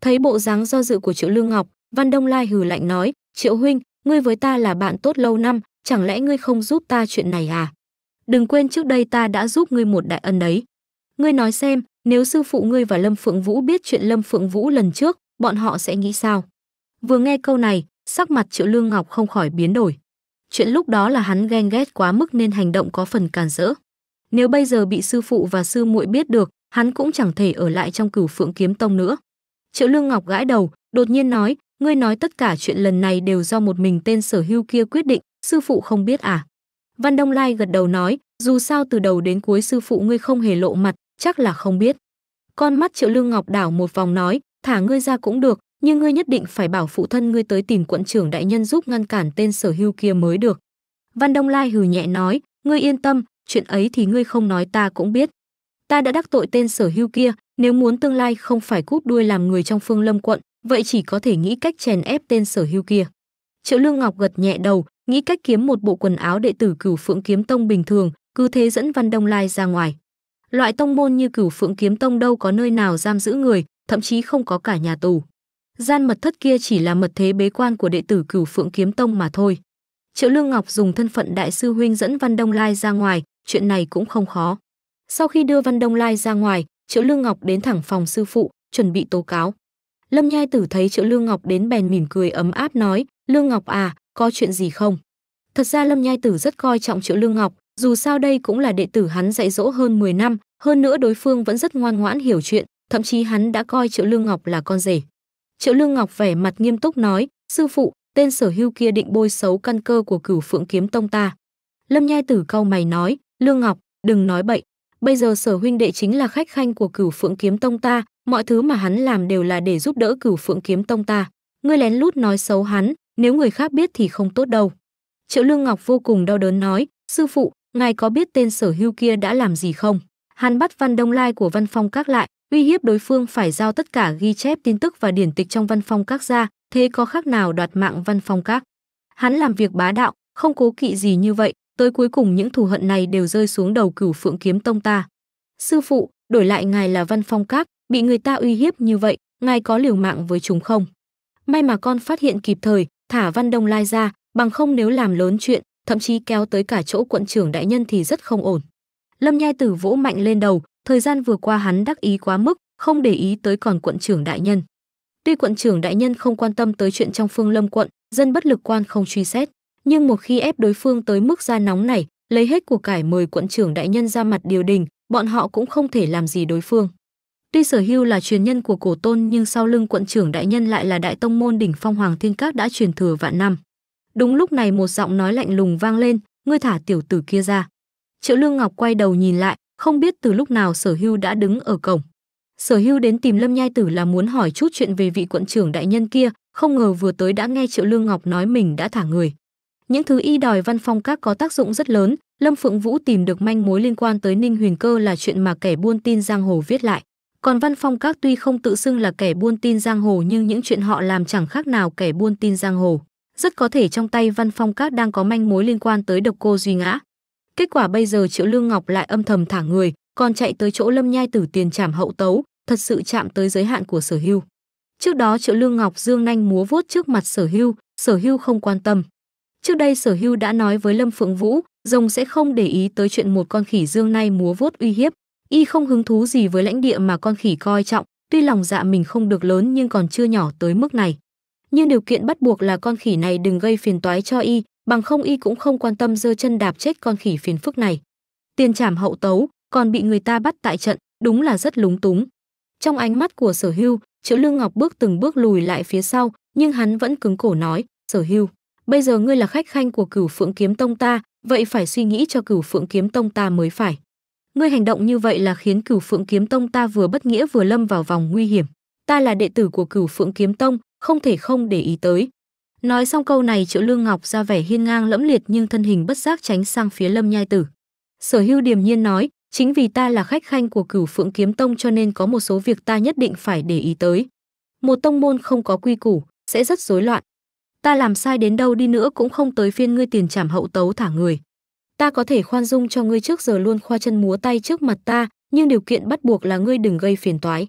Thấy bộ dáng do dự của Triệu Lương Ngọc, Văn Đông Lai hừ lạnh nói, Triệu Huynh, ngươi với ta là bạn tốt lâu năm, chẳng lẽ ngươi không giúp ta chuyện này à? Đừng quên trước đây ta đã giúp ngươi một đại ân đấy. Ngươi nói xem, nếu sư phụ ngươi và Lâm Phượng Vũ biết chuyện Lâm Phượng Vũ lần trước, bọn họ sẽ nghĩ sao? Vừa nghe câu này, sắc mặt Triệu Lương Ngọc không khỏi biến đổi. Chuyện lúc đó là hắn ghen ghét quá mức nên hành động có phần càn rỡ. Nếu bây giờ bị sư phụ và sư muội biết được, hắn cũng chẳng thể ở lại trong cửu phượng kiếm tông nữa. Triệu Lương Ngọc gãi đầu, đột nhiên nói, Ngươi nói tất cả chuyện lần này đều do một mình tên sở hưu kia quyết định, sư phụ không biết à? Văn Đông Lai gật đầu nói, dù sao từ đầu đến cuối sư phụ ngươi không hề lộ mặt, chắc là không biết. Con mắt Triệu Lương Ngọc đảo một vòng nói, thả ngươi ra cũng được, nhưng ngươi nhất định phải bảo phụ thân ngươi tới tìm quận trưởng đại nhân giúp ngăn cản tên sở hưu kia mới được. Văn Đông Lai hừ nhẹ nói, ngươi yên tâm, chuyện ấy thì ngươi không nói ta cũng biết. Ta đã đắc tội tên sở hưu kia, nếu muốn tương lai không phải cúp đuôi làm người trong phương lâm quận, vậy chỉ có thể nghĩ cách chèn ép tên sở hưu kia. Triệu Lương Ngọc gật nhẹ đầu, nghĩ cách kiếm một bộ quần áo đệ tử Cửu Phượng Kiếm Tông bình thường, cứ thế dẫn Văn Đông Lai ra ngoài. Loại tông môn như Cửu Phượng Kiếm Tông đâu có nơi nào giam giữ người, thậm chí không có cả nhà tù. Gian mật thất kia chỉ là mật thế bế quan của đệ tử Cửu Phượng Kiếm Tông mà thôi. Triệu Lương Ngọc dùng thân phận đại sư huynh dẫn Văn Đông Lai ra ngoài, chuyện này cũng không khó. Sau khi đưa Văn Đông Lai ra ngoài, Triệu Lương Ngọc đến thẳng phòng sư phụ, chuẩn bị tố cáo. Lâm Nhai Tử thấy Triệu Lương Ngọc đến bèn mỉm cười ấm áp nói, "Lương Ngọc à, có chuyện gì không?" Thật ra Lâm Nhai Tử rất coi trọng Triệu Lương Ngọc, dù sao đây cũng là đệ tử hắn dạy dỗ hơn 10 năm, hơn nữa đối phương vẫn rất ngoan ngoãn hiểu chuyện, thậm chí hắn đã coi Triệu Lương Ngọc là con rể. Triệu Lương Ngọc vẻ mặt nghiêm túc nói, "Sư phụ, tên Sở Hưu kia định bôi xấu căn cơ của Cửu Phượng Kiếm Tông ta." Lâm Nhai Tử cau mày nói, "Lương Ngọc, đừng nói bậy, bây giờ sở huynh đệ chính là khách khanh của cửu phượng kiếm tông ta mọi thứ mà hắn làm đều là để giúp đỡ cửu phượng kiếm tông ta ngươi lén lút nói xấu hắn nếu người khác biết thì không tốt đâu triệu lương ngọc vô cùng đau đớn nói sư phụ ngài có biết tên sở hưu kia đã làm gì không hắn bắt văn đông lai của văn phong các lại uy hiếp đối phương phải giao tất cả ghi chép tin tức và điển tịch trong văn phong các ra thế có khác nào đoạt mạng văn phong các hắn làm việc bá đạo không cố kỵ gì như vậy tới cuối cùng những thù hận này đều rơi xuống đầu cửu phượng kiếm tông ta. Sư phụ, đổi lại ngài là văn phong các, bị người ta uy hiếp như vậy, ngài có liều mạng với chúng không? May mà con phát hiện kịp thời, thả văn đông lai ra, bằng không nếu làm lớn chuyện, thậm chí kéo tới cả chỗ quận trưởng đại nhân thì rất không ổn. Lâm Nhai Tử vỗ mạnh lên đầu, thời gian vừa qua hắn đắc ý quá mức, không để ý tới còn quận trưởng đại nhân. Tuy quận trưởng đại nhân không quan tâm tới chuyện trong Phương Lâm quận, dân bất lực quan không truy xét, nhưng một khi ép đối phương tới mức ra nóng này, lấy hết của cải mời quận trưởng đại nhân ra mặt điều đình, bọn họ cũng không thể làm gì đối phương. Tuy Sở Hưu là truyền nhân của cổ tôn nhưng sau lưng quận trưởng đại nhân lại là đại tông môn đỉnh phong Hoàng Thiên Các đã truyền thừa vạn năm. Đúng lúc này một giọng nói lạnh lùng vang lên, "Ngươi thả tiểu tử kia ra." Triệu Lương Ngọc quay đầu nhìn lại, không biết từ lúc nào Sở Hưu đã đứng ở cổng. Sở Hưu đến tìm Lâm Nhai Tử là muốn hỏi chút chuyện về vị quận trưởng đại nhân kia, không ngờ vừa tới đã nghe Triệu Lương Ngọc nói mình đã thả người. Những thứ y đòi văn phong các có tác dụng rất lớn, Lâm Phượng Vũ tìm được manh mối liên quan tới Ninh Huyền Cơ là chuyện mà kẻ buôn tin giang hồ viết lại. Còn văn phong các tuy không tự xưng là kẻ buôn tin giang hồ nhưng những chuyện họ làm chẳng khác nào kẻ buôn tin giang hồ. Rất có thể trong tay văn phong các đang có manh mối liên quan tới độc cô Duy Ngã. Kết quả bây giờ Triệu Lương Ngọc lại âm thầm thả người, còn chạy tới chỗ Lâm Nhai Tử tiền trảm hậu tấu, thật sự chạm tới giới hạn của Sở Hưu. Trước đó Triệu Lương Ngọc dương nhanh múa vuốt trước mặt Sở Hưu, Sở Hưu không quan tâm. Trước đây Sở Hưu đã nói với Lâm Phượng Vũ, rồng sẽ không để ý tới chuyện một con khỉ dương nay múa vuốt uy hiếp. Y không hứng thú gì với lãnh địa mà con khỉ coi trọng, tuy lòng dạ mình không được lớn nhưng còn chưa nhỏ tới mức này. Nhưng điều kiện bắt buộc là con khỉ này đừng gây phiền toái cho y, bằng không y cũng không quan tâm dơ chân đạp chết con khỉ phiền phức này. Tiền trảm hậu tấu, còn bị người ta bắt tại trận, đúng là rất lúng túng. Trong ánh mắt của Sở Hưu, Triệu Lương Ngọc bước từng bước lùi lại phía sau, nhưng hắn vẫn cứng cổ nói, "Sở Hưu, bây giờ ngươi là khách khanh của cửu phượng kiếm tông ta vậy phải suy nghĩ cho cửu phượng kiếm tông ta mới phải ngươi hành động như vậy là khiến cửu phượng kiếm tông ta vừa bất nghĩa vừa lâm vào vòng nguy hiểm ta là đệ tử của cửu phượng kiếm tông không thể không để ý tới nói xong câu này triệu lương ngọc ra vẻ hiên ngang lẫm liệt nhưng thân hình bất giác tránh sang phía lâm nhai tử sở hưu điềm nhiên nói chính vì ta là khách khanh của cửu phượng kiếm tông cho nên có một số việc ta nhất định phải để ý tới một tông môn không có quy củ sẽ rất rối loạn ta làm sai đến đâu đi nữa cũng không tới phiên ngươi tiền trảm hậu tấu thả người. Ta có thể khoan dung cho ngươi trước giờ luôn khoa chân múa tay trước mặt ta, nhưng điều kiện bắt buộc là ngươi đừng gây phiền toái.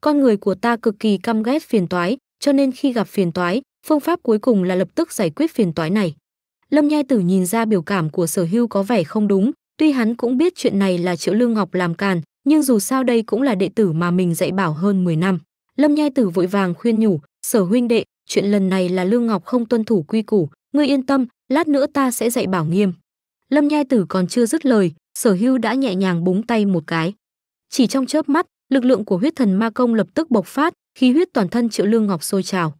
Con người của ta cực kỳ căm ghét phiền toái, cho nên khi gặp phiền toái, phương pháp cuối cùng là lập tức giải quyết phiền toái này. Lâm Nhai Tử nhìn ra biểu cảm của Sở Hưu có vẻ không đúng, tuy hắn cũng biết chuyện này là Triệu Lương Ngọc làm càn, nhưng dù sao đây cũng là đệ tử mà mình dạy bảo hơn 10 năm. Lâm Nhai Tử vội vàng khuyên nhủ, "Sở huynh đệ, chuyện lần này là Lương Ngọc không tuân thủ quy củ, ngươi yên tâm, lát nữa ta sẽ dạy bảo nghiêm. Lâm Nhai Tử còn chưa dứt lời, Sở Hưu đã nhẹ nhàng búng tay một cái. Chỉ trong chớp mắt, lực lượng của huyết thần ma công lập tức bộc phát, khí huyết toàn thân Triệu Lương Ngọc sôi trào.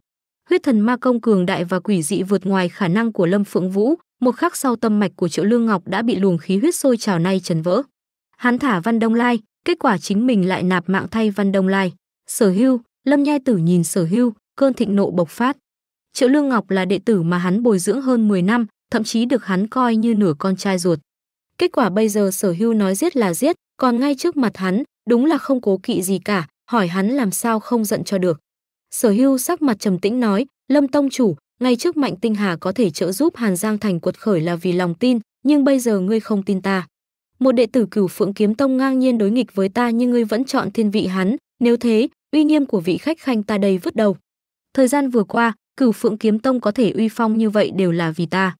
Huyết thần ma công cường đại và quỷ dị vượt ngoài khả năng của Lâm Phượng Vũ, một khắc sau tâm mạch của Triệu Lương Ngọc đã bị luồng khí huyết sôi trào này chấn vỡ. Hắn thả Văn Đông Lai, kết quả chính mình lại nạp mạng thay Văn Đông Lai. Sở Hưu, Lâm Nhai Tử nhìn Sở Hưu, cơn thịnh nộ bộc phát. Triệu Lương Ngọc là đệ tử mà hắn bồi dưỡng hơn 10 năm, thậm chí được hắn coi như nửa con trai ruột. Kết quả bây giờ Sở Hưu nói giết là giết, còn ngay trước mặt hắn, đúng là không cố kỵ gì cả, hỏi hắn làm sao không giận cho được. Sở Hưu sắc mặt trầm tĩnh nói, Lâm Tông Chủ, ngay trước Mạnh Tinh Hà có thể trợ giúp Hàn Giang Thành cuột khởi là vì lòng tin, nhưng bây giờ ngươi không tin ta. Một đệ tử cửu phượng kiếm tông ngang nhiên đối nghịch với ta nhưng ngươi vẫn chọn thiên vị hắn, nếu thế, uy nghiêm của vị khách khanh ta đầy vứt đầu. Thời gian vừa qua, Cửu Phượng Kiếm Tông có thể uy phong như vậy đều là vì ta.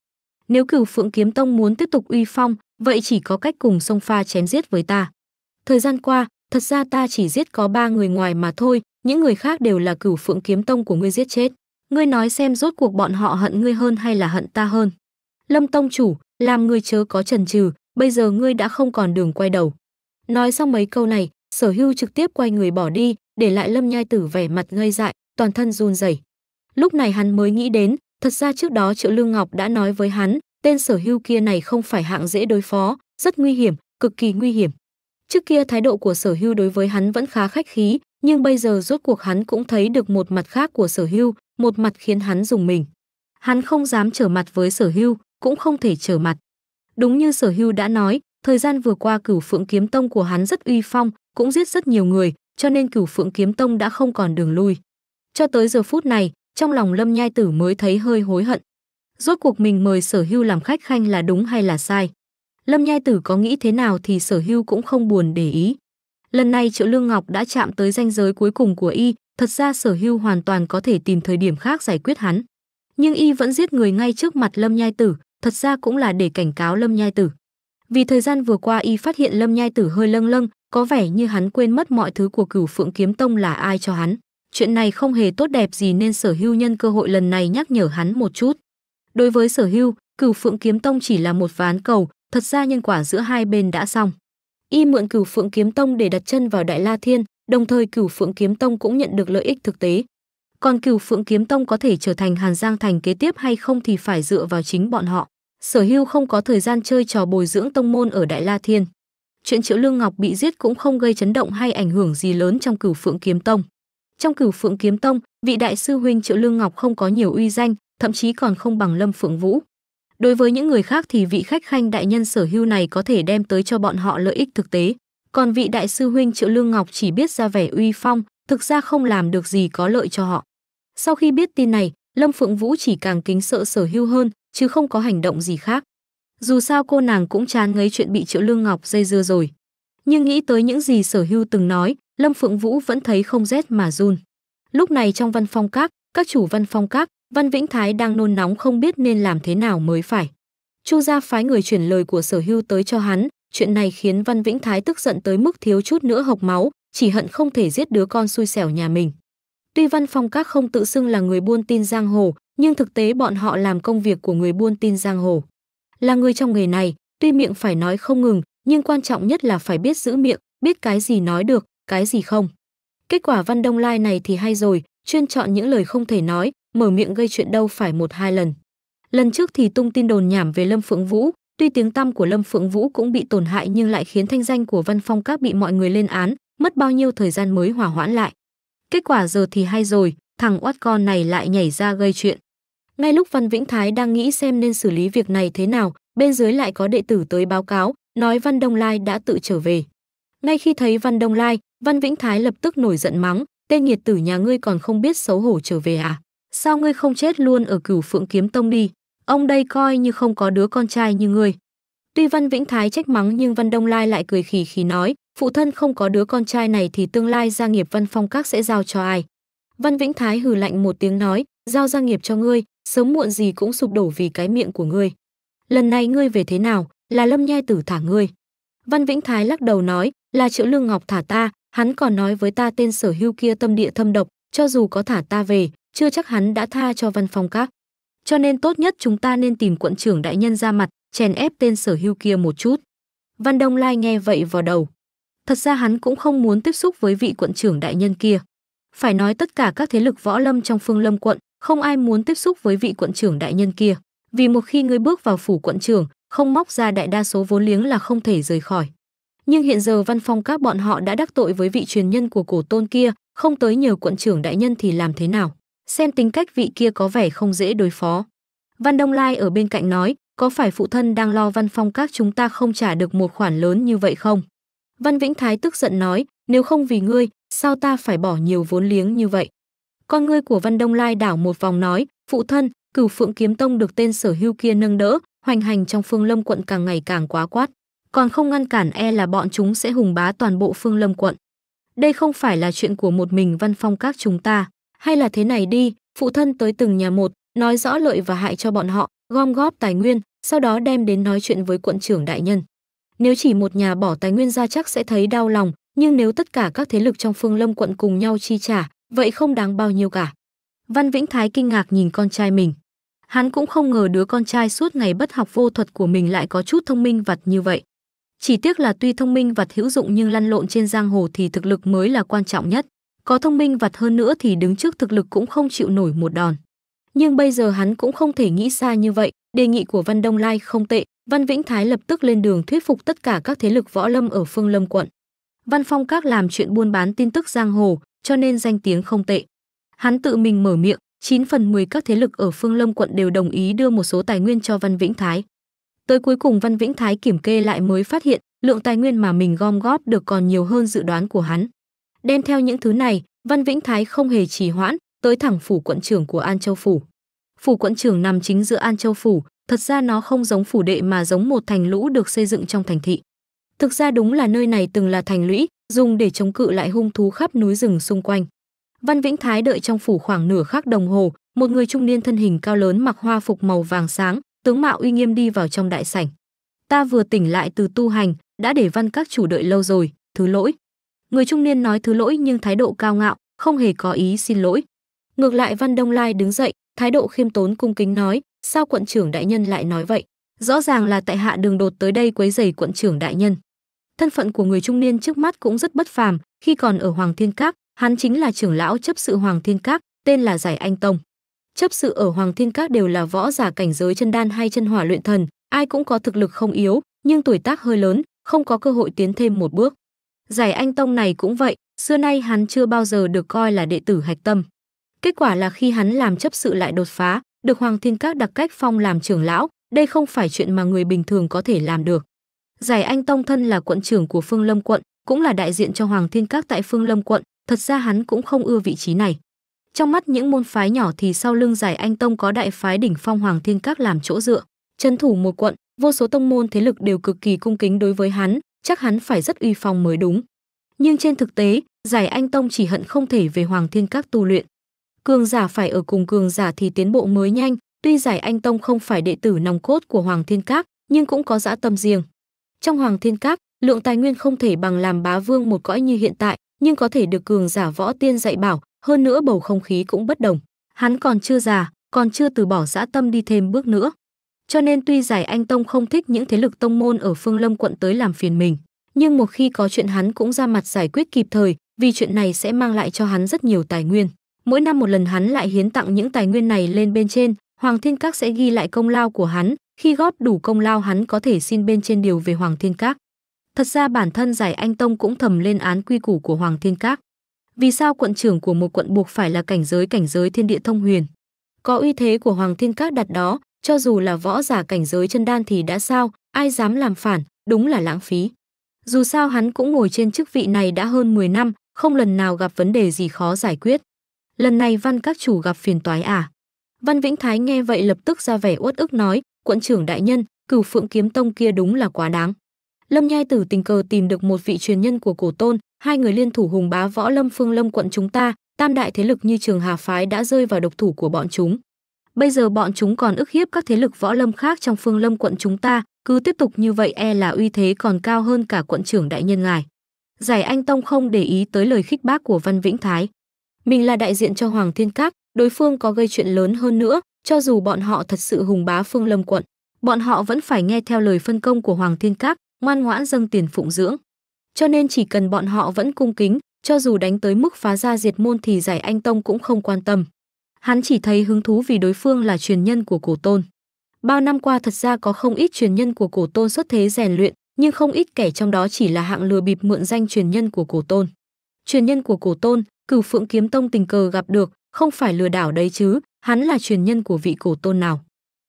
Nếu Cửu Phượng Kiếm Tông muốn tiếp tục uy phong, vậy chỉ có cách cùng sông pha chém giết với ta. Thời gian qua, thật ra ta chỉ giết có ba người ngoài mà thôi, những người khác đều là Cửu Phượng Kiếm Tông của ngươi giết chết. Ngươi nói xem rốt cuộc bọn họ hận ngươi hơn hay là hận ta hơn? Lâm Tông chủ, làm ngươi chớ có trần trừ. bây giờ ngươi đã không còn đường quay đầu. Nói xong mấy câu này, Sở Hưu trực tiếp quay người bỏ đi, để lại Lâm Nhai Tử vẻ mặt ngây dại, toàn thân run rẩy. Lúc này hắn mới nghĩ đến, thật ra trước đó Triệu Lương Ngọc đã nói với hắn, tên sở hưu kia này không phải hạng dễ đối phó, rất nguy hiểm, cực kỳ nguy hiểm. Trước kia thái độ của sở hưu đối với hắn vẫn khá khách khí, nhưng bây giờ rốt cuộc hắn cũng thấy được một mặt khác của sở hưu, một mặt khiến hắn dùng mình. Hắn không dám trở mặt với sở hưu, cũng không thể trở mặt. Đúng như sở hưu đã nói, thời gian vừa qua cửu phượng kiếm tông của hắn rất uy phong, cũng giết rất nhiều người, cho nên cửu phượng kiếm tông đã không còn đường lui. Cho tới giờ phút này, trong lòng Lâm Nhai Tử mới thấy hơi hối hận. Rốt cuộc mình mời Sở Hưu làm khách khanh là đúng hay là sai? Lâm Nhai Tử có nghĩ thế nào thì Sở Hưu cũng không buồn để ý. Lần này Triệu Lương Ngọc đã chạm tới ranh giới cuối cùng của y, thật ra Sở Hưu hoàn toàn có thể tìm thời điểm khác giải quyết hắn. Nhưng y vẫn giết người ngay trước mặt Lâm Nhai Tử, thật ra cũng là để cảnh cáo Lâm Nhai Tử. Vì thời gian vừa qua y phát hiện Lâm Nhai Tử hơi lâng lâng, có vẻ như hắn quên mất mọi thứ của Cửu Phượng Kiếm Tông là ai cho hắn. Chuyện này không hề tốt đẹp gì nên sở hưu nhân cơ hội lần này nhắc nhở hắn một chút. Đối với sở hưu, cửu phượng kiếm tông chỉ là một ván cầu, thật ra nhân quả giữa hai bên đã xong. Y mượn cửu phượng kiếm tông để đặt chân vào Đại La Thiên, đồng thời cửu phượng kiếm tông cũng nhận được lợi ích thực tế. Còn cửu phượng kiếm tông có thể trở thành Hàn Giang Thành kế tiếp hay không thì phải dựa vào chính bọn họ. Sở hưu không có thời gian chơi trò bồi dưỡng tông môn ở Đại La Thiên. Chuyện Triệu Lương Ngọc bị giết cũng không gây chấn động hay ảnh hưởng gì lớn trong cửu phượng kiếm tông. Trong cửu phượng kiếm tông, vị đại sư huynh Triệu Lương Ngọc không có nhiều uy danh, thậm chí còn không bằng Lâm Phượng Vũ. Đối với những người khác thì vị khách khanh đại nhân sở hưu này có thể đem tới cho bọn họ lợi ích thực tế, còn vị đại sư huynh Triệu Lương Ngọc chỉ biết ra vẻ uy phong, thực ra không làm được gì có lợi cho họ. Sau khi biết tin này, Lâm Phượng Vũ chỉ càng kính sợ sở hưu hơn, chứ không có hành động gì khác. Dù sao cô nàng cũng chán ngấy chuyện bị Triệu Lương Ngọc dây dưa rồi. Nhưng nghĩ tới những gì sở hưu từng nói, Lâm Phượng Vũ vẫn thấy không rét mà run. Lúc này trong văn phong các, các chủ văn phong các, Văn Vĩnh Thái đang nôn nóng không biết nên làm thế nào mới phải. Chu gia phái người chuyển lời của Sở Hưu tới cho hắn, chuyện này khiến Văn Vĩnh Thái tức giận tới mức thiếu chút nữa hộc máu, chỉ hận không thể giết đứa con xui xẻo nhà mình. Tuy Văn Phong Các không tự xưng là người buôn tin giang hồ, nhưng thực tế bọn họ làm công việc của người buôn tin giang hồ. Là người trong nghề này, tuy miệng phải nói không ngừng, nhưng quan trọng nhất là phải biết giữ miệng, biết cái gì nói được, cái gì không. Kết quả Văn Đông Lai này thì hay rồi, chuyên chọn những lời không thể nói, mở miệng gây chuyện đâu phải một hai lần. Lần trước thì tung tin đồn nhảm về Lâm Phượng Vũ, tuy tiếng tăm của Lâm Phượng Vũ cũng bị tổn hại nhưng lại khiến thanh danh của Văn Phong Các bị mọi người lên án, mất bao nhiêu thời gian mới hòa hoãn lại. Kết quả giờ thì hay rồi, thằng oát con này lại nhảy ra gây chuyện. Ngay lúc Văn Vĩnh Thái đang nghĩ xem nên xử lý việc này thế nào, bên dưới lại có đệ tử tới báo cáo, nói Văn Đông Lai đã tự trở về ngay khi thấy văn đông lai văn vĩnh thái lập tức nổi giận mắng tên nhiệt tử nhà ngươi còn không biết xấu hổ trở về à sao ngươi không chết luôn ở cửu phượng kiếm tông đi ông đây coi như không có đứa con trai như ngươi tuy văn vĩnh thái trách mắng nhưng văn đông lai lại cười khì khì nói phụ thân không có đứa con trai này thì tương lai gia nghiệp văn phong các sẽ giao cho ai văn vĩnh thái hừ lạnh một tiếng nói giao gia nghiệp cho ngươi sớm muộn gì cũng sụp đổ vì cái miệng của ngươi lần này ngươi về thế nào là lâm nhai tử thả ngươi Văn Vĩnh Thái lắc đầu nói, là Triệu Lương Ngọc thả ta, hắn còn nói với ta tên sở hưu kia tâm địa thâm độc, cho dù có thả ta về, chưa chắc hắn đã tha cho văn phong các. Cho nên tốt nhất chúng ta nên tìm quận trưởng đại nhân ra mặt, chèn ép tên sở hưu kia một chút. Văn Đông Lai nghe vậy vào đầu. Thật ra hắn cũng không muốn tiếp xúc với vị quận trưởng đại nhân kia. Phải nói tất cả các thế lực võ lâm trong phương lâm quận, không ai muốn tiếp xúc với vị quận trưởng đại nhân kia. Vì một khi ngươi bước vào phủ quận trưởng, không móc ra đại đa số vốn liếng là không thể rời khỏi. Nhưng hiện giờ văn phong các bọn họ đã đắc tội với vị truyền nhân của cổ tôn kia, không tới nhờ quận trưởng đại nhân thì làm thế nào? Xem tính cách vị kia có vẻ không dễ đối phó. Văn Đông Lai ở bên cạnh nói, có phải phụ thân đang lo văn phong các chúng ta không trả được một khoản lớn như vậy không? Văn Vĩnh Thái tức giận nói, nếu không vì ngươi, sao ta phải bỏ nhiều vốn liếng như vậy? Con ngươi của Văn Đông Lai đảo một vòng nói, phụ thân, cửu phượng kiếm tông được tên sở hưu kia nâng đỡ, hoành hành trong phương lâm quận càng ngày càng quá quát còn không ngăn cản e là bọn chúng sẽ hùng bá toàn bộ phương lâm quận đây không phải là chuyện của một mình văn phong các chúng ta hay là thế này đi phụ thân tới từng nhà một nói rõ lợi và hại cho bọn họ gom góp tài nguyên sau đó đem đến nói chuyện với quận trưởng đại nhân nếu chỉ một nhà bỏ tài nguyên ra chắc sẽ thấy đau lòng nhưng nếu tất cả các thế lực trong phương lâm quận cùng nhau chi trả vậy không đáng bao nhiêu cả văn vĩnh thái kinh ngạc nhìn con trai mình Hắn cũng không ngờ đứa con trai suốt ngày bất học vô thuật của mình lại có chút thông minh vặt như vậy. Chỉ tiếc là tuy thông minh vặt hữu dụng nhưng lăn lộn trên giang hồ thì thực lực mới là quan trọng nhất. Có thông minh vặt hơn nữa thì đứng trước thực lực cũng không chịu nổi một đòn. Nhưng bây giờ hắn cũng không thể nghĩ xa như vậy, đề nghị của Văn Đông Lai không tệ, Văn Vĩnh Thái lập tức lên đường thuyết phục tất cả các thế lực võ lâm ở Phương Lâm quận. Văn Phong Các làm chuyện buôn bán tin tức giang hồ, cho nên danh tiếng không tệ. Hắn tự mình mở miệng, 9 phần 10 các thế lực ở Phương Lâm quận đều đồng ý đưa một số tài nguyên cho Văn Vĩnh Thái. Tới cuối cùng Văn Vĩnh Thái kiểm kê lại mới phát hiện lượng tài nguyên mà mình gom góp được còn nhiều hơn dự đoán của hắn. Đem theo những thứ này, Văn Vĩnh Thái không hề trì hoãn, tới thẳng phủ quận trưởng của An Châu Phủ. Phủ quận trưởng nằm chính giữa An Châu Phủ, thật ra nó không giống phủ đệ mà giống một thành lũ được xây dựng trong thành thị. Thực ra đúng là nơi này từng là thành lũy, dùng để chống cự lại hung thú khắp núi rừng xung quanh. Văn Vĩnh Thái đợi trong phủ khoảng nửa khắc đồng hồ, một người trung niên thân hình cao lớn mặc hoa phục màu vàng sáng, tướng mạo uy nghiêm đi vào trong đại sảnh. Ta vừa tỉnh lại từ tu hành, đã để văn các chủ đợi lâu rồi, thứ lỗi. Người trung niên nói thứ lỗi nhưng thái độ cao ngạo, không hề có ý xin lỗi. Ngược lại Văn Đông Lai đứng dậy, thái độ khiêm tốn cung kính nói, sao quận trưởng đại nhân lại nói vậy? Rõ ràng là tại hạ đường đột tới đây quấy rầy quận trưởng đại nhân. Thân phận của người trung niên trước mắt cũng rất bất phàm, khi còn ở Hoàng Thiên Các, Hắn chính là trưởng lão chấp sự Hoàng Thiên Các, tên là Giải Anh Tông. Chấp sự ở Hoàng Thiên Các đều là võ giả cảnh giới chân đan hay chân hỏa luyện thần, ai cũng có thực lực không yếu, nhưng tuổi tác hơi lớn, không có cơ hội tiến thêm một bước. Giải Anh Tông này cũng vậy, xưa nay hắn chưa bao giờ được coi là đệ tử hạch tâm. Kết quả là khi hắn làm chấp sự lại đột phá, được Hoàng Thiên Các đặc cách phong làm trưởng lão, đây không phải chuyện mà người bình thường có thể làm được. Giải Anh Tông thân là quận trưởng của Phương Lâm quận, cũng là đại diện cho Hoàng Thiên Các tại Phương Lâm quận, thật ra hắn cũng không ưa vị trí này. Trong mắt những môn phái nhỏ thì sau lưng giải anh tông có đại phái đỉnh phong Hoàng Thiên Các làm chỗ dựa, trấn thủ một quận, vô số tông môn thế lực đều cực kỳ cung kính đối với hắn, chắc hắn phải rất uy phong mới đúng. Nhưng trên thực tế, giải anh tông chỉ hận không thể về Hoàng Thiên Các tu luyện. Cường giả phải ở cùng cường giả thì tiến bộ mới nhanh, tuy giải anh tông không phải đệ tử nòng cốt của Hoàng Thiên Các, nhưng cũng có dã tâm riêng. Trong Hoàng Thiên Các, lượng tài nguyên không thể bằng làm bá vương một cõi như hiện tại, nhưng có thể được cường giả võ tiên dạy bảo, hơn nữa bầu không khí cũng bất đồng. Hắn còn chưa già, còn chưa từ bỏ dã tâm đi thêm bước nữa. Cho nên tuy giải anh Tông không thích những thế lực tông môn ở Phương Lâm quận tới làm phiền mình, nhưng một khi có chuyện hắn cũng ra mặt giải quyết kịp thời, vì chuyện này sẽ mang lại cho hắn rất nhiều tài nguyên. Mỗi năm một lần hắn lại hiến tặng những tài nguyên này lên bên trên, Hoàng Thiên Các sẽ ghi lại công lao của hắn, khi góp đủ công lao hắn có thể xin bên trên điều về Hoàng Thiên Các. Thật ra bản thân giải anh Tông cũng thầm lên án quy củ của Hoàng Thiên Các. Vì sao quận trưởng của một quận buộc phải là cảnh giới cảnh giới thiên địa thông huyền? Có uy thế của Hoàng Thiên Các đặt đó, cho dù là võ giả cảnh giới chân đan thì đã sao, ai dám làm phản, đúng là lãng phí. Dù sao hắn cũng ngồi trên chức vị này đã hơn 10 năm, không lần nào gặp vấn đề gì khó giải quyết. Lần này văn các chủ gặp phiền toái à? Văn Vĩnh Thái nghe vậy lập tức ra vẻ uất ức nói, quận trưởng đại nhân, cửu phượng kiếm tông kia đúng là quá đáng. Lâm Nhai Tử tình cờ tìm được một vị truyền nhân của cổ tôn, hai người liên thủ hùng bá võ lâm phương lâm quận chúng ta, tam đại thế lực như Trường Hà phái đã rơi vào độc thủ của bọn chúng. Bây giờ bọn chúng còn ức hiếp các thế lực võ lâm khác trong phương lâm quận chúng ta, cứ tiếp tục như vậy e là uy thế còn cao hơn cả quận trưởng đại nhân ngài. Giải Anh Tông không để ý tới lời khích bác của Văn Vĩnh Thái. Mình là đại diện cho Hoàng Thiên Các, đối phương có gây chuyện lớn hơn nữa, cho dù bọn họ thật sự hùng bá phương lâm quận, bọn họ vẫn phải nghe theo lời phân công của Hoàng Thiên Các, ngoan ngoãn dâng tiền phụng dưỡng. Cho nên chỉ cần bọn họ vẫn cung kính, cho dù đánh tới mức phá ra diệt môn thì giải anh tông cũng không quan tâm. Hắn chỉ thấy hứng thú vì đối phương là truyền nhân của cổ tôn. Bao năm qua thật ra có không ít truyền nhân của cổ tôn xuất thế rèn luyện, nhưng không ít kẻ trong đó chỉ là hạng lừa bịp mượn danh truyền nhân của cổ tôn. Truyền nhân của cổ tôn, cửu phượng kiếm tông tình cờ gặp được, không phải lừa đảo đấy chứ, hắn là truyền nhân của vị cổ tôn nào.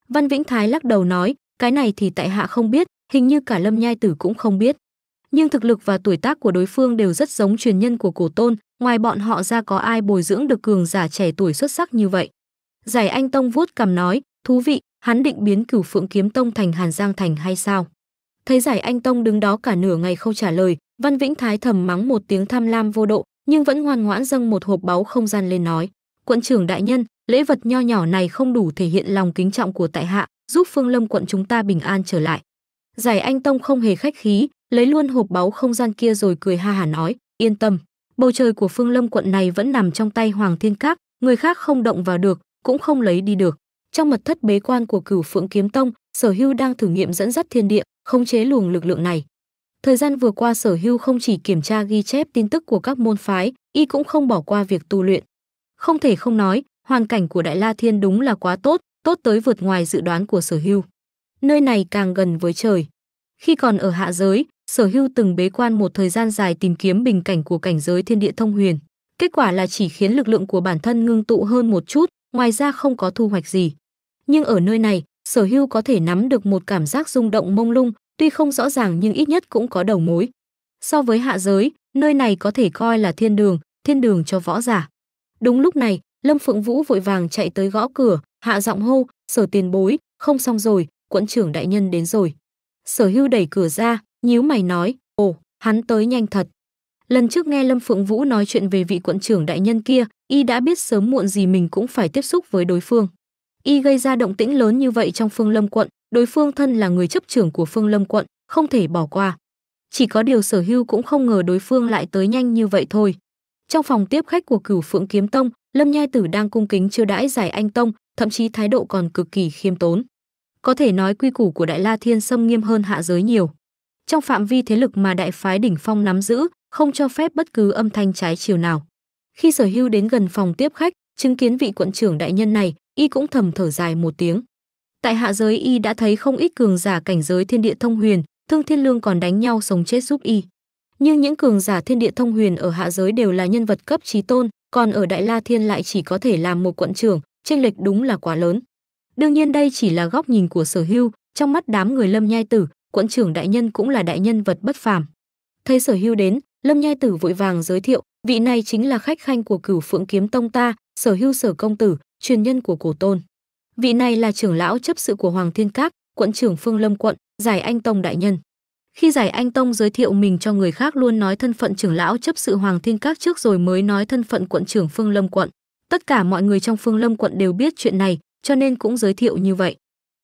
Văn Vĩnh Thái lắc đầu nói, cái này thì tại hạ không biết, hình như cả Lâm Nhai Tử cũng không biết. Nhưng thực lực và tuổi tác của đối phương đều rất giống truyền nhân của cổ tôn, ngoài bọn họ ra có ai bồi dưỡng được cường giả trẻ tuổi xuất sắc như vậy. Giải Anh Tông vuốt cằm nói, thú vị, hắn định biến cửu phượng kiếm tông thành Hàn Giang Thành hay sao? Thấy Giải Anh Tông đứng đó cả nửa ngày không trả lời, Văn Vĩnh Thái thầm mắng một tiếng tham lam vô độ, nhưng vẫn ngoan ngoãn dâng một hộp báu không gian lên nói. Quận trưởng đại nhân, lễ vật nho nhỏ này không đủ thể hiện lòng kính trọng của tại hạ, giúp Phương Lâm quận chúng ta bình an trở lại. Giải Anh Tông không hề khách khí, lấy luôn hộp báu không gian kia rồi cười ha hả nói, yên tâm, bầu trời của Phương Lâm quận này vẫn nằm trong tay Hoàng Thiên Các, người khác không động vào được, cũng không lấy đi được. Trong mật thất bế quan của Cửu Phượng Kiếm Tông, Sở Hưu đang thử nghiệm dẫn dắt thiên địa, khống chế luồng lực lượng này. Thời gian vừa qua Sở Hưu không chỉ kiểm tra ghi chép tin tức của các môn phái, y cũng không bỏ qua việc tu luyện. Không thể không nói, hoàn cảnh của Đại La Thiên đúng là quá tốt, tốt tới vượt ngoài dự đoán của Sở Hưu nơi này càng gần với trời. Khi còn ở hạ giới, Sở Hưu từng bế quan một thời gian dài tìm kiếm bình cảnh của cảnh giới thiên địa thông huyền. Kết quả là chỉ khiến lực lượng của bản thân ngưng tụ hơn một chút, ngoài ra không có thu hoạch gì. Nhưng ở nơi này, Sở Hưu có thể nắm được một cảm giác rung động mông lung, tuy không rõ ràng nhưng ít nhất cũng có đầu mối. So với hạ giới, nơi này có thể coi là thiên đường, thiên đường cho võ giả. Đúng lúc này, Lâm Phượng Vũ vội vàng chạy tới gõ cửa, hạ giọng hô, "Sở Tiền Bối, không xong rồi, quận trưởng đại nhân đến rồi. Sở hưu đẩy cửa ra, nhíu mày nói, ồ, hắn tới nhanh thật. Lần trước nghe Lâm Phượng Vũ nói chuyện về vị quận trưởng đại nhân kia, y đã biết sớm muộn gì mình cũng phải tiếp xúc với đối phương. Y gây ra động tĩnh lớn như vậy trong Phương Lâm quận, đối phương thân là người chấp trưởng của Phương Lâm quận, không thể bỏ qua. Chỉ có điều sở hưu cũng không ngờ đối phương lại tới nhanh như vậy thôi. Trong phòng tiếp khách của cửu Phượng Kiếm Tông, Lâm Nhai Tử đang cung kính chưa đãi giải anh Tông, thậm chí thái độ còn cực kỳ khiêm tốn. Có thể nói quy củ của Đại La Thiên Sâm nghiêm hơn hạ giới nhiều. Trong phạm vi thế lực mà đại phái đỉnh phong nắm giữ, không cho phép bất cứ âm thanh trái chiều nào. Khi Sở Hưu đến gần phòng tiếp khách, chứng kiến vị quận trưởng đại nhân này, y cũng thầm thở dài một tiếng. Tại hạ giới y đã thấy không ít cường giả cảnh giới thiên địa thông huyền, Thương Thiên Lương còn đánh nhau sống chết giúp y. Nhưng những cường giả thiên địa thông huyền ở hạ giới đều là nhân vật cấp chí tôn, còn ở Đại La Thiên lại chỉ có thể làm một quận trưởng, chênh lệch đúng là quá lớn. Đương nhiên đây chỉ là góc nhìn của Sở Hưu, trong mắt đám người Lâm Nhai Tử, quận trưởng đại nhân cũng là đại nhân vật bất phàm. Thấy Sở Hưu đến, Lâm Nhai Tử vội vàng giới thiệu, vị này chính là khách khanh của Cửu Phượng Kiếm Tông ta, Sở Hưu Sở công tử, truyền nhân của cổ tôn. Vị này là trưởng lão chấp sự của Hoàng Thiên Các, quận trưởng Phương Lâm quận, Giải Anh Tông đại nhân. Khi Giải Anh Tông giới thiệu mình cho người khác luôn nói thân phận trưởng lão chấp sự Hoàng Thiên Các trước rồi mới nói thân phận quận trưởng Phương Lâm quận. Tất cả mọi người trong Phương Lâm quận đều biết chuyện này, cho nên cũng giới thiệu như vậy.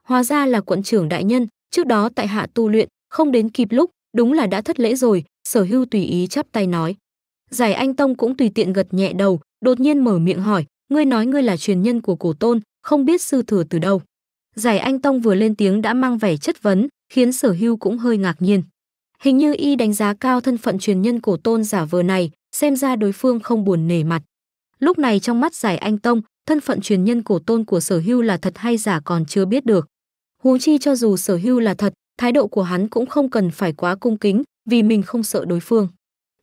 Hóa ra là quận trưởng đại nhân, trước đó tại hạ tu luyện, không đến kịp lúc, đúng là đã thất lễ rồi, sở hưu tùy ý chắp tay nói. Giải Anh Tông cũng tùy tiện gật nhẹ đầu, đột nhiên mở miệng hỏi, ngươi nói ngươi là truyền nhân của cổ tôn, không biết sư thừa từ đâu. Giải Anh Tông vừa lên tiếng đã mang vẻ chất vấn, khiến sở hưu cũng hơi ngạc nhiên. Hình như y đánh giá cao thân phận truyền nhân cổ tôn giả vờ này, xem ra đối phương không buồn nề mặt. Lúc này trong mắt giải anh Tông, thân phận truyền nhân cổ tôn của sở hưu là thật hay giả còn chưa biết được. Huống chi cho dù sở hưu là thật, thái độ của hắn cũng không cần phải quá cung kính, vì mình không sợ đối phương.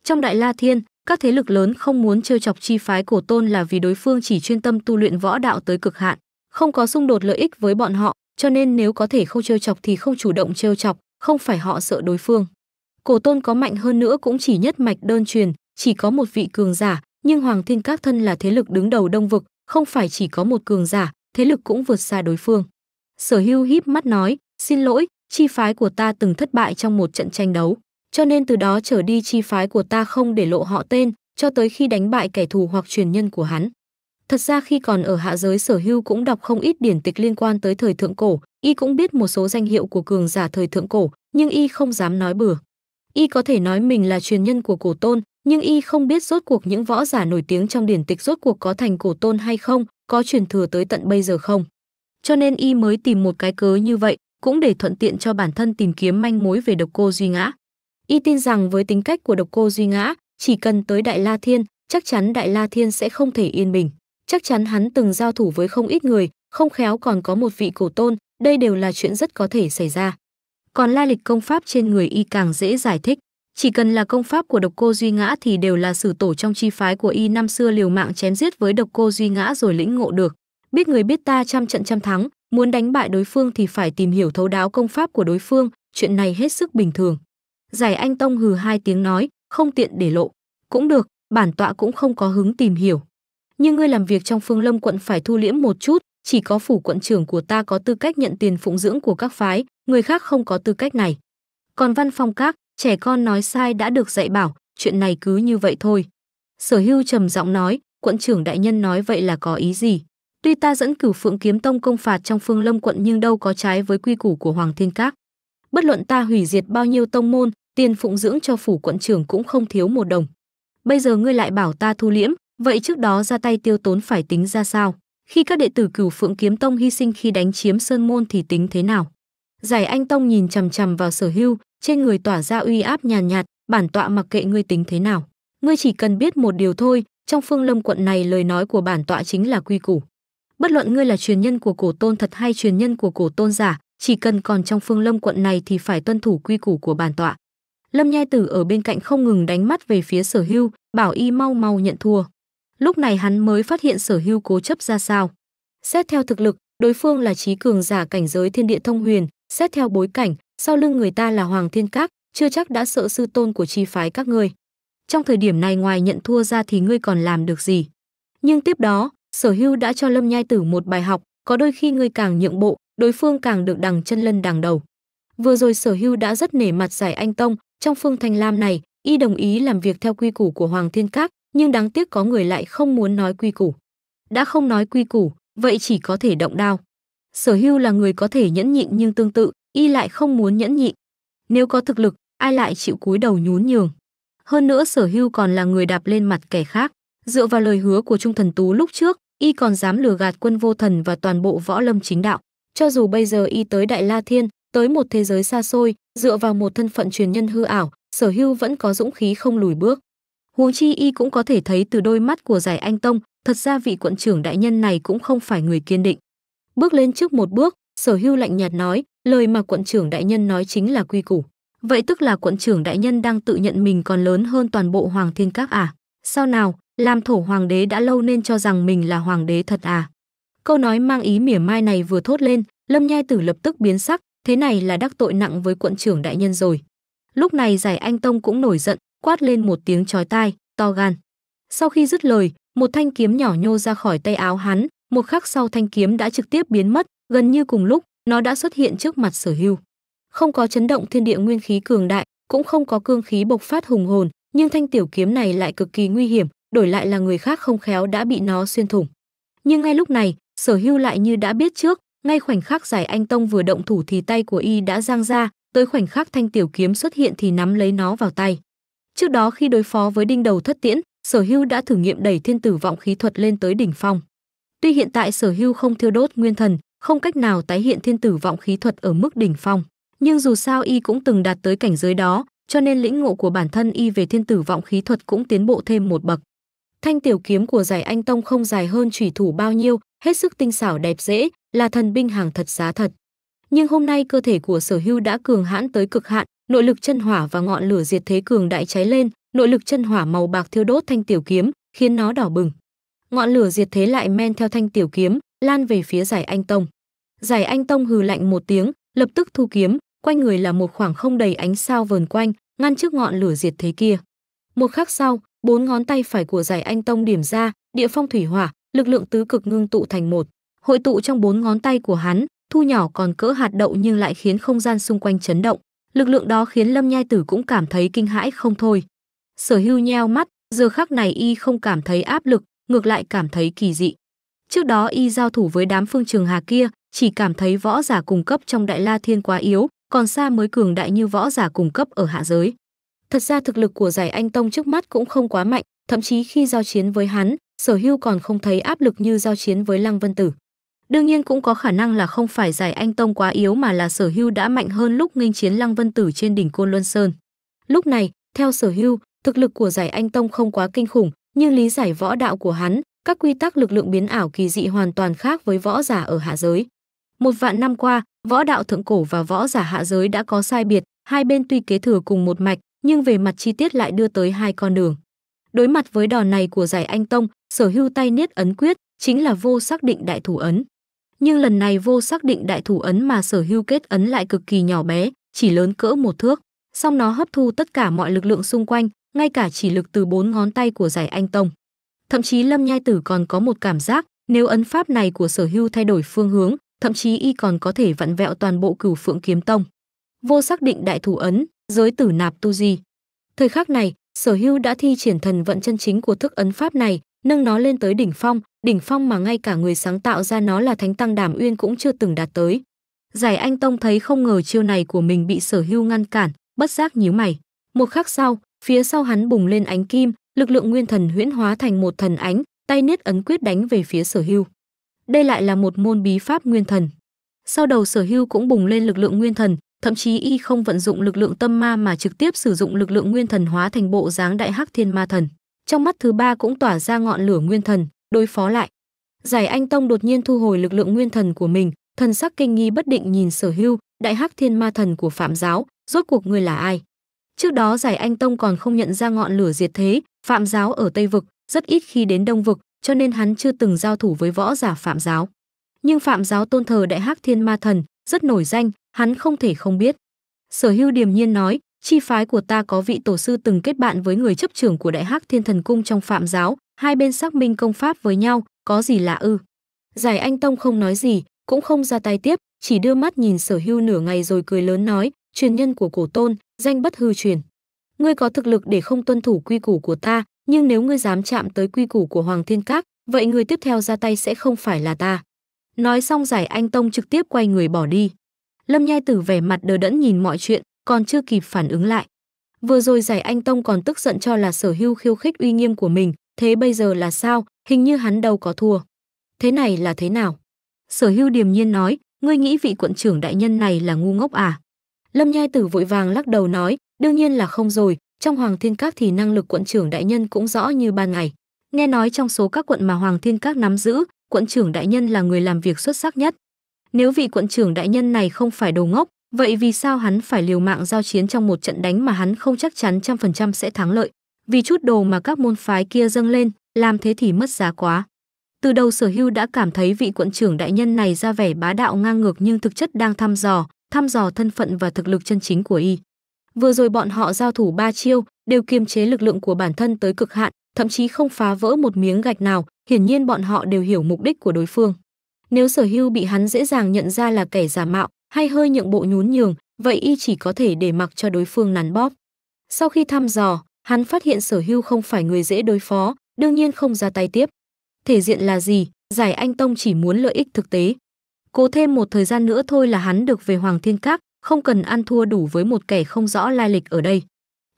Trong Đại La Thiên, các thế lực lớn không muốn trêu chọc chi phái cổ tôn là vì đối phương chỉ chuyên tâm tu luyện võ đạo tới cực hạn, không có xung đột lợi ích với bọn họ, cho nên nếu có thể không trêu chọc thì không chủ động trêu chọc, không phải họ sợ đối phương. Cổ tôn có mạnh hơn nữa cũng chỉ nhất mạch đơn truyền, chỉ có một vị cường giả, nhưng Hoàng Thiên Các thân là thế lực đứng đầu Đông vực, không phải chỉ có một cường giả, thế lực cũng vượt xa đối phương. Sở Hưu híp mắt nói, "Xin lỗi, chi phái của ta từng thất bại trong một trận tranh đấu, cho nên từ đó trở đi chi phái của ta không để lộ họ tên, cho tới khi đánh bại kẻ thù hoặc truyền nhân của hắn." Thật ra khi còn ở hạ giới Sở Hưu cũng đọc không ít điển tịch liên quan tới thời thượng cổ, y cũng biết một số danh hiệu của cường giả thời thượng cổ, nhưng y không dám nói bừa. Y có thể nói mình là truyền nhân của cổ tôn, nhưng y không biết rốt cuộc những võ giả nổi tiếng trong điển tịch rốt cuộc có thành cổ tôn hay không, có truyền thừa tới tận bây giờ không. Cho nên y mới tìm một cái cớ như vậy, cũng để thuận tiện cho bản thân tìm kiếm manh mối về độc cô Duy Ngã. Y tin rằng với tính cách của độc cô Duy Ngã, chỉ cần tới Đại La Thiên, chắc chắn Đại La Thiên sẽ không thể yên bình. Chắc chắn hắn từng giao thủ với không ít người, không khéo còn có một vị cổ tôn, đây đều là chuyện rất có thể xảy ra. Còn la lịch công pháp trên người y càng dễ giải thích. Chỉ cần là công pháp của độc cô Duy Ngã thì đều là sử tổ trong chi phái của y năm xưa liều mạng chém giết với độc cô Duy Ngã rồi lĩnh ngộ được. Biết người biết ta trăm trận trăm thắng, muốn đánh bại đối phương thì phải tìm hiểu thấu đáo công pháp của đối phương, chuyện này hết sức bình thường. Giải Anh Tông hừ hai tiếng nói, không tiện để lộ. Cũng được, bản tọa cũng không có hứng tìm hiểu. Nhưng ngươi làm việc trong Phương Lâm quận phải thu liễm một chút, chỉ có phủ quận trưởng của ta có tư cách nhận tiền phụng dưỡng của các phái, người khác không có tư cách này. Còn văn phòng các, Trẻ con nói sai đã được dạy bảo, chuyện này cứ như vậy thôi. Sở hưu trầm giọng nói, quận trưởng đại nhân nói vậy là có ý gì? Tuy ta dẫn cửu phượng kiếm tông công phạt trong phương lâm quận nhưng đâu có trái với quy củ của Hoàng Thiên Các. Bất luận ta hủy diệt bao nhiêu tông môn, tiền phụng dưỡng cho phủ quận trưởng cũng không thiếu một đồng. Bây giờ ngươi lại bảo ta thu liễm, vậy trước đó ra tay tiêu tốn phải tính ra sao? Khi các đệ tử cửu phượng kiếm tông hy sinh khi đánh chiếm sơn môn thì tính thế nào? Giải Anh Tông nhìn chằm chằm vào sở hưu, trên người tỏa ra uy áp nhàn nhạt, nhạt, bản tọa mặc kệ ngươi tính thế nào. Ngươi chỉ cần biết một điều thôi, trong Phương Lâm quận này lời nói của bản tọa chính là quy củ. Bất luận ngươi là truyền nhân của cổ tôn thật hay truyền nhân của cổ tôn giả, chỉ cần còn trong Phương Lâm quận này thì phải tuân thủ quy củ của bản tọa. Lâm Nhai Tử ở bên cạnh không ngừng đánh mắt về phía Sở Hưu, bảo y mau mau nhận thua. Lúc này hắn mới phát hiện Sở Hưu cố chấp ra sao. Xét theo thực lực, đối phương là trí cường giả cảnh giới thiên địa thông huyền, xét theo bối cảnh, sau lưng người ta là Hoàng Thiên Các, chưa chắc đã sợ sư tôn của chi phái các ngươi. Trong thời điểm này ngoài nhận thua ra thì ngươi còn làm được gì? Nhưng tiếp đó, Sở Hưu đã cho Lâm Nhai Tử một bài học, có đôi khi ngươi càng nhượng bộ, đối phương càng được đằng chân lân đằng đầu. Vừa rồi Sở Hưu đã rất nể mặt giải anh tông, trong Phương Thanh Lam này, y đồng ý làm việc theo quy củ của Hoàng Thiên Các, nhưng đáng tiếc có người lại không muốn nói quy củ. Đã không nói quy củ, vậy chỉ có thể động đao. Sở Hưu là người có thể nhẫn nhịn nhưng tương tự, y lại không muốn nhẫn nhịn. Nếu có thực lực, ai lại chịu cúi đầu nhún nhường. Hơn nữa Sở Hưu còn là người đạp lên mặt kẻ khác, dựa vào lời hứa của Trung Thần Tú lúc trước, y còn dám lừa gạt quân vô thần và toàn bộ võ lâm chính đạo. Cho dù bây giờ y tới Đại La Thiên, tới một thế giới xa xôi, dựa vào một thân phận truyền nhân hư ảo, Sở Hưu vẫn có dũng khí không lùi bước. Huống chi y cũng có thể thấy từ đôi mắt của Giải Anh Tông, thật ra vị quận trưởng đại nhân này cũng không phải người kiên định. Bước lên trước một bước, Sở Hưu lạnh nhạt nói, lời mà quận trưởng đại nhân nói chính là quy củ. Vậy tức là quận trưởng đại nhân đang tự nhận mình còn lớn hơn toàn bộ Hoàng Thiên Các à? Sao nào, làm thổ hoàng đế đã lâu nên cho rằng mình là hoàng đế thật à? Câu nói mang ý mỉa mai này vừa thốt lên, Lâm Nhai Tử lập tức biến sắc, thế này là đắc tội nặng với quận trưởng đại nhân rồi. Lúc này giải anh Tông cũng nổi giận, quát lên một tiếng chói tai, to gan. Sau khi dứt lời, một thanh kiếm nhỏ nhô ra khỏi tay áo hắn, một khắc sau thanh kiếm đã trực tiếp biến mất, Gần như cùng lúc, nó đã xuất hiện trước mặt Sở Hưu. Không có chấn động thiên địa nguyên khí cường đại, cũng không có cương khí bộc phát hùng hồn, nhưng thanh tiểu kiếm này lại cực kỳ nguy hiểm, đổi lại là người khác không khéo đã bị nó xuyên thủng. Nhưng ngay lúc này, Sở Hưu lại như đã biết trước, ngay khoảnh khắc giải anh tông vừa động thủ thì tay của y đã giang ra, tới khoảnh khắc thanh tiểu kiếm xuất hiện thì nắm lấy nó vào tay. Trước đó khi đối phó với đinh đầu thất tiễn, Sở Hưu đã thử nghiệm đẩy thiên tử vọng khí thuật lên tới đỉnh phong. Tuy hiện tại Sở Hưu không thiêu đốt nguyên thần, không cách nào tái hiện thiên tử vọng khí thuật ở mức đỉnh phong nhưng dù sao y cũng từng đạt tới cảnh giới đó cho nên lĩnh ngộ của bản thân y về thiên tử vọng khí thuật cũng tiến bộ thêm một bậc thanh tiểu kiếm của giải anh tông không dài hơn chủy thủ bao nhiêu hết sức tinh xảo đẹp dễ là thần binh hàng thật giá thật nhưng hôm nay cơ thể của sở hưu đã cường hãn tới cực hạn nội lực chân hỏa và ngọn lửa diệt thế cường đại cháy lên nội lực chân hỏa màu bạc thiêu đốt thanh tiểu kiếm khiến nó đỏ bừng ngọn lửa diệt thế lại men theo thanh tiểu kiếm lan về phía giải anh tông Giải Anh Tông hừ lạnh một tiếng, lập tức thu kiếm, quanh người là một khoảng không đầy ánh sao vờn quanh, ngăn trước ngọn lửa diệt thế kia. Một khắc sau, bốn ngón tay phải của Giải Anh Tông điểm ra, địa phong thủy hỏa, lực lượng tứ cực ngưng tụ thành một, hội tụ trong bốn ngón tay của hắn, thu nhỏ còn cỡ hạt đậu nhưng lại khiến không gian xung quanh chấn động. Lực lượng đó khiến Lâm Nhai Tử cũng cảm thấy kinh hãi không thôi. Sở Hưu nheo mắt, giờ khắc này y không cảm thấy áp lực, ngược lại cảm thấy kỳ dị. Trước đó y giao thủ với đám Phương Trường Hà kia, chỉ cảm thấy võ giả cung cấp trong đại la thiên quá yếu còn xa mới cường đại như võ giả cung cấp ở hạ giới thật ra thực lực của giải anh tông trước mắt cũng không quá mạnh thậm chí khi giao chiến với hắn sở hưu còn không thấy áp lực như giao chiến với lăng vân tử đương nhiên cũng có khả năng là không phải giải anh tông quá yếu mà là sở hưu đã mạnh hơn lúc nghênh chiến lăng vân tử trên đỉnh côn luân sơn lúc này theo sở hưu thực lực của giải anh tông không quá kinh khủng nhưng lý giải võ đạo của hắn các quy tắc lực lượng biến ảo kỳ dị hoàn toàn khác với võ giả ở hạ giới một vạn năm qua, võ đạo thượng cổ và võ giả hạ giới đã có sai biệt, hai bên tuy kế thừa cùng một mạch, nhưng về mặt chi tiết lại đưa tới hai con đường. Đối mặt với đòn này của giải Anh Tông, sở hưu tay niết ấn quyết, chính là vô xác định đại thủ ấn. Nhưng lần này vô xác định đại thủ ấn mà sở hưu kết ấn lại cực kỳ nhỏ bé, chỉ lớn cỡ một thước. Song nó hấp thu tất cả mọi lực lượng xung quanh, ngay cả chỉ lực từ bốn ngón tay của giải Anh Tông. Thậm chí Lâm Nhai Tử còn có một cảm giác, nếu ấn pháp này của sở hưu thay đổi phương hướng, thậm chí y còn có thể vặn vẹo toàn bộ cửu phượng kiếm tông. Vô xác định đại thủ ấn, giới tử nạp tu di. Thời khắc này, Sở Hưu đã thi triển thần vận chân chính của thức ấn pháp này, nâng nó lên tới đỉnh phong, đỉnh phong mà ngay cả người sáng tạo ra nó là Thánh Tăng Đàm Uyên cũng chưa từng đạt tới. Giải Anh Tông thấy không ngờ chiêu này của mình bị Sở Hưu ngăn cản, bất giác nhíu mày. Một khắc sau, phía sau hắn bùng lên ánh kim, lực lượng nguyên thần huyễn hóa thành một thần ánh, tay niết ấn quyết đánh về phía Sở Hưu. Đây lại là một môn bí pháp nguyên thần. Sau đầu Sở Hưu cũng bùng lên lực lượng nguyên thần, thậm chí y không vận dụng lực lượng tâm ma mà trực tiếp sử dụng lực lượng nguyên thần hóa thành bộ dáng đại hắc thiên ma thần. Trong mắt thứ ba cũng tỏa ra ngọn lửa nguyên thần, đối phó lại. Giải Anh Tông đột nhiên thu hồi lực lượng nguyên thần của mình, thần sắc kinh nghi bất định nhìn Sở Hưu, đại hắc thiên ma thần của Phạm giáo, rốt cuộc người là ai? Trước đó Giải Anh Tông còn không nhận ra ngọn lửa diệt thế, Phạm giáo ở Tây vực, rất ít khi đến Đông vực, cho nên hắn chưa từng giao thủ với võ giả Phạm giáo. Nhưng Phạm giáo tôn thờ Đại Hắc Thiên Ma Thần, rất nổi danh, hắn không thể không biết. Sở Hưu điềm nhiên nói, chi phái của ta có vị tổ sư từng kết bạn với người chấp trưởng của Đại Hắc Thiên Thần Cung trong Phạm giáo, hai bên xác minh công pháp với nhau, có gì lạ ư? Giải Anh Tông không nói gì, cũng không ra tay tiếp, chỉ đưa mắt nhìn Sở Hưu nửa ngày rồi cười lớn nói, truyền nhân của cổ tôn, danh bất hư truyền. Ngươi có thực lực để không tuân thủ quy củ của ta, nhưng nếu ngươi dám chạm tới quy củ của Hoàng Thiên Các, vậy người tiếp theo ra tay sẽ không phải là ta. Nói xong giải anh Tông trực tiếp quay người bỏ đi. Lâm Nhai Tử vẻ mặt đờ đẫn nhìn mọi chuyện, còn chưa kịp phản ứng lại. Vừa rồi giải anh Tông còn tức giận cho là sở hưu khiêu khích uy nghiêm của mình, thế bây giờ là sao, hình như hắn đâu có thua. Thế này là thế nào? Sở hưu điềm nhiên nói, ngươi nghĩ vị quận trưởng đại nhân này là ngu ngốc à? Lâm Nhai Tử vội vàng lắc đầu nói, đương nhiên là không rồi, trong Hoàng Thiên Các thì năng lực quận trưởng đại nhân cũng rõ như ban ngày. Nghe nói trong số các quận mà Hoàng Thiên Các nắm giữ, quận trưởng đại nhân là người làm việc xuất sắc nhất. Nếu vị quận trưởng đại nhân này không phải đồ ngốc, vậy vì sao hắn phải liều mạng giao chiến trong một trận đánh mà hắn không chắc chắn trăm phần trăm sẽ thắng lợi? Vì chút đồ mà các môn phái kia dâng lên, làm thế thì mất giá quá. Từ đầu sở hưu đã cảm thấy vị quận trưởng đại nhân này ra vẻ bá đạo ngang ngược nhưng thực chất đang thăm dò, thăm dò thân phận và thực lực chân chính của y. Vừa rồi bọn họ giao thủ ba chiêu, đều kiềm chế lực lượng của bản thân tới cực hạn, thậm chí không phá vỡ một miếng gạch nào, hiển nhiên bọn họ đều hiểu mục đích của đối phương. Nếu Sở Hưu bị hắn dễ dàng nhận ra là kẻ giả mạo, hay hơi nhượng bộ nhún nhường, vậy y chỉ có thể để mặc cho đối phương nắn bóp. Sau khi thăm dò, hắn phát hiện Sở Hưu không phải người dễ đối phó, đương nhiên không ra tay tiếp. Thể diện là gì, giải anh tông chỉ muốn lợi ích thực tế. Cố thêm một thời gian nữa thôi là hắn được về Hoàng Thiên Các, không cần ăn thua đủ với một kẻ không rõ lai lịch ở đây.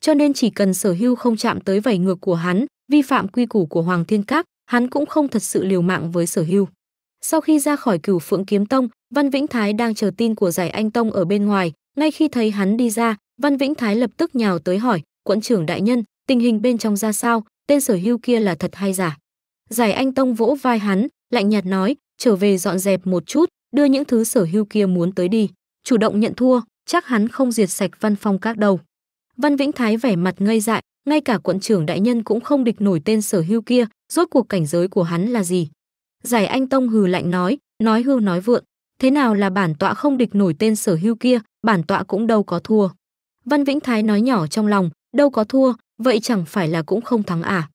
Cho nên chỉ cần sở hưu không chạm tới vảy ngược của hắn, vi phạm quy củ của Hoàng Thiên Các, hắn cũng không thật sự liều mạng với sở hưu. Sau khi ra khỏi cửu phượng kiếm tông, Văn Vĩnh Thái đang chờ tin của giải anh tông ở bên ngoài, ngay khi thấy hắn đi ra, Văn Vĩnh Thái lập tức nhào tới hỏi, quận trưởng đại nhân, tình hình bên trong ra sao, tên sở hưu kia là thật hay giả? Giải anh tông vỗ vai hắn, lạnh nhạt nói, trở về dọn dẹp một chút, đưa những thứ sở hưu kia muốn tới đi chủ động nhận thua, chắc hắn không diệt sạch Văn Phong các đầu. Văn Vĩnh Thái vẻ mặt ngây dại, ngay cả quận trưởng đại nhân cũng không địch nổi tên sở hưu kia, rốt cuộc cảnh giới của hắn là gì? Giải Anh Tông hừ lạnh nói, nói hưu nói vượng, thế nào là bản tọa không địch nổi tên sở hưu kia, bản tọa cũng đâu có thua. Văn Vĩnh Thái nói nhỏ trong lòng, đâu có thua, vậy chẳng phải là cũng không thắng à.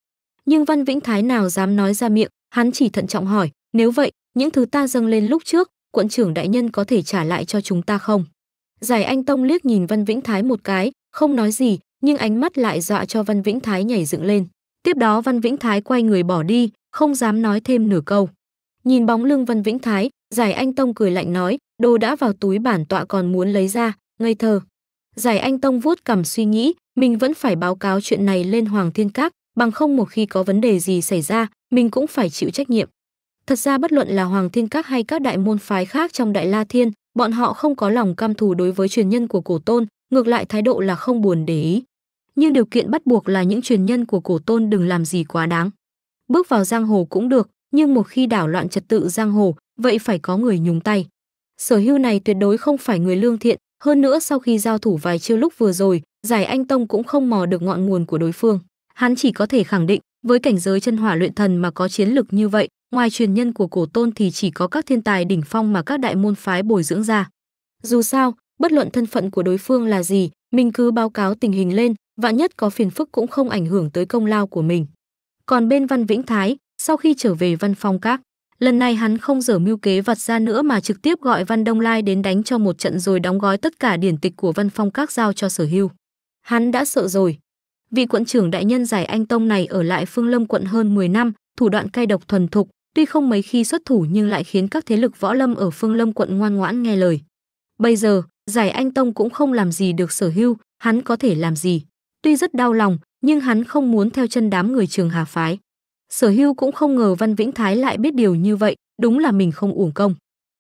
Nhưng Văn Vĩnh Thái nào dám nói ra miệng, hắn chỉ thận trọng hỏi, nếu vậy, những thứ ta dâng lên lúc trước, quận trưởng đại nhân có thể trả lại cho chúng ta không? Giải Anh Tông liếc nhìn Văn Vĩnh Thái một cái, không nói gì, nhưng ánh mắt lại dọa cho Văn Vĩnh Thái nhảy dựng lên. Tiếp đó Văn Vĩnh Thái quay người bỏ đi, không dám nói thêm nửa câu. Nhìn bóng lưng Văn Vĩnh Thái, Giải Anh Tông cười lạnh nói, đồ đã vào túi bản tọa còn muốn lấy ra, ngây thơ. Giải Anh Tông vuốt cầm suy nghĩ, mình vẫn phải báo cáo chuyện này lên Hoàng Thiên Các, bằng không một khi có vấn đề gì xảy ra, mình cũng phải chịu trách nhiệm. Thật ra bất luận là Hoàng Thiên Các hay các đại môn phái khác trong Đại La Thiên, bọn họ không có lòng cam thù đối với truyền nhân của cổ tôn, ngược lại thái độ là không buồn để ý. Nhưng điều kiện bắt buộc là những truyền nhân của cổ tôn đừng làm gì quá đáng. Bước vào giang hồ cũng được, nhưng một khi đảo loạn trật tự giang hồ, vậy phải có người nhúng tay. Sở hưu này tuyệt đối không phải người lương thiện, hơn nữa sau khi giao thủ vài chiêu lúc vừa rồi, giải anh Tông cũng không mò được ngọn nguồn của đối phương. Hắn chỉ có thể khẳng định với cảnh giới chân hỏa luyện thần mà có chiến lực như vậy, ngoài truyền nhân của cổ tôn thì chỉ có các thiên tài đỉnh phong mà các đại môn phái bồi dưỡng ra. Dù sao, bất luận thân phận của đối phương là gì, mình cứ báo cáo tình hình lên, vạn nhất có phiền phức cũng không ảnh hưởng tới công lao của mình. Còn bên Văn Vĩnh Thái, sau khi trở về văn phong các, lần này hắn không dở mưu kế vặt ra nữa mà trực tiếp gọi Văn Đông Lai đến đánh cho một trận rồi đóng gói tất cả điển tịch của văn phong các giao cho sở hưu. Hắn đã sợ rồi, Vị quận trưởng đại nhân giải anh tông này ở lại Phương Lâm quận hơn 10 năm, thủ đoạn cay độc thuần thục, tuy không mấy khi xuất thủ nhưng lại khiến các thế lực võ lâm ở Phương Lâm quận ngoan ngoãn nghe lời. Bây giờ, giải anh tông cũng không làm gì được sở hưu, hắn có thể làm gì? Tuy rất đau lòng, nhưng hắn không muốn theo chân đám người trường hà phái. Sở hưu cũng không ngờ Văn Vĩnh Thái lại biết điều như vậy, đúng là mình không uổng công.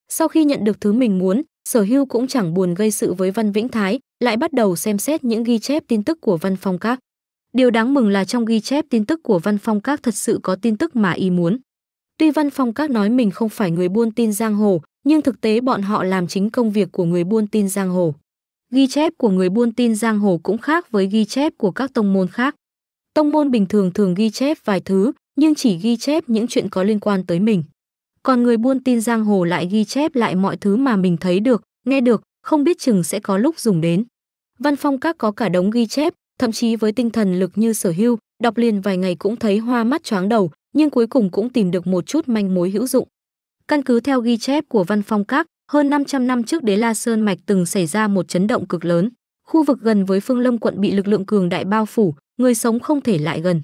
Sau khi nhận được thứ mình muốn, sở hưu cũng chẳng buồn gây sự với Văn Vĩnh Thái, lại bắt đầu xem xét những ghi chép tin tức của Văn Phong Các. Điều đáng mừng là trong ghi chép tin tức của Văn Phong Các thật sự có tin tức mà y muốn. Tuy Văn Phong Các nói mình không phải người buôn tin giang hồ, nhưng thực tế bọn họ làm chính công việc của người buôn tin giang hồ. Ghi chép của người buôn tin giang hồ cũng khác với ghi chép của các tông môn khác. Tông môn bình thường thường ghi chép vài thứ, nhưng chỉ ghi chép những chuyện có liên quan tới mình. Còn người buôn tin giang hồ lại ghi chép lại mọi thứ mà mình thấy được, nghe được, không biết chừng sẽ có lúc dùng đến. Văn Phong Các có cả đống ghi chép, thậm chí với tinh thần lực như sở hưu đọc liền vài ngày cũng thấy hoa mắt choáng đầu, nhưng cuối cùng cũng tìm được một chút manh mối hữu dụng. Căn cứ theo ghi chép của Văn Phong Các, hơn 500 năm trước Đế La Sơn mạch từng xảy ra một chấn động cực lớn. Khu vực gần với Phương Lâm quận bị lực lượng cường đại bao phủ, người sống không thể lại gần.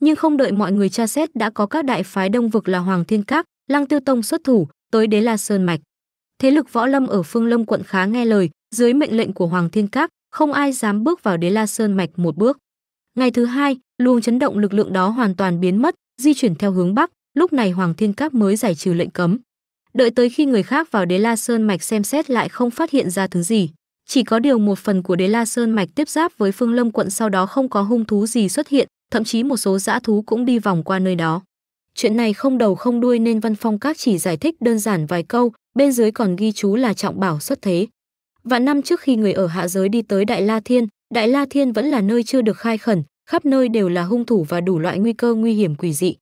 Nhưng không đợi mọi người tra xét đã có các đại phái Đông vực là Hoàng Thiên Các, Lăng Tiêu Tông xuất thủ, tới Đế La Sơn mạch. Thế lực võ lâm ở Phương Lâm quận khá nghe lời, dưới mệnh lệnh của Hoàng Thiên Các, không ai dám bước vào Đế La Sơn mạch một bước. Ngày thứ hai, luồng chấn động lực lượng đó hoàn toàn biến mất, di chuyển theo hướng bắc, lúc này Hoàng Thiên Cáp mới giải trừ lệnh cấm. Đợi tới khi người khác vào Đế La Sơn mạch xem xét lại không phát hiện ra thứ gì, chỉ có điều một phần của Đế La Sơn mạch tiếp giáp với Phương Lâm quận sau đó không có hung thú gì xuất hiện, thậm chí một số dã thú cũng đi vòng qua nơi đó. Chuyện này không đầu không đuôi nên Văn Phong Các chỉ giải thích đơn giản vài câu, bên dưới còn ghi chú là trọng bảo xuất thế. Vạn năm trước khi người ở hạ giới đi tới Đại La Thiên, Đại La Thiên vẫn là nơi chưa được khai khẩn, khắp nơi đều là hung thủ và đủ loại nguy cơ nguy hiểm quỷ dị.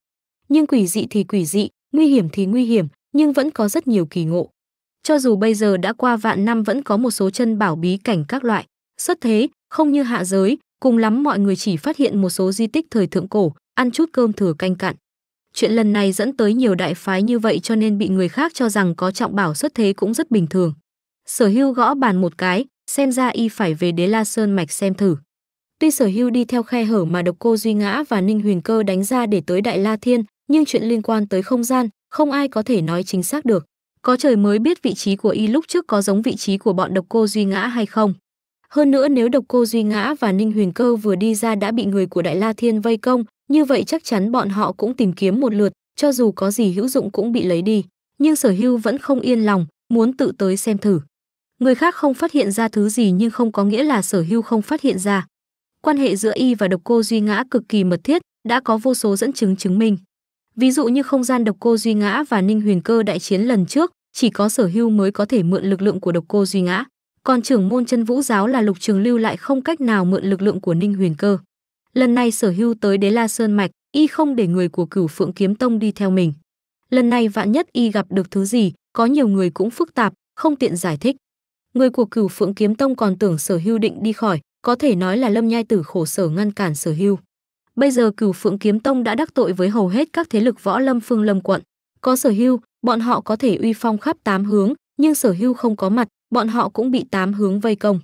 Nhưng quỷ dị thì quỷ dị, nguy hiểm thì nguy hiểm, nhưng vẫn có rất nhiều kỳ ngộ. Cho dù bây giờ đã qua vạn năm vẫn có một số chân bảo bí cảnh các loại, xuất thế, không như hạ giới, cùng lắm mọi người chỉ phát hiện một số di tích thời thượng cổ, ăn chút cơm thừa canh cạn. Chuyện lần này dẫn tới nhiều đại phái như vậy cho nên bị người khác cho rằng có trọng bảo xuất thế cũng rất bình thường sở hưu gõ bàn một cái xem ra y phải về đế la sơn mạch xem thử tuy sở hưu đi theo khe hở mà độc cô duy ngã và ninh huyền cơ đánh ra để tới đại la thiên nhưng chuyện liên quan tới không gian không ai có thể nói chính xác được có trời mới biết vị trí của y lúc trước có giống vị trí của bọn độc cô duy ngã hay không hơn nữa nếu độc cô duy ngã và ninh huyền cơ vừa đi ra đã bị người của đại la thiên vây công như vậy chắc chắn bọn họ cũng tìm kiếm một lượt cho dù có gì hữu dụng cũng bị lấy đi nhưng sở hưu vẫn không yên lòng muốn tự tới xem thử Người khác không phát hiện ra thứ gì nhưng không có nghĩa là sở hưu không phát hiện ra. Quan hệ giữa y và độc cô Duy Ngã cực kỳ mật thiết, đã có vô số dẫn chứng chứng minh. Ví dụ như không gian độc cô Duy Ngã và Ninh Huyền Cơ đại chiến lần trước, chỉ có sở hưu mới có thể mượn lực lượng của độc cô Duy Ngã. Còn trưởng môn chân vũ giáo là lục trường lưu lại không cách nào mượn lực lượng của Ninh Huyền Cơ. Lần này sở hưu tới Đế La Sơn Mạch, y không để người của cửu phượng kiếm tông đi theo mình. Lần này vạn nhất y gặp được thứ gì, có nhiều người cũng phức tạp, không tiện giải thích. Người của cửu phượng kiếm tông còn tưởng sở hưu định đi khỏi, có thể nói là lâm nhai tử khổ sở ngăn cản sở hưu. Bây giờ cửu phượng kiếm tông đã đắc tội với hầu hết các thế lực võ lâm phương lâm quận. Có sở hưu, bọn họ có thể uy phong khắp tám hướng, nhưng sở hưu không có mặt, bọn họ cũng bị tám hướng vây công.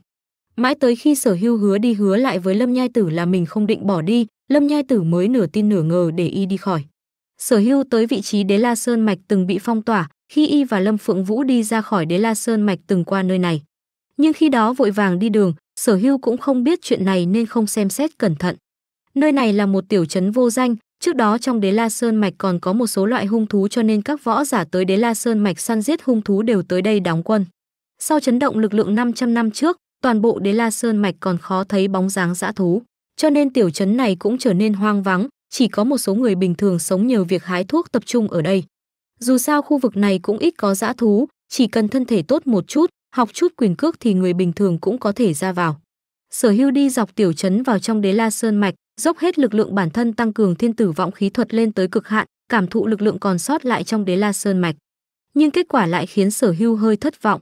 Mãi tới khi sở hưu hứa đi hứa lại với lâm nhai tử là mình không định bỏ đi, lâm nhai tử mới nửa tin nửa ngờ để y đi khỏi. Sở hưu tới vị trí đế la sơn mạch từng bị phong tỏa, khi y và Lâm Phượng Vũ đi ra khỏi Đế La Sơn mạch từng qua nơi này. Nhưng khi đó vội vàng đi đường, Sở Hưu cũng không biết chuyện này nên không xem xét cẩn thận. Nơi này là một tiểu trấn vô danh, trước đó trong Đế La Sơn mạch còn có một số loại hung thú cho nên các võ giả tới Đế La Sơn mạch săn giết hung thú đều tới đây đóng quân. Sau chấn động lực lượng 500 năm trước, toàn bộ Đế La Sơn mạch còn khó thấy bóng dáng dã thú, cho nên tiểu trấn này cũng trở nên hoang vắng, chỉ có một số người bình thường sống nhờ việc hái thuốc tập trung ở đây. Dù sao khu vực này cũng ít có dã thú, chỉ cần thân thể tốt một chút, học chút quyền cước thì người bình thường cũng có thể ra vào. Sở Hưu đi dọc tiểu trấn vào trong Đế La Sơn mạch, dốc hết lực lượng bản thân tăng cường thiên tử vọng khí thuật lên tới cực hạn, cảm thụ lực lượng còn sót lại trong Đế La Sơn mạch. Nhưng kết quả lại khiến Sở Hưu hơi thất vọng.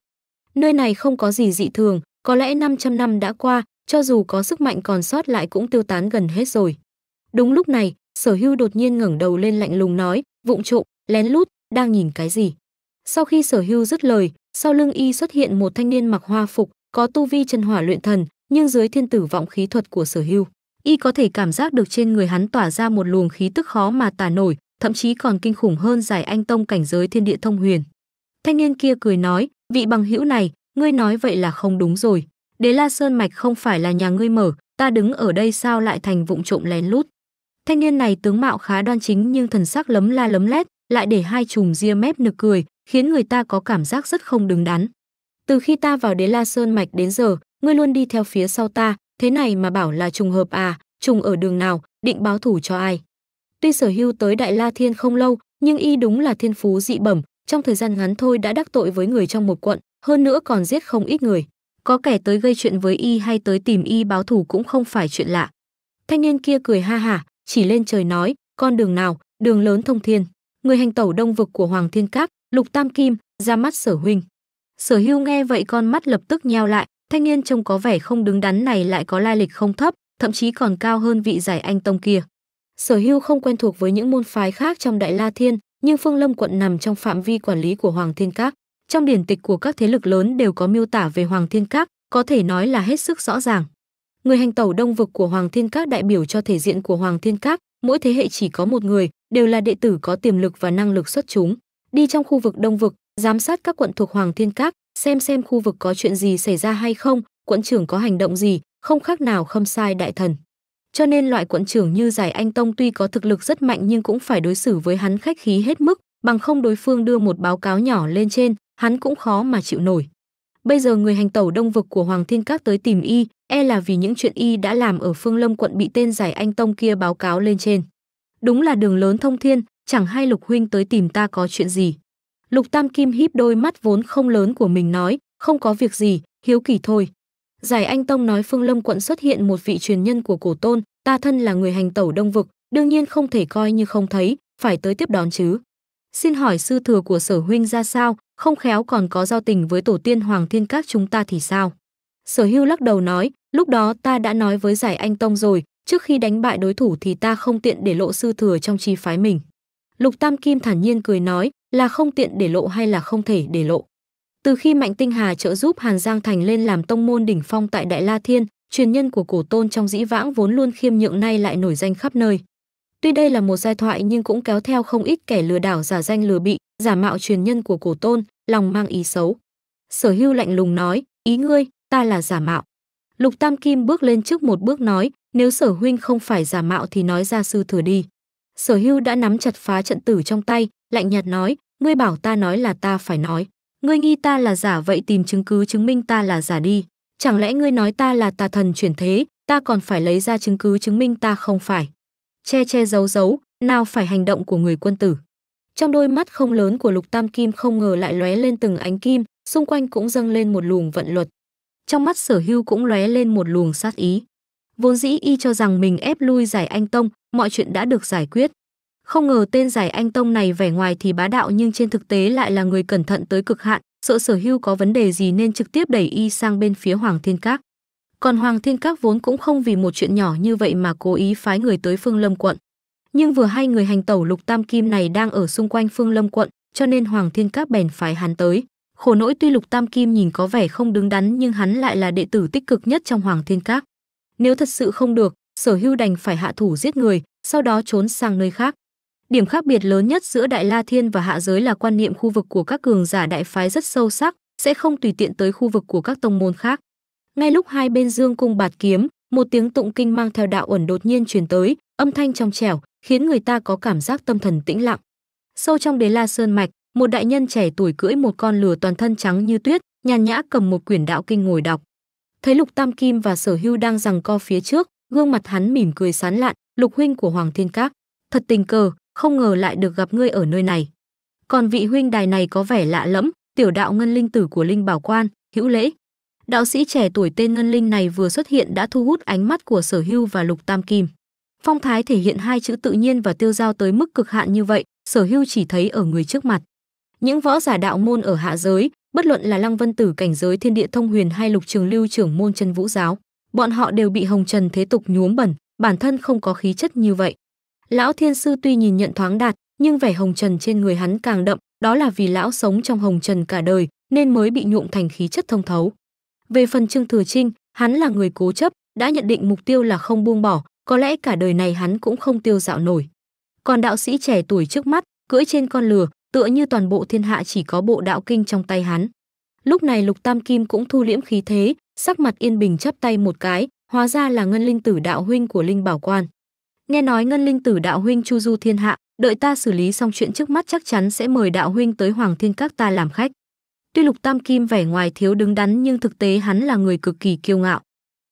Nơi này không có gì dị thường, có lẽ 500 năm đã qua, cho dù có sức mạnh còn sót lại cũng tiêu tán gần hết rồi. Đúng lúc này, Sở Hưu đột nhiên ngẩng đầu lên lạnh lùng nói, "Vụng trộm, lén lút, đang nhìn cái gì sau khi sở hưu dứt lời sau lưng y xuất hiện một thanh niên mặc hoa phục có tu vi chân hỏa luyện thần nhưng dưới thiên tử vọng khí thuật của sở hưu y có thể cảm giác được trên người hắn tỏa ra một luồng khí tức khó mà tả nổi thậm chí còn kinh khủng hơn giải anh tông cảnh giới thiên địa thông huyền thanh niên kia cười nói vị bằng hữu này ngươi nói vậy là không đúng rồi đế la sơn mạch không phải là nhà ngươi mở ta đứng ở đây sao lại thành vụng trộm lén lút thanh niên này tướng mạo khá đoan chính nhưng thần sắc lấm la lấm lét lại để hai chùm ria mép nực cười, khiến người ta có cảm giác rất không đứng đắn. Từ khi ta vào Đế La Sơn mạch đến giờ, ngươi luôn đi theo phía sau ta, thế này mà bảo là trùng hợp à, trùng ở đường nào, định báo thủ cho ai. Tuy sở hưu tới Đại La Thiên không lâu, nhưng y đúng là thiên phú dị bẩm, trong thời gian ngắn thôi đã đắc tội với người trong một quận, hơn nữa còn giết không ít người. Có kẻ tới gây chuyện với y hay tới tìm y báo thủ cũng không phải chuyện lạ. Thanh niên kia cười ha hả, chỉ lên trời nói, con đường nào, đường lớn thông thiên người hành tẩu đông vực của Hoàng Thiên Các, Lục Tam Kim, ra mắt Sở huynh. Sở Hưu nghe vậy con mắt lập tức nheo lại, thanh niên trông có vẻ không đứng đắn này lại có lai lịch không thấp, thậm chí còn cao hơn vị giải anh tông kia. Sở Hưu không quen thuộc với những môn phái khác trong Đại La Thiên, nhưng Phương Lâm quận nằm trong phạm vi quản lý của Hoàng Thiên Các. Trong điển tịch của các thế lực lớn đều có miêu tả về Hoàng Thiên Các, có thể nói là hết sức rõ ràng. Người hành tẩu đông vực của Hoàng Thiên Các đại biểu cho thể diện của Hoàng Thiên Các, mỗi thế hệ chỉ có một người, đều là đệ tử có tiềm lực và năng lực xuất chúng. Đi trong khu vực Đông vực, giám sát các quận thuộc Hoàng Thiên Các, xem xem khu vực có chuyện gì xảy ra hay không, quận trưởng có hành động gì, không khác nào khâm sai đại thần. Cho nên loại quận trưởng như Giải Anh Tông tuy có thực lực rất mạnh nhưng cũng phải đối xử với hắn khách khí hết mức, bằng không đối phương đưa một báo cáo nhỏ lên trên, hắn cũng khó mà chịu nổi. Bây giờ người hành tẩu đông vực của Hoàng Thiên Các tới tìm y, e là vì những chuyện y đã làm ở Phương Lâm quận bị tên Giải Anh Tông kia báo cáo lên trên đúng là đường lớn thông thiên chẳng hay lục huynh tới tìm ta có chuyện gì lục tam kim híp đôi mắt vốn không lớn của mình nói không có việc gì hiếu kỳ thôi giải anh tông nói phương lâm quận xuất hiện một vị truyền nhân của cổ tôn ta thân là người hành tẩu đông vực đương nhiên không thể coi như không thấy phải tới tiếp đón chứ xin hỏi sư thừa của sở huynh ra sao không khéo còn có giao tình với tổ tiên hoàng thiên các chúng ta thì sao sở hưu lắc đầu nói lúc đó ta đã nói với giải anh tông rồi trước khi đánh bại đối thủ thì ta không tiện để lộ sư thừa trong chi phái mình. Lục Tam Kim thản nhiên cười nói, là không tiện để lộ hay là không thể để lộ. Từ khi Mạnh Tinh Hà trợ giúp Hàn Giang Thành lên làm tông môn đỉnh phong tại Đại La Thiên, truyền nhân của cổ tôn trong dĩ vãng vốn luôn khiêm nhượng nay lại nổi danh khắp nơi. Tuy đây là một giai thoại nhưng cũng kéo theo không ít kẻ lừa đảo giả danh lừa bị, giả mạo truyền nhân của cổ tôn, lòng mang ý xấu. Sở Hưu lạnh lùng nói, ý ngươi, ta là giả mạo. Lục Tam Kim bước lên trước một bước nói, nếu sở huynh không phải giả mạo thì nói ra sư thừa đi. Sở hưu đã nắm chặt phá trận tử trong tay, lạnh nhạt nói, ngươi bảo ta nói là ta phải nói. Ngươi nghi ta là giả vậy tìm chứng cứ chứng minh ta là giả đi. Chẳng lẽ ngươi nói ta là tà thần chuyển thế, ta còn phải lấy ra chứng cứ chứng minh ta không phải. Che che giấu giấu, nào phải hành động của người quân tử. Trong đôi mắt không lớn của lục tam kim không ngờ lại lóe lên từng ánh kim, xung quanh cũng dâng lên một luồng vận luật. Trong mắt sở hưu cũng lóe lên một luồng sát ý. Vốn dĩ y cho rằng mình ép lui giải anh Tông, mọi chuyện đã được giải quyết. Không ngờ tên giải anh Tông này vẻ ngoài thì bá đạo nhưng trên thực tế lại là người cẩn thận tới cực hạn, sợ sở hưu có vấn đề gì nên trực tiếp đẩy y sang bên phía Hoàng Thiên Các. Còn Hoàng Thiên Các vốn cũng không vì một chuyện nhỏ như vậy mà cố ý phái người tới Phương Lâm quận. Nhưng vừa hay người hành tẩu Lục Tam Kim này đang ở xung quanh Phương Lâm quận, cho nên Hoàng Thiên Các bèn phái hắn tới. Khổ nỗi tuy Lục Tam Kim nhìn có vẻ không đứng đắn nhưng hắn lại là đệ tử tích cực nhất trong Hoàng Thiên Các. Nếu thật sự không được, sở hưu đành phải hạ thủ giết người, sau đó trốn sang nơi khác. Điểm khác biệt lớn nhất giữa Đại La Thiên và Hạ Giới là quan niệm khu vực của các cường giả đại phái rất sâu sắc, sẽ không tùy tiện tới khu vực của các tông môn khác. Ngay lúc hai bên dương cung bạt kiếm, một tiếng tụng kinh mang theo đạo ẩn đột nhiên truyền tới, âm thanh trong trẻo, khiến người ta có cảm giác tâm thần tĩnh lặng. Sâu trong đế la sơn mạch, một đại nhân trẻ tuổi cưỡi một con lừa toàn thân trắng như tuyết, nhàn nhã cầm một quyển đạo kinh ngồi đọc thấy Lục Tam Kim và Sở Hưu đang giằng co phía trước, gương mặt hắn mỉm cười sán lạn, "Lục huynh của Hoàng Thiên Các, thật tình cờ, không ngờ lại được gặp ngươi ở nơi này." Còn vị huynh đài này có vẻ lạ lẫm, tiểu đạo ngân linh tử của Linh Bảo Quan, hữu lễ. Đạo sĩ trẻ tuổi tên Ngân Linh này vừa xuất hiện đã thu hút ánh mắt của Sở Hưu và Lục Tam Kim. Phong thái thể hiện hai chữ tự nhiên và tiêu dao tới mức cực hạn như vậy, Sở Hưu chỉ thấy ở người trước mặt. Những võ giả đạo môn ở hạ giới, bất luận là Lăng Vân Tử cảnh giới Thiên Địa Thông Huyền hay Lục Trường Lưu trưởng môn Chân Vũ giáo, bọn họ đều bị hồng trần thế tục nhuốm bẩn, bản thân không có khí chất như vậy. Lão thiên sư tuy nhìn nhận thoáng đạt, nhưng vẻ hồng trần trên người hắn càng đậm, đó là vì lão sống trong hồng trần cả đời, nên mới bị nhuộm thành khí chất thông thấu. Về phần Trương Thừa Trinh, hắn là người cố chấp, đã nhận định mục tiêu là không buông bỏ, có lẽ cả đời này hắn cũng không tiêu dạo nổi. Còn đạo sĩ trẻ tuổi trước mắt, cưỡi trên con lừa, tựa như toàn bộ thiên hạ chỉ có bộ đạo kinh trong tay hắn. Lúc này Lục Tam Kim cũng thu liễm khí thế, sắc mặt yên bình chắp tay một cái, hóa ra là Ngân Linh Tử đạo huynh của Linh Bảo Quan. Nghe nói Ngân Linh Tử đạo huynh chu du thiên hạ, đợi ta xử lý xong chuyện trước mắt chắc chắn sẽ mời đạo huynh tới Hoàng Thiên Các ta làm khách. Tuy Lục Tam Kim vẻ ngoài thiếu đứng đắn nhưng thực tế hắn là người cực kỳ kiêu ngạo.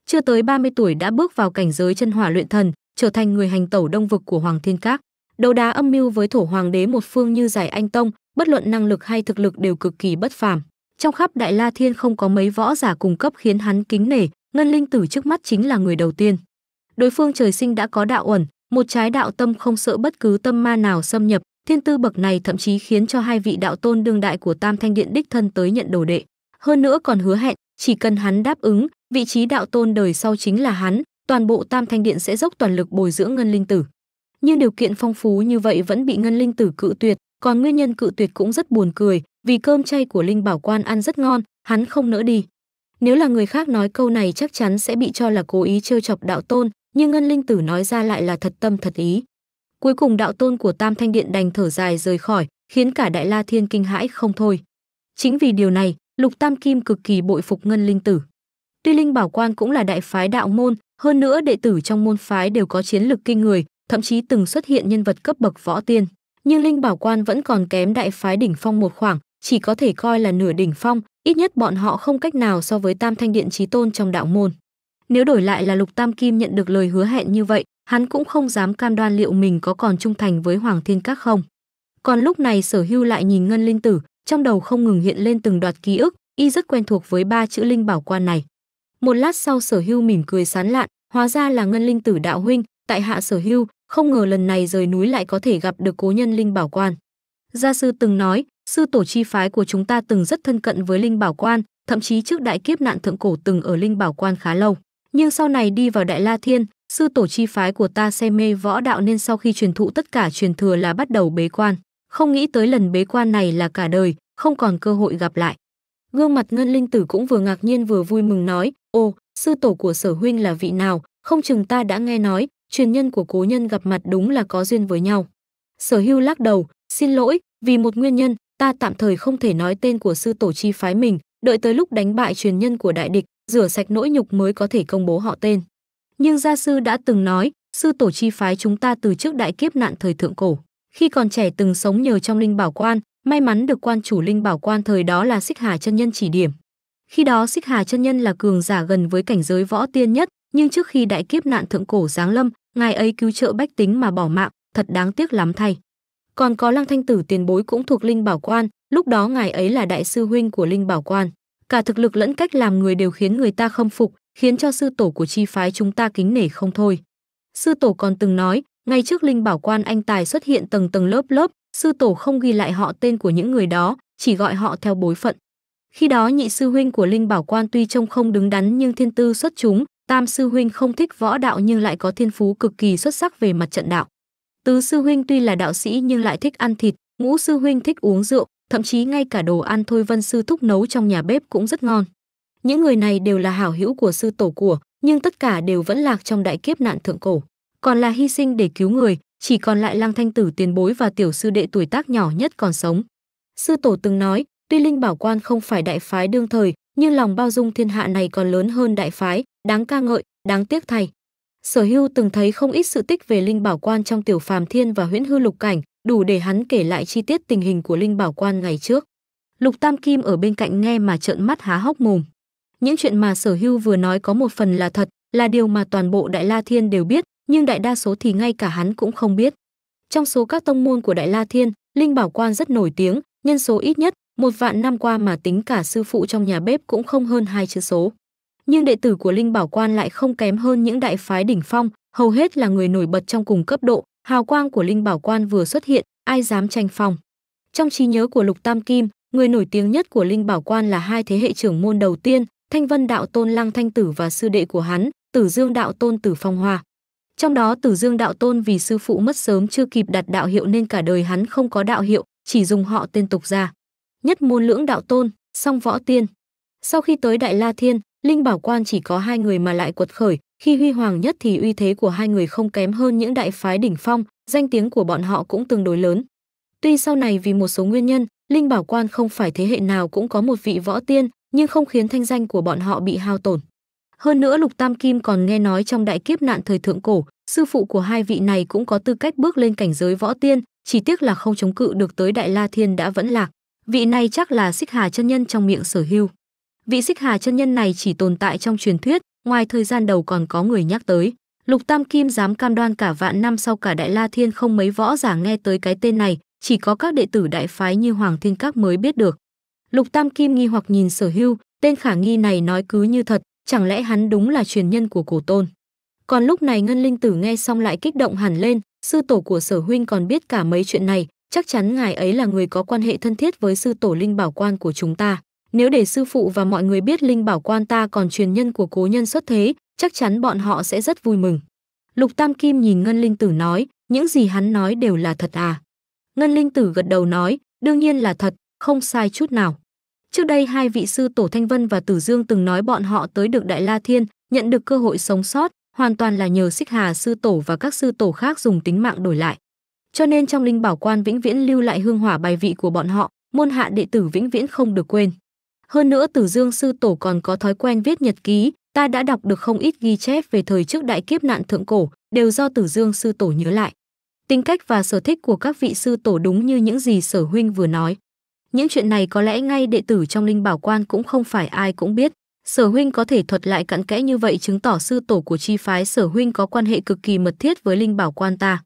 Chưa tới 30 tuổi đã bước vào cảnh giới chân hỏa luyện thần, trở thành người hành tẩu đông vực của Hoàng Thiên Các đấu đá âm mưu với thổ hoàng đế một phương như giải anh tông bất luận năng lực hay thực lực đều cực kỳ bất phàm trong khắp đại la thiên không có mấy võ giả cung cấp khiến hắn kính nể ngân linh tử trước mắt chính là người đầu tiên đối phương trời sinh đã có đạo ẩn một trái đạo tâm không sợ bất cứ tâm ma nào xâm nhập thiên tư bậc này thậm chí khiến cho hai vị đạo tôn đương đại của tam thanh điện đích thân tới nhận đồ đệ hơn nữa còn hứa hẹn chỉ cần hắn đáp ứng vị trí đạo tôn đời sau chính là hắn toàn bộ tam thanh điện sẽ dốc toàn lực bồi dưỡng ngân linh tử nhưng điều kiện phong phú như vậy vẫn bị ngân linh tử cự tuyệt còn nguyên nhân cự tuyệt cũng rất buồn cười vì cơm chay của linh bảo quan ăn rất ngon hắn không nỡ đi nếu là người khác nói câu này chắc chắn sẽ bị cho là cố ý trêu chọc đạo tôn nhưng ngân linh tử nói ra lại là thật tâm thật ý cuối cùng đạo tôn của tam thanh điện đành thở dài rời khỏi khiến cả đại la thiên kinh hãi không thôi chính vì điều này lục tam kim cực kỳ bội phục ngân linh tử tuy linh bảo quan cũng là đại phái đạo môn hơn nữa đệ tử trong môn phái đều có chiến lực kinh người thậm chí từng xuất hiện nhân vật cấp bậc võ tiên, nhưng Linh Bảo Quan vẫn còn kém đại phái đỉnh phong một khoảng, chỉ có thể coi là nửa đỉnh phong, ít nhất bọn họ không cách nào so với Tam Thanh Điện trí Tôn trong đạo môn. Nếu đổi lại là Lục Tam Kim nhận được lời hứa hẹn như vậy, hắn cũng không dám cam đoan liệu mình có còn trung thành với Hoàng Thiên Các không. Còn lúc này Sở Hưu lại nhìn Ngân Linh Tử, trong đầu không ngừng hiện lên từng đoạt ký ức, y rất quen thuộc với ba chữ Linh Bảo Quan này. Một lát sau Sở Hưu mỉm cười sán lạn, hóa ra là Ngân Linh Tử đạo huynh, tại hạ sở hưu, không ngờ lần này rời núi lại có thể gặp được cố nhân Linh Bảo Quan. Gia sư từng nói, sư tổ chi phái của chúng ta từng rất thân cận với Linh Bảo Quan, thậm chí trước đại kiếp nạn thượng cổ từng ở Linh Bảo Quan khá lâu. Nhưng sau này đi vào Đại La Thiên, sư tổ chi phái của ta say mê võ đạo nên sau khi truyền thụ tất cả truyền thừa là bắt đầu bế quan. Không nghĩ tới lần bế quan này là cả đời, không còn cơ hội gặp lại. Gương mặt Ngân Linh Tử cũng vừa ngạc nhiên vừa vui mừng nói, ô, sư tổ của sở huynh là vị nào, không chừng ta đã nghe nói, truyền nhân của cố nhân gặp mặt đúng là có duyên với nhau. Sở hưu lắc đầu, xin lỗi, vì một nguyên nhân, ta tạm thời không thể nói tên của sư tổ chi phái mình, đợi tới lúc đánh bại truyền nhân của đại địch, rửa sạch nỗi nhục mới có thể công bố họ tên. Nhưng gia sư đã từng nói, sư tổ chi phái chúng ta từ trước đại kiếp nạn thời thượng cổ, khi còn trẻ từng sống nhờ trong linh bảo quan, may mắn được quan chủ linh bảo quan thời đó là Xích Hà chân nhân chỉ điểm. Khi đó Xích Hà chân nhân là cường giả gần với cảnh giới võ tiên nhất, nhưng trước khi đại kiếp nạn thượng cổ giáng lâm, ngài ấy cứu trợ bách tính mà bỏ mạng, thật đáng tiếc lắm thay. Còn có Lăng Thanh Tử tiền bối cũng thuộc Linh Bảo Quan, lúc đó ngài ấy là đại sư huynh của Linh Bảo Quan. Cả thực lực lẫn cách làm người đều khiến người ta khâm phục, khiến cho sư tổ của chi phái chúng ta kính nể không thôi. Sư tổ còn từng nói, ngay trước Linh Bảo Quan anh tài xuất hiện tầng tầng lớp lớp, sư tổ không ghi lại họ tên của những người đó, chỉ gọi họ theo bối phận. Khi đó nhị sư huynh của Linh Bảo Quan tuy trông không đứng đắn nhưng thiên tư xuất chúng, Tam sư huynh không thích võ đạo nhưng lại có thiên phú cực kỳ xuất sắc về mặt trận đạo. Tứ sư huynh tuy là đạo sĩ nhưng lại thích ăn thịt, ngũ sư huynh thích uống rượu, thậm chí ngay cả đồ ăn Thôi Vân sư thúc nấu trong nhà bếp cũng rất ngon. Những người này đều là hảo hữu của sư tổ của, nhưng tất cả đều vẫn lạc trong đại kiếp nạn thượng cổ, còn là hy sinh để cứu người, chỉ còn lại lang Thanh Tử tiền bối và tiểu sư đệ tuổi tác nhỏ nhất còn sống. Sư tổ từng nói, tuy Linh Bảo Quan không phải đại phái đương thời, nhưng lòng bao dung thiên hạ này còn lớn hơn đại phái, đáng ca ngợi, đáng tiếc thay. Sở Hưu từng thấy không ít sự tích về linh bảo quan trong tiểu phàm thiên và huyễn hư lục cảnh, đủ để hắn kể lại chi tiết tình hình của linh bảo quan ngày trước. Lục Tam Kim ở bên cạnh nghe mà trợn mắt há hốc mồm. Những chuyện mà Sở Hưu vừa nói có một phần là thật, là điều mà toàn bộ Đại La Thiên đều biết, nhưng đại đa số thì ngay cả hắn cũng không biết. Trong số các tông môn của Đại La Thiên, linh bảo quan rất nổi tiếng, nhân số ít nhất, một vạn năm qua mà tính cả sư phụ trong nhà bếp cũng không hơn hai chữ số nhưng đệ tử của Linh Bảo Quan lại không kém hơn những đại phái đỉnh phong, hầu hết là người nổi bật trong cùng cấp độ, hào quang của Linh Bảo Quan vừa xuất hiện, ai dám tranh phong. Trong trí nhớ của Lục Tam Kim, người nổi tiếng nhất của Linh Bảo Quan là hai thế hệ trưởng môn đầu tiên, Thanh Vân Đạo Tôn Lăng Thanh Tử và sư đệ của hắn, Tử Dương Đạo Tôn Tử Phong Hoa. Trong đó Tử Dương Đạo Tôn vì sư phụ mất sớm chưa kịp đặt đạo hiệu nên cả đời hắn không có đạo hiệu, chỉ dùng họ tên tục ra. Nhất môn lưỡng đạo tôn, song võ tiên. Sau khi tới Đại La Thiên, Linh Bảo Quan chỉ có hai người mà lại quật khởi, khi huy hoàng nhất thì uy thế của hai người không kém hơn những đại phái đỉnh phong, danh tiếng của bọn họ cũng tương đối lớn. Tuy sau này vì một số nguyên nhân, Linh Bảo Quan không phải thế hệ nào cũng có một vị võ tiên, nhưng không khiến thanh danh của bọn họ bị hao tổn. Hơn nữa Lục Tam Kim còn nghe nói trong đại kiếp nạn thời thượng cổ, sư phụ của hai vị này cũng có tư cách bước lên cảnh giới võ tiên, chỉ tiếc là không chống cự được tới Đại La Thiên đã vẫn lạc. Vị này chắc là Xích Hà chân nhân trong miệng Sở Hưu. Vị xích hà chân nhân này chỉ tồn tại trong truyền thuyết, ngoài thời gian đầu còn có người nhắc tới. Lục Tam Kim dám cam đoan cả vạn năm sau cả Đại La Thiên không mấy võ giả nghe tới cái tên này, chỉ có các đệ tử đại phái như Hoàng Thiên Các mới biết được. Lục Tam Kim nghi hoặc nhìn sở hưu, tên khả nghi này nói cứ như thật, chẳng lẽ hắn đúng là truyền nhân của cổ tôn. Còn lúc này Ngân Linh Tử nghe xong lại kích động hẳn lên, sư tổ của sở huynh còn biết cả mấy chuyện này, chắc chắn ngài ấy là người có quan hệ thân thiết với sư tổ linh bảo quan của chúng ta. Nếu để sư phụ và mọi người biết Linh Bảo Quan ta còn truyền nhân của cố nhân xuất thế, chắc chắn bọn họ sẽ rất vui mừng. Lục Tam Kim nhìn Ngân Linh Tử nói, những gì hắn nói đều là thật à? Ngân Linh Tử gật đầu nói, đương nhiên là thật, không sai chút nào. Trước đây hai vị sư Tổ Thanh Vân và Tử Dương từng nói bọn họ tới được Đại La Thiên, nhận được cơ hội sống sót, hoàn toàn là nhờ Xích Hà sư tổ và các sư tổ khác dùng tính mạng đổi lại. Cho nên trong linh bảo quan vĩnh viễn lưu lại hương hỏa bài vị của bọn họ, môn hạ đệ tử vĩnh viễn không được quên. Hơn nữa Tử Dương sư tổ còn có thói quen viết nhật ký, ta đã đọc được không ít ghi chép về thời trước đại kiếp nạn thượng cổ, đều do Tử Dương sư tổ nhớ lại. Tính cách và sở thích của các vị sư tổ đúng như những gì Sở huynh vừa nói. Những chuyện này có lẽ ngay đệ tử trong Linh Bảo Quan cũng không phải ai cũng biết. Sở huynh có thể thuật lại cặn kẽ như vậy chứng tỏ sư tổ của chi phái Sở huynh có quan hệ cực kỳ mật thiết với Linh Bảo Quan ta.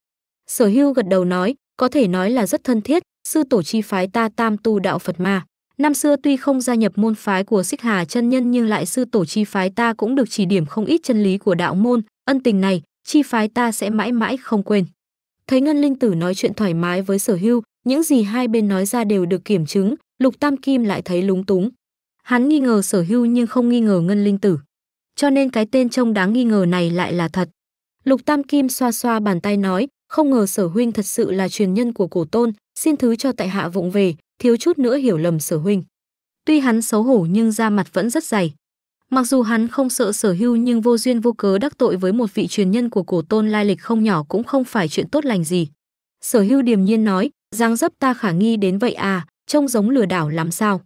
Sở Hưu gật đầu nói, có thể nói là rất thân thiết, sư tổ chi phái ta tam tu đạo Phật ma. Năm xưa tuy không gia nhập môn phái của Xích Hà chân nhân nhưng lại sư tổ chi phái ta cũng được chỉ điểm không ít chân lý của đạo môn, ân tình này, chi phái ta sẽ mãi mãi không quên. Thấy Ngân Linh Tử nói chuyện thoải mái với Sở Hưu, những gì hai bên nói ra đều được kiểm chứng, Lục Tam Kim lại thấy lúng túng. Hắn nghi ngờ Sở Hưu nhưng không nghi ngờ Ngân Linh Tử. Cho nên cái tên trông đáng nghi ngờ này lại là thật. Lục Tam Kim xoa xoa bàn tay nói, không ngờ Sở huynh thật sự là truyền nhân của cổ tôn, xin thứ cho tại hạ vụng về, thiếu chút nữa hiểu lầm sở huynh. Tuy hắn xấu hổ nhưng da mặt vẫn rất dày. Mặc dù hắn không sợ sở hưu nhưng vô duyên vô cớ đắc tội với một vị truyền nhân của cổ tôn lai lịch không nhỏ cũng không phải chuyện tốt lành gì. Sở hưu điềm nhiên nói, giang dấp ta khả nghi đến vậy à, trông giống lừa đảo làm sao.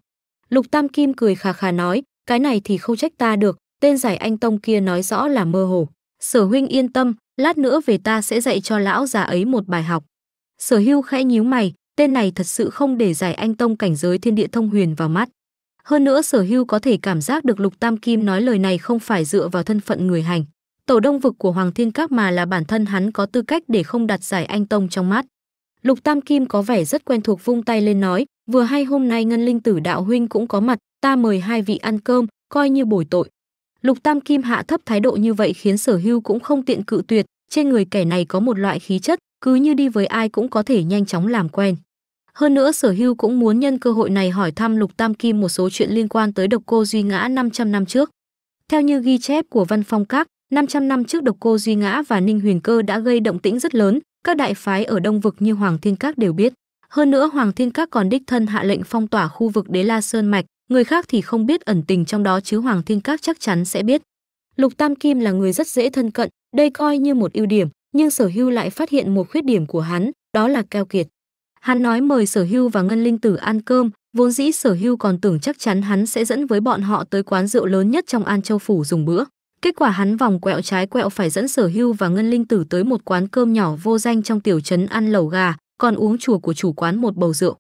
Lục Tam Kim cười khà khà nói, cái này thì không trách ta được, tên giải anh Tông kia nói rõ là mơ hồ. Sở huynh yên tâm, lát nữa về ta sẽ dạy cho lão già ấy một bài học. Sở hưu khẽ nhíu mày, tên này thật sự không để giải anh tông cảnh giới thiên địa thông huyền vào mắt. Hơn nữa sở hưu có thể cảm giác được Lục Tam Kim nói lời này không phải dựa vào thân phận người hành. Tổ đông vực của Hoàng Thiên Các mà là bản thân hắn có tư cách để không đặt giải anh Tông trong mắt. Lục Tam Kim có vẻ rất quen thuộc vung tay lên nói, vừa hay hôm nay Ngân Linh Tử Đạo Huynh cũng có mặt, ta mời hai vị ăn cơm, coi như bồi tội. Lục Tam Kim hạ thấp thái độ như vậy khiến sở hưu cũng không tiện cự tuyệt, trên người kẻ này có một loại khí chất, cứ như đi với ai cũng có thể nhanh chóng làm quen. Hơn nữa Sở Hưu cũng muốn nhân cơ hội này hỏi thăm Lục Tam Kim một số chuyện liên quan tới độc cô Duy Ngã 500 năm trước. Theo như ghi chép của Văn Phong Các, 500 năm trước độc cô Duy Ngã và Ninh Huyền Cơ đã gây động tĩnh rất lớn, các đại phái ở Đông Vực như Hoàng Thiên Các đều biết. Hơn nữa Hoàng Thiên Các còn đích thân hạ lệnh phong tỏa khu vực Đế La Sơn Mạch, người khác thì không biết ẩn tình trong đó chứ Hoàng Thiên Các chắc chắn sẽ biết. Lục Tam Kim là người rất dễ thân cận, đây coi như một ưu điểm, nhưng Sở Hưu lại phát hiện một khuyết điểm của hắn, đó là keo kiệt. Hắn nói mời Sở Hưu và Ngân Linh Tử ăn cơm, vốn dĩ Sở Hưu còn tưởng chắc chắn hắn sẽ dẫn với bọn họ tới quán rượu lớn nhất trong An Châu phủ dùng bữa. Kết quả hắn vòng quẹo trái quẹo phải dẫn Sở Hưu và Ngân Linh Tử tới một quán cơm nhỏ vô danh trong tiểu trấn ăn lẩu gà, còn uống chùa của chủ quán một bầu rượu.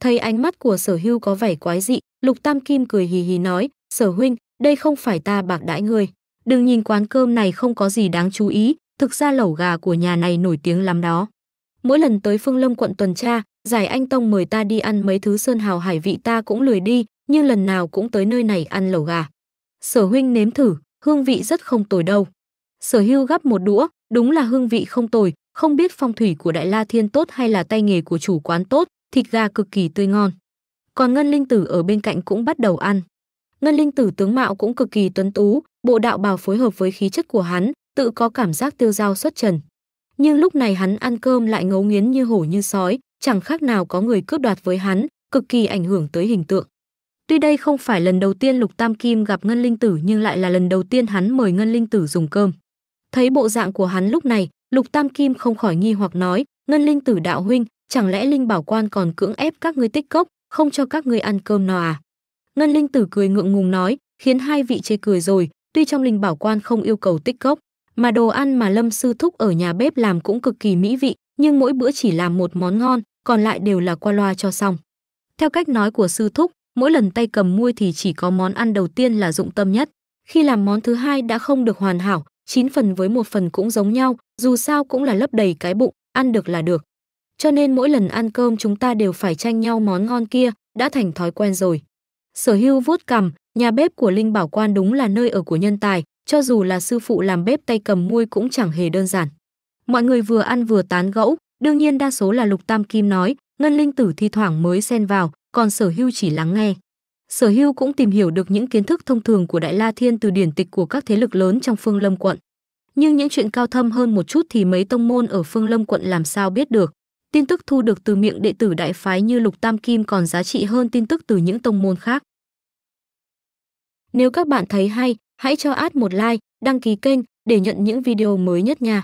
Thấy ánh mắt của Sở Hưu có vẻ quái dị, Lục Tam Kim cười hì hì nói, "Sở huynh, đây không phải ta bạc đãi ngươi. Đừng nhìn quán cơm này không có gì đáng chú ý, thực ra lẩu gà của nhà này nổi tiếng lắm đó." mỗi lần tới Phương Lâm quận tuần tra, giải anh tông mời ta đi ăn mấy thứ sơn hào hải vị ta cũng lười đi, nhưng lần nào cũng tới nơi này ăn lẩu gà. Sở huynh nếm thử, hương vị rất không tồi đâu. Sở hưu gắp một đũa, đúng là hương vị không tồi, không biết phong thủy của Đại La Thiên tốt hay là tay nghề của chủ quán tốt, thịt gà cực kỳ tươi ngon. Còn Ngân Linh Tử ở bên cạnh cũng bắt đầu ăn. Ngân Linh Tử tướng mạo cũng cực kỳ tuấn tú, bộ đạo bào phối hợp với khí chất của hắn, tự có cảm giác tiêu dao xuất trần nhưng lúc này hắn ăn cơm lại ngấu nghiến như hổ như sói, chẳng khác nào có người cướp đoạt với hắn, cực kỳ ảnh hưởng tới hình tượng. Tuy đây không phải lần đầu tiên Lục Tam Kim gặp Ngân Linh Tử nhưng lại là lần đầu tiên hắn mời Ngân Linh Tử dùng cơm. Thấy bộ dạng của hắn lúc này, Lục Tam Kim không khỏi nghi hoặc nói, Ngân Linh Tử đạo huynh, chẳng lẽ Linh Bảo Quan còn cưỡng ép các ngươi tích cốc, không cho các ngươi ăn cơm no à? Ngân Linh Tử cười ngượng ngùng nói, khiến hai vị chê cười rồi, tuy trong Linh Bảo Quan không yêu cầu tích cốc, mà đồ ăn mà Lâm Sư Thúc ở nhà bếp làm cũng cực kỳ mỹ vị, nhưng mỗi bữa chỉ làm một món ngon, còn lại đều là qua loa cho xong. Theo cách nói của Sư Thúc, mỗi lần tay cầm muôi thì chỉ có món ăn đầu tiên là dụng tâm nhất. Khi làm món thứ hai đã không được hoàn hảo, 9 phần với một phần cũng giống nhau, dù sao cũng là lấp đầy cái bụng, ăn được là được. Cho nên mỗi lần ăn cơm chúng ta đều phải tranh nhau món ngon kia, đã thành thói quen rồi. Sở hưu vuốt cằm, nhà bếp của Linh Bảo Quan đúng là nơi ở của nhân tài, cho dù là sư phụ làm bếp tay cầm muôi cũng chẳng hề đơn giản. Mọi người vừa ăn vừa tán gẫu, đương nhiên đa số là Lục Tam Kim nói, Ngân Linh Tử thi thoảng mới xen vào, còn Sở Hưu chỉ lắng nghe. Sở Hưu cũng tìm hiểu được những kiến thức thông thường của Đại La Thiên từ điển tịch của các thế lực lớn trong Phương Lâm quận. Nhưng những chuyện cao thâm hơn một chút thì mấy tông môn ở Phương Lâm quận làm sao biết được. Tin tức thu được từ miệng đệ tử đại phái như Lục Tam Kim còn giá trị hơn tin tức từ những tông môn khác. Nếu các bạn thấy hay, Hãy cho ad một like, đăng ký kênh để nhận những video mới nhất nha.